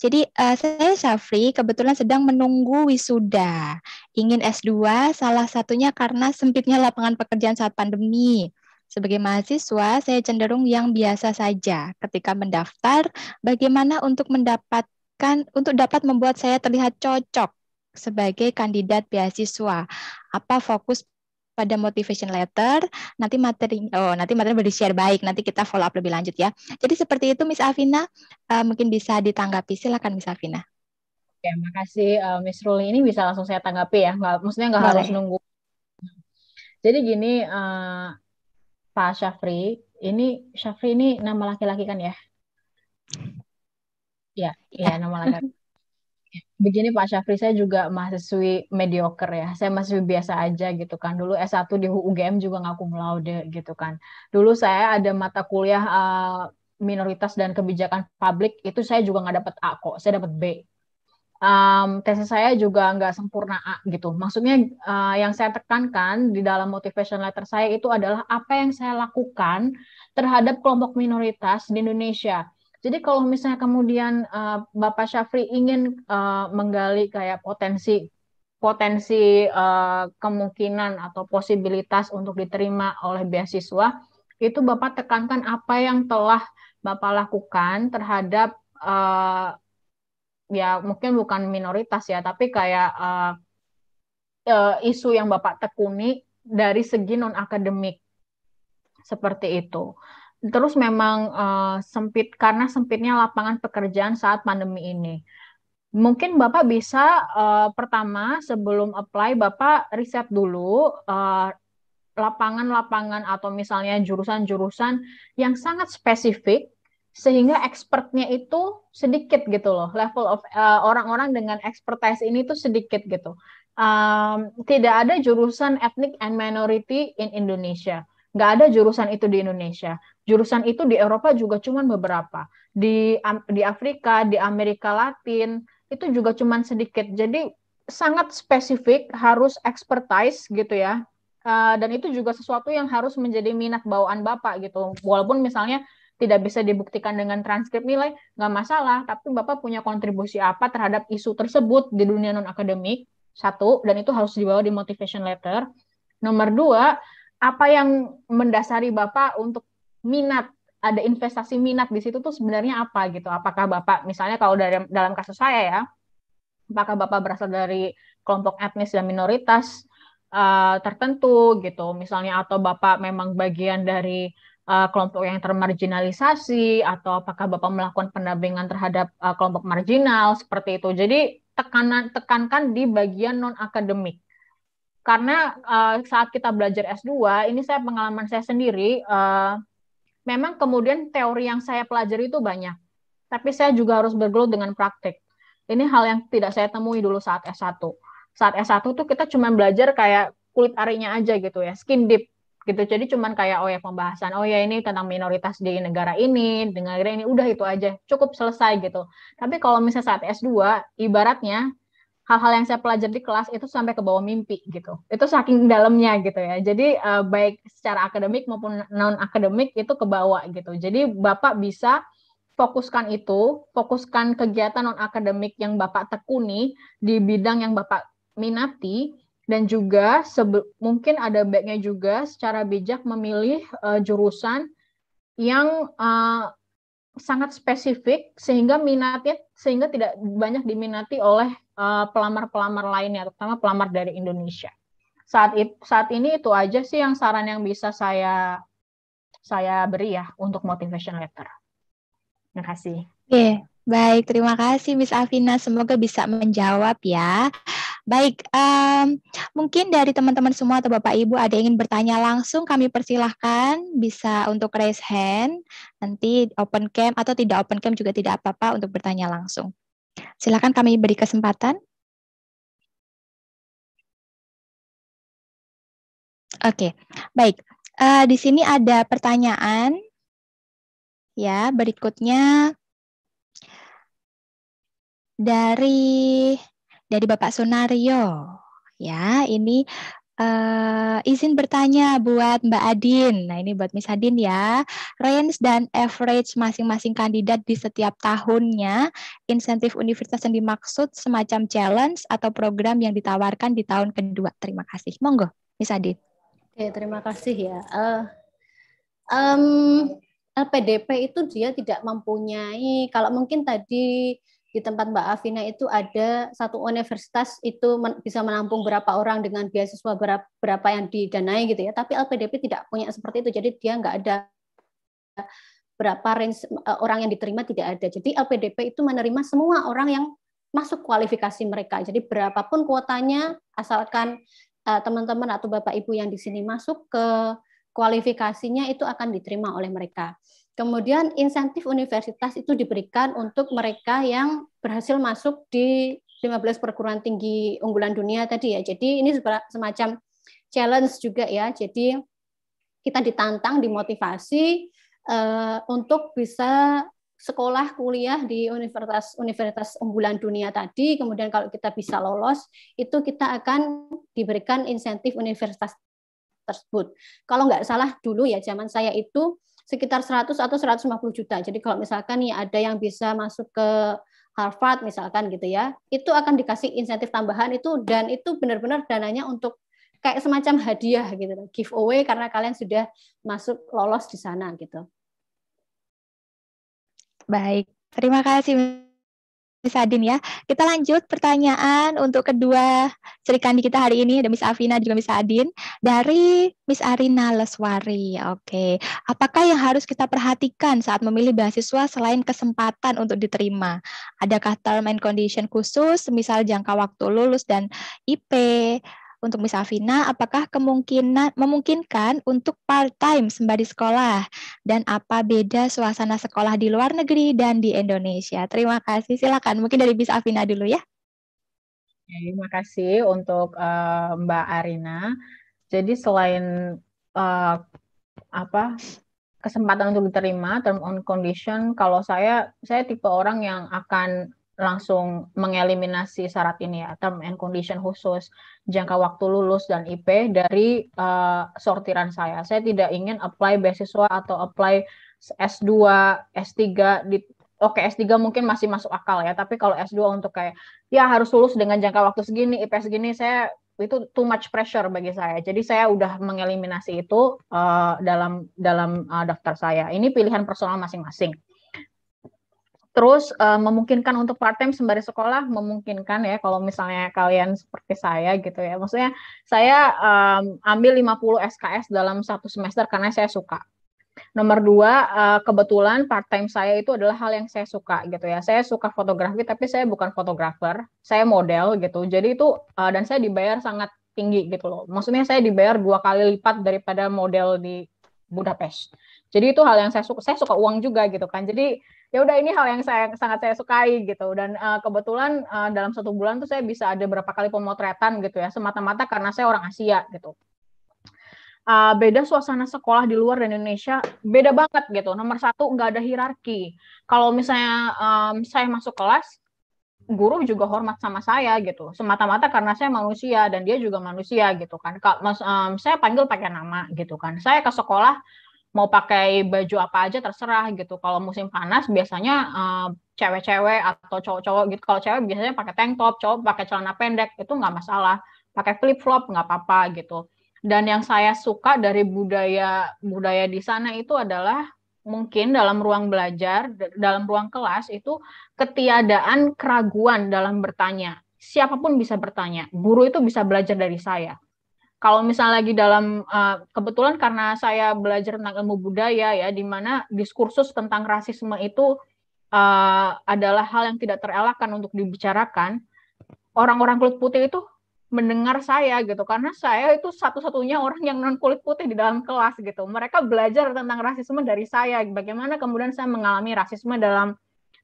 Jadi uh, saya Syafri kebetulan sedang menunggu wisuda, ingin S2 salah satunya karena sempitnya lapangan pekerjaan saat pandemi. Sebagai mahasiswa, saya cenderung yang biasa saja ketika mendaftar, bagaimana untuk mendapatkan untuk dapat membuat saya terlihat cocok sebagai kandidat beasiswa. Apa fokus pada motivation letter nanti materi oh nanti materi boleh share baik nanti kita follow up lebih lanjut ya jadi seperti itu Miss Afina uh, eh, mungkin bisa ditanggapi silakan Miss Afina ya makasih uh, Miss Ruli ini bisa langsung saya tanggapi ya nggak maksudnya nggak harus nunggu jadi gini uh, Pak Syafri ini Syafri ini nama laki-laki kan ya ya ya nama laki-laki Begini Pak Syafri, saya juga mahasiswi mediocre ya. Saya masih biasa aja gitu kan. Dulu S1 di UGM juga ngaku melaude gitu kan. Dulu saya ada mata kuliah uh, minoritas dan kebijakan publik, itu saya juga nggak dapat A kok, saya dapat B. Um, tesis saya juga nggak sempurna A gitu. Maksudnya uh, yang saya tekankan di dalam motivation letter saya itu adalah apa yang saya lakukan terhadap kelompok minoritas di Indonesia jadi kalau misalnya kemudian uh, Bapak Syafri ingin uh, menggali kayak potensi potensi uh, kemungkinan atau posibilitas untuk diterima oleh beasiswa, itu Bapak tekankan apa yang telah Bapak lakukan terhadap uh, ya mungkin bukan minoritas ya, tapi kayak uh, uh, isu yang Bapak tekuni dari segi non akademik seperti itu terus memang uh, sempit karena sempitnya lapangan pekerjaan saat pandemi ini. Mungkin Bapak bisa uh, pertama sebelum apply Bapak riset dulu lapangan eh, lapangan-lapangan atau misalnya jurusan-jurusan yang sangat spesifik sehingga expertnya itu sedikit gitu loh level of orang-orang uh, dengan expertise ini tuh sedikit gitu um, tidak ada jurusan ethnic and minority in Indonesia nggak ada jurusan itu di Indonesia jurusan itu di Eropa juga cuma beberapa di di Afrika di Amerika Latin itu juga cuma sedikit jadi sangat spesifik harus expertise gitu ya uh, dan itu juga sesuatu yang harus menjadi minat bawaan bapak gitu walaupun misalnya tidak bisa dibuktikan dengan transkrip nilai nggak masalah tapi bapak punya kontribusi apa terhadap isu tersebut di dunia non akademik satu dan itu harus dibawa di motivation letter nomor dua apa yang mendasari bapak untuk minat ada investasi minat di situ tuh sebenarnya apa gitu? Apakah Bapak misalnya kalau dari dalam kasus saya ya, apakah Bapak berasal dari kelompok etnis dan minoritas uh, tertentu gitu, misalnya atau Bapak memang bagian dari uh, kelompok yang termarginalisasi atau apakah Bapak melakukan pendampingan terhadap uh, kelompok marginal seperti itu. Jadi tekanan tekankan di bagian non akademik karena uh, saat kita belajar S2 ini saya pengalaman saya sendiri uh, memang kemudian teori yang saya pelajari itu banyak, tapi saya juga harus bergelut dengan praktik. Ini hal yang tidak saya temui dulu saat S1. Saat S1 tuh kita cuma belajar kayak kulit arinya aja gitu ya, skin deep gitu. Jadi cuma kayak oh ya pembahasan, oh ya ini tentang minoritas di negara ini, dengan negara ini udah itu aja, cukup selesai gitu. Tapi kalau misalnya saat S2, ibaratnya hal-hal yang saya pelajari di kelas itu sampai ke bawah mimpi gitu itu saking dalamnya gitu ya jadi uh, baik secara akademik maupun non akademik itu ke bawah gitu jadi bapak bisa fokuskan itu fokuskan kegiatan non akademik yang bapak tekuni di bidang yang bapak minati dan juga mungkin ada baiknya juga secara bijak memilih uh, jurusan yang uh, sangat spesifik sehingga minatnya sehingga tidak banyak diminati oleh eh, pelamar-pelamar uh, lainnya terutama pelamar dari Indonesia. Saat saat ini itu aja sih yang saran yang bisa saya saya beri ya untuk motivation letter. Terima kasih. yeah. baik terima kasih Miss Afina semoga bisa menjawab ya. Baik, um, mungkin dari teman-teman semua atau Bapak Ibu ada yang ingin bertanya langsung, kami persilahkan bisa untuk raise hand, nanti open cam atau tidak open cam juga tidak apa-apa untuk bertanya langsung. Silakan kami beri kesempatan. Oke, okay. baik. Uh, di sini ada pertanyaan. Ya, berikutnya dari dari Bapak Sunario. Ya, ini uh, izin bertanya buat Mbak Adin. Nah, ini buat Miss Adin ya. Range dan average masing-masing kandidat di setiap tahunnya, insentif universitas yang dimaksud semacam challenge atau program yang ditawarkan di tahun kedua. Terima kasih. Monggo, Miss Adin. Oke, terima kasih ya. Uh, eh, um, LPDP itu dia tidak mempunyai, kalau mungkin tadi di tempat Mbak Afina itu ada satu universitas itu men bisa menampung berapa orang dengan beasiswa berapa, berapa yang didanai gitu ya. Tapi LPDP tidak punya seperti itu. Jadi dia nggak ada berapa range e, orang yang diterima tidak ada. Jadi LPDP itu menerima semua orang yang masuk kualifikasi mereka. Jadi berapapun kuotanya asalkan e, teman-teman uh, atau Bapak Ibu yang di sini masuk ke kualifikasinya itu akan diterima oleh mereka. Kemudian insentif universitas itu diberikan untuk mereka yang berhasil masuk di 15 perguruan tinggi unggulan dunia tadi ya. Jadi ini semacam challenge juga ya. Jadi kita ditantang, dimotivasi uh, untuk bisa sekolah kuliah di universitas universitas unggulan dunia tadi kemudian kalau kita bisa lolos itu kita akan diberikan insentif universitas tersebut kalau nggak salah dulu ya zaman saya itu sekitar 100 atau 150 juta. Jadi kalau misalkan nih ada yang bisa masuk ke Harvard misalkan gitu ya, itu akan dikasih insentif tambahan itu dan itu benar-benar dananya untuk kayak semacam hadiah gitu, giveaway karena kalian sudah masuk lolos di sana gitu. Baik, terima kasih Miss Adin ya. Kita lanjut pertanyaan untuk kedua di kita hari ini ada Miss Afina juga Miss Adin dari Miss Arina Leswari. Oke, apakah yang harus kita perhatikan saat memilih beasiswa selain kesempatan untuk diterima? Adakah term and condition khusus, misal jangka waktu lulus dan IP, untuk Miss Afina, apakah kemungkinan memungkinkan untuk part time sembari sekolah dan apa beda suasana sekolah di luar negeri dan di Indonesia? Terima kasih. Silakan mungkin dari Miss Afina dulu ya. Terima kasih untuk uh, Mbak Arina. Jadi selain uh, apa kesempatan untuk diterima term on condition, kalau saya saya tipe orang yang akan langsung mengeliminasi syarat ini ya term and condition khusus jangka waktu lulus dan IP dari uh, sortiran saya. Saya tidak ingin apply beasiswa atau apply S2, S3 di oke S3 mungkin masih masuk akal ya, tapi kalau S2 untuk kayak ya harus lulus dengan jangka waktu segini, IP segini saya itu too much pressure bagi saya. Jadi saya udah mengeliminasi itu uh, dalam dalam uh, daftar saya. Ini pilihan personal masing-masing terus uh, memungkinkan untuk part time sembari sekolah memungkinkan ya kalau misalnya kalian seperti saya gitu ya maksudnya saya um, ambil 50 SKS dalam satu semester karena saya suka nomor dua eh, kebetulan part time saya itu adalah hal yang saya suka gitu ya saya suka fotografi tapi saya bukan fotografer saya model gitu jadi itu eh, dan saya dibayar sangat tinggi gitu loh maksudnya saya dibayar dua kali lipat daripada model di Budapest jadi itu hal yang saya suka saya suka uang juga gitu kan jadi ya udah ini hal yang saya sangat saya sukai gitu dan uh, kebetulan uh, dalam satu bulan tuh saya bisa ada berapa kali pemotretan gitu ya semata-mata karena saya orang Asia gitu uh, beda suasana sekolah di luar dan Indonesia beda banget gitu. Nomor satu nggak ada hierarki. Kalau misalnya um, saya masuk kelas, guru juga hormat sama saya gitu. Semata-mata karena saya manusia dan dia juga manusia gitu kan. Mas, um, saya panggil pakai nama gitu kan. Saya ke sekolah mau pakai baju apa aja terserah gitu. Kalau musim panas biasanya uh, cewek-cewek atau cowok-cowok gitu. Kalau cewek biasanya pakai tank top, cowok pakai celana pendek itu nggak masalah. Pakai flip flop nggak apa-apa gitu. Dan yang saya suka dari budaya budaya di sana itu adalah mungkin dalam ruang belajar, dalam ruang kelas itu ketiadaan keraguan dalam bertanya. Siapapun bisa bertanya. Guru itu bisa belajar dari saya kalau misalnya lagi dalam uh, kebetulan karena saya belajar tentang ilmu budaya ya di mana diskursus tentang rasisme itu uh, adalah hal yang tidak terelakkan untuk dibicarakan orang-orang kulit putih itu mendengar saya gitu karena saya itu satu-satunya orang yang non kulit putih di dalam kelas gitu mereka belajar tentang rasisme dari saya bagaimana kemudian saya mengalami rasisme dalam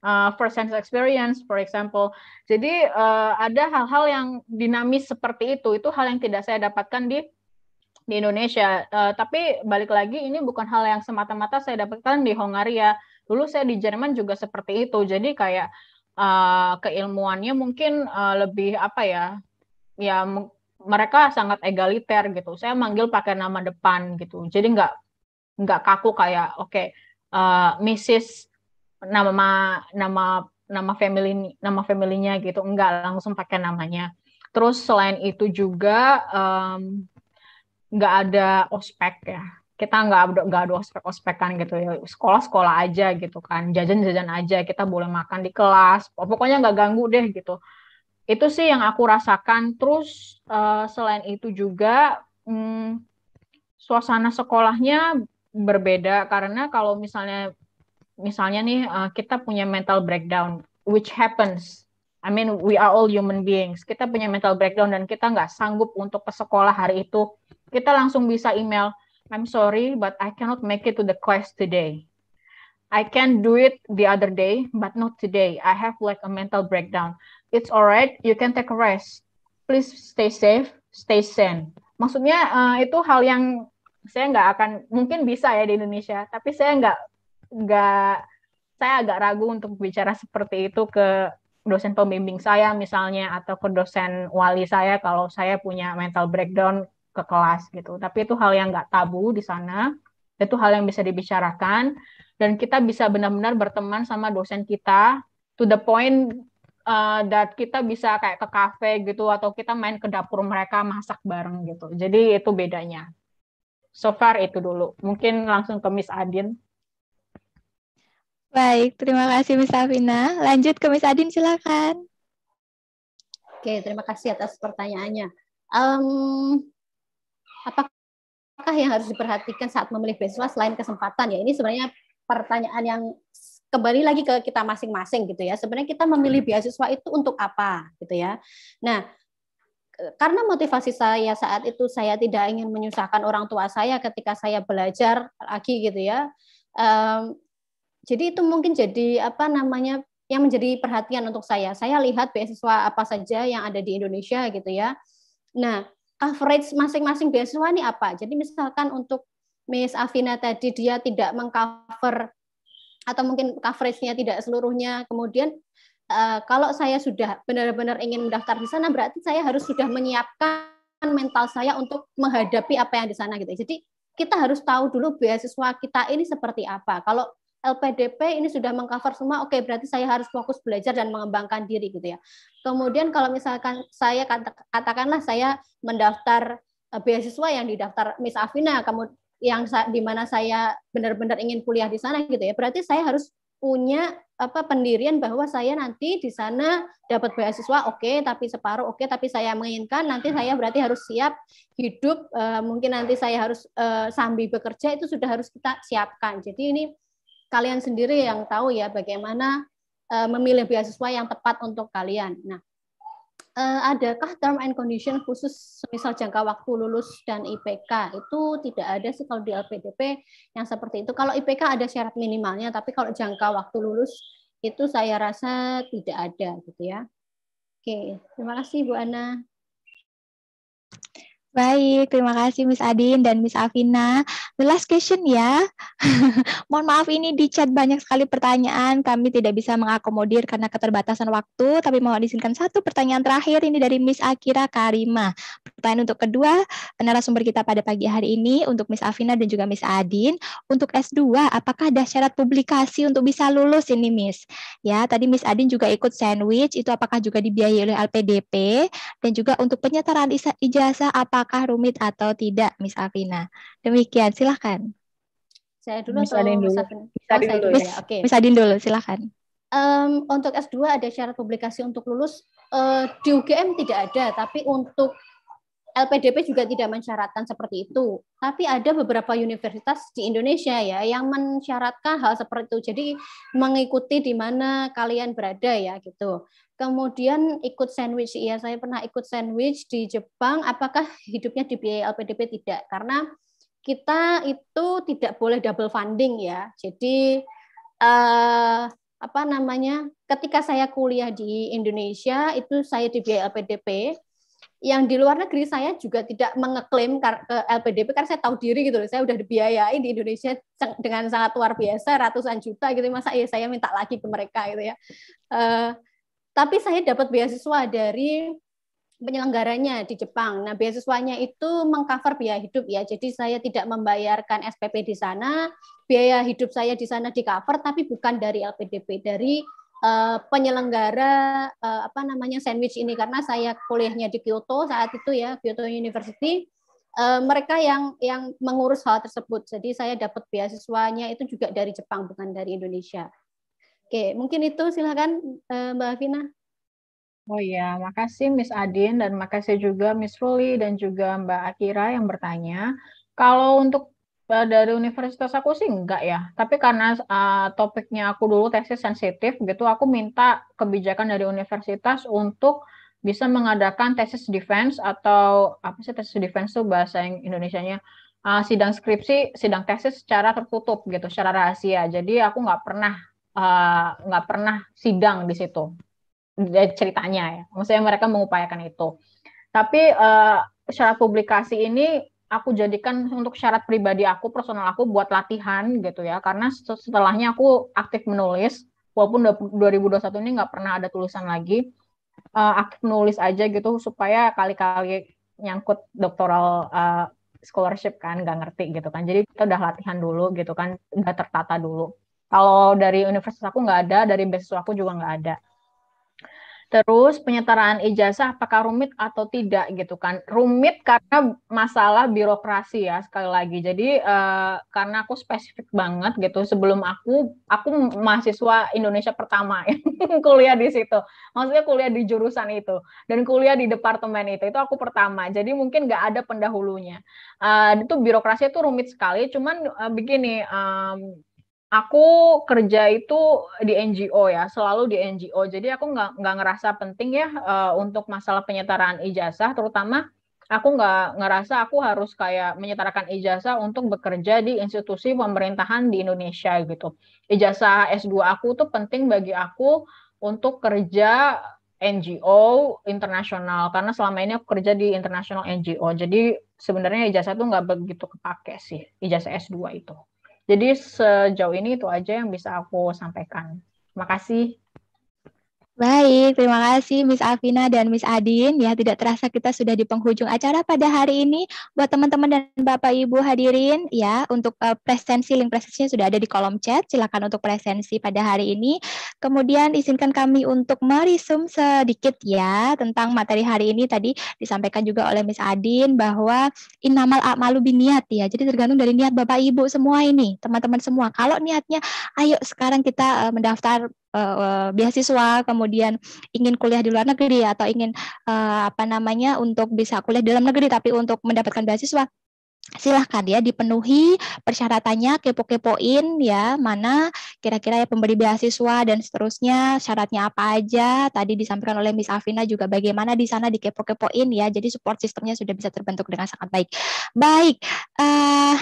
uh, first hand experience, for example. Jadi uh, ada hal-hal yang dinamis seperti itu. Itu hal yang tidak saya dapatkan di di Indonesia. Uh, tapi balik lagi ini bukan hal yang semata-mata saya dapatkan di Hongaria. Dulu saya di Jerman juga seperti itu. Jadi kayak uh, keilmuannya mungkin uh, lebih apa ya? Ya mereka sangat egaliter gitu. Saya manggil pakai nama depan gitu. Jadi nggak nggak kaku kayak oke okay, uh, Mrs nama nama nama family nama familynya gitu enggak langsung pakai namanya terus selain itu juga um, nggak ada ospek ya kita nggak ada nggak ada ospek ospekan gitu ya sekolah sekolah aja gitu kan jajan jajan aja kita boleh makan di kelas pokoknya nggak ganggu deh gitu itu sih yang aku rasakan terus uh, selain itu juga hmm, suasana sekolahnya berbeda karena kalau misalnya misalnya nih uh, kita punya mental breakdown which happens I mean we are all human beings kita punya mental breakdown dan kita nggak sanggup untuk ke sekolah hari itu kita langsung bisa email I'm sorry but I cannot make it to the class today I can do it the other day but not today I have like a mental breakdown it's alright you can take a rest please stay safe stay sane maksudnya uh, itu hal yang saya nggak akan mungkin bisa ya di Indonesia tapi saya nggak nggak saya agak ragu untuk bicara seperti itu ke dosen pembimbing saya misalnya atau ke dosen wali saya kalau saya punya mental breakdown ke kelas gitu. Tapi itu hal yang nggak tabu di sana. Itu hal yang bisa dibicarakan dan kita bisa benar-benar berteman sama dosen kita to the point uh, that kita bisa kayak ke kafe gitu atau kita main ke dapur mereka masak bareng gitu. Jadi itu bedanya. So far itu dulu. Mungkin langsung ke Miss Adin. Baik, terima kasih Miss Alvina. Lanjut ke Miss Adin, silakan. Oke, terima kasih atas pertanyaannya. Um, apakah yang harus diperhatikan saat memilih beasiswa selain kesempatan ya? Ini sebenarnya pertanyaan yang kembali lagi ke kita masing-masing gitu ya. Sebenarnya kita memilih hmm. beasiswa itu untuk apa gitu ya. Nah, karena motivasi saya saat itu saya tidak ingin menyusahkan orang tua saya ketika saya belajar lagi gitu ya. Um, jadi itu mungkin jadi apa namanya yang menjadi perhatian untuk saya. Saya lihat beasiswa apa saja yang ada di Indonesia gitu ya. Nah, coverage masing-masing beasiswa ini apa? Jadi misalkan untuk Miss Afina tadi dia tidak mengcover atau mungkin coveragenya tidak seluruhnya. Kemudian eh, kalau saya sudah benar-benar ingin mendaftar di sana, berarti saya harus sudah menyiapkan mental saya untuk menghadapi apa yang di sana gitu. Ya. Jadi kita harus tahu dulu beasiswa kita ini seperti apa. Kalau LPDP ini sudah mengcover semua, oke okay, berarti saya harus fokus belajar dan mengembangkan diri gitu ya. Kemudian kalau misalkan saya katakanlah saya mendaftar eh, beasiswa yang didaftar Miss Afina, kamu yang di mana saya benar-benar ingin kuliah di sana gitu ya. Berarti saya harus punya apa pendirian bahwa saya nanti di sana dapat beasiswa oke okay, tapi separuh oke okay, tapi saya menginginkan nanti saya berarti harus siap hidup uh, mungkin nanti saya harus uh, sambil bekerja itu sudah harus kita siapkan jadi ini kalian sendiri yang tahu ya bagaimana eh, memilih beasiswa yang tepat untuk kalian. Nah, eh, adakah term and condition khusus misal jangka waktu lulus dan IPK itu tidak ada sih kalau di LPDP yang seperti itu. Kalau IPK ada syarat minimalnya, tapi kalau jangka waktu lulus itu saya rasa tidak ada gitu ya. Oke, terima kasih Bu Ana. Baik, terima kasih Miss Adin dan Miss Afina. The last question ya. <laughs> Mohon maaf ini di chat banyak sekali pertanyaan, kami tidak bisa mengakomodir karena keterbatasan waktu, tapi mohon izinkan satu pertanyaan terakhir ini dari Miss Akira Karima. Pertanyaan untuk kedua narasumber kita pada pagi hari ini untuk Miss Afina dan juga Miss Adin, untuk S2 apakah ada syarat publikasi untuk bisa lulus ini Miss? Ya, tadi Miss Adin juga ikut sandwich, itu apakah juga dibiayai oleh LPDP dan juga untuk penyetaraan ijazah apakah apakah rumit atau tidak Miss Afina. Demikian, silahkan. Saya dulu Miss atau Miss Afina? Bisa oh, dulu, ya. ya oke. Okay. Miss Adin dulu, silahkan. Um, untuk S2 ada syarat publikasi untuk lulus. Uh, di UGM tidak ada, tapi untuk LPDP juga tidak mensyaratkan seperti itu. Tapi ada beberapa universitas di Indonesia ya yang mensyaratkan hal seperti itu. Jadi mengikuti di mana kalian berada ya gitu. Kemudian ikut sandwich. ya saya pernah ikut sandwich di Jepang. Apakah hidupnya di biaya LPDP tidak? Karena kita itu tidak boleh double funding ya. Jadi eh, apa namanya? Ketika saya kuliah di Indonesia itu saya di biaya LPDP yang di luar negeri saya juga tidak mengeklaim ke LPDP karena saya tahu diri gitu loh. Saya udah dibiayai di Indonesia dengan sangat luar biasa ratusan juta gitu masa ya saya minta lagi ke mereka gitu ya. Uh, tapi saya dapat beasiswa dari penyelenggaranya di Jepang. Nah, beasiswanya itu mengcover biaya hidup ya. Jadi saya tidak membayarkan SPP di sana, biaya hidup saya di sana di cover tapi bukan dari LPDP, dari uh, penyelenggara uh, apa namanya sandwich ini karena saya kuliahnya di Kyoto saat itu ya Kyoto University uh, mereka yang yang mengurus hal tersebut jadi saya dapat beasiswanya itu juga dari Jepang bukan dari Indonesia oke mungkin itu silahkan uh, Mbak Vina Oh ya, makasih Miss Adin dan makasih juga Miss Ruli dan juga Mbak Akira yang bertanya. Kalau untuk Eh, dari universitas aku sih enggak ya. Tapi karena uh, topiknya aku dulu tesis sensitif gitu, aku minta kebijakan dari universitas untuk bisa mengadakan tesis defense atau apa sih tesis defense tuh bahasa yang Indonesianya uh, sidang skripsi, sidang tesis secara tertutup gitu, secara rahasia. Jadi aku nggak pernah nggak uh, pernah sidang di situ ceritanya ya. Maksudnya mereka mengupayakan itu. Tapi uh, syarat publikasi ini aku jadikan untuk syarat pribadi aku, personal aku buat latihan gitu ya. Karena setelahnya aku aktif menulis, walaupun 2021 ini nggak pernah ada tulisan lagi, uh, aktif menulis aja gitu supaya kali-kali nyangkut doktoral uh, scholarship kan, nggak ngerti gitu kan. Jadi kita udah latihan dulu gitu kan, udah tertata dulu. Kalau dari universitas aku nggak ada, dari beasiswa aku juga nggak ada. Terus penyetaraan ijazah apakah rumit atau tidak gitu kan? Rumit karena masalah birokrasi ya sekali lagi. Jadi uh, karena aku spesifik banget gitu. Sebelum aku aku mahasiswa Indonesia pertama <laughs> yang kuliah di situ. Maksudnya kuliah di jurusan itu dan kuliah di departemen itu itu aku pertama. Jadi mungkin nggak ada pendahulunya. Uh, itu birokrasi itu rumit sekali. Cuman uh, begini um, aku kerja itu di NGO ya, selalu di NGO. Jadi aku nggak nggak ngerasa penting ya uh, untuk masalah penyetaraan ijazah, terutama aku nggak ngerasa aku harus kayak menyetarakan ijazah untuk bekerja di institusi pemerintahan di Indonesia gitu. Ijazah S2 aku tuh penting bagi aku untuk kerja NGO internasional karena selama ini aku kerja di internasional NGO. Jadi sebenarnya ijazah tuh nggak begitu kepake sih, ijazah S2 itu. Jadi sejauh ini itu aja yang bisa aku sampaikan. Terima kasih. Baik, terima kasih Miss Alvina dan Miss Adin. Ya, tidak terasa kita sudah di penghujung acara pada hari ini. Buat teman-teman dan Bapak Ibu hadirin, ya, untuk uh, presensi link presensinya sudah ada di kolom chat. Silakan untuk presensi pada hari ini. Kemudian izinkan kami untuk merisum sedikit ya tentang materi hari ini tadi disampaikan juga oleh Miss Adin bahwa innamal amalu biniat ya. Jadi tergantung dari niat Bapak Ibu semua ini, teman-teman semua. Kalau niatnya ayo sekarang kita uh, mendaftar uh, beasiswa, kemudian ingin kuliah di luar negeri atau ingin uh, apa namanya untuk bisa kuliah di dalam negeri tapi untuk mendapatkan beasiswa, silahkan ya dipenuhi persyaratannya kepo-kepoin ya mana kira-kira ya pemberi beasiswa dan seterusnya syaratnya apa aja tadi disampaikan oleh Miss Afina juga bagaimana di sana dikepo-kepoin ya jadi support sistemnya sudah bisa terbentuk dengan sangat baik baik uh,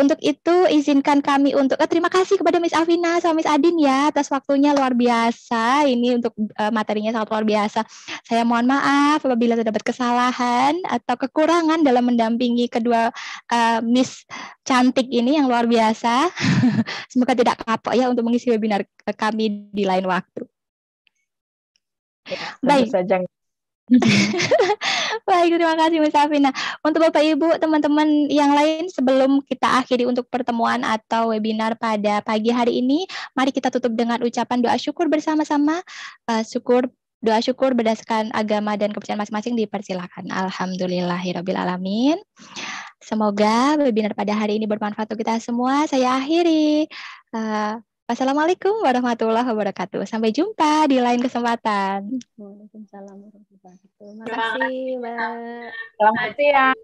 untuk itu izinkan kami untuk uh, terima kasih kepada Miss Afina sama Miss Adin ya atas waktunya luar biasa ini untuk uh, materinya sangat luar biasa saya mohon maaf apabila terdapat kesalahan atau kekurangan dalam mendampingi kedua uh, Miss Cantik ini yang luar biasa. <laughs> Semoga tidak kapok ya untuk mengisi webinar eh, kami di lain waktu. Ya, Baik. Saja. <laughs> Baik, terima kasih Miss Safina. Untuk Bapak Ibu, teman-teman yang lain sebelum kita akhiri untuk pertemuan atau webinar pada pagi hari ini, mari kita tutup dengan ucapan doa syukur bersama-sama. Uh, syukur doa syukur berdasarkan agama dan kepercayaan masing-masing dipersilakan. Alhamdulillahirabbil alamin. Semoga webinar pada hari ini bermanfaat untuk kita semua. Saya akhiri. Uh, Wassalamualaikum warahmatullahi wabarakatuh. Sampai jumpa di lain kesempatan. Waalaikumsalam warahmatullahi wabarakatuh. Terima kasih, Mbak. Selamat siang.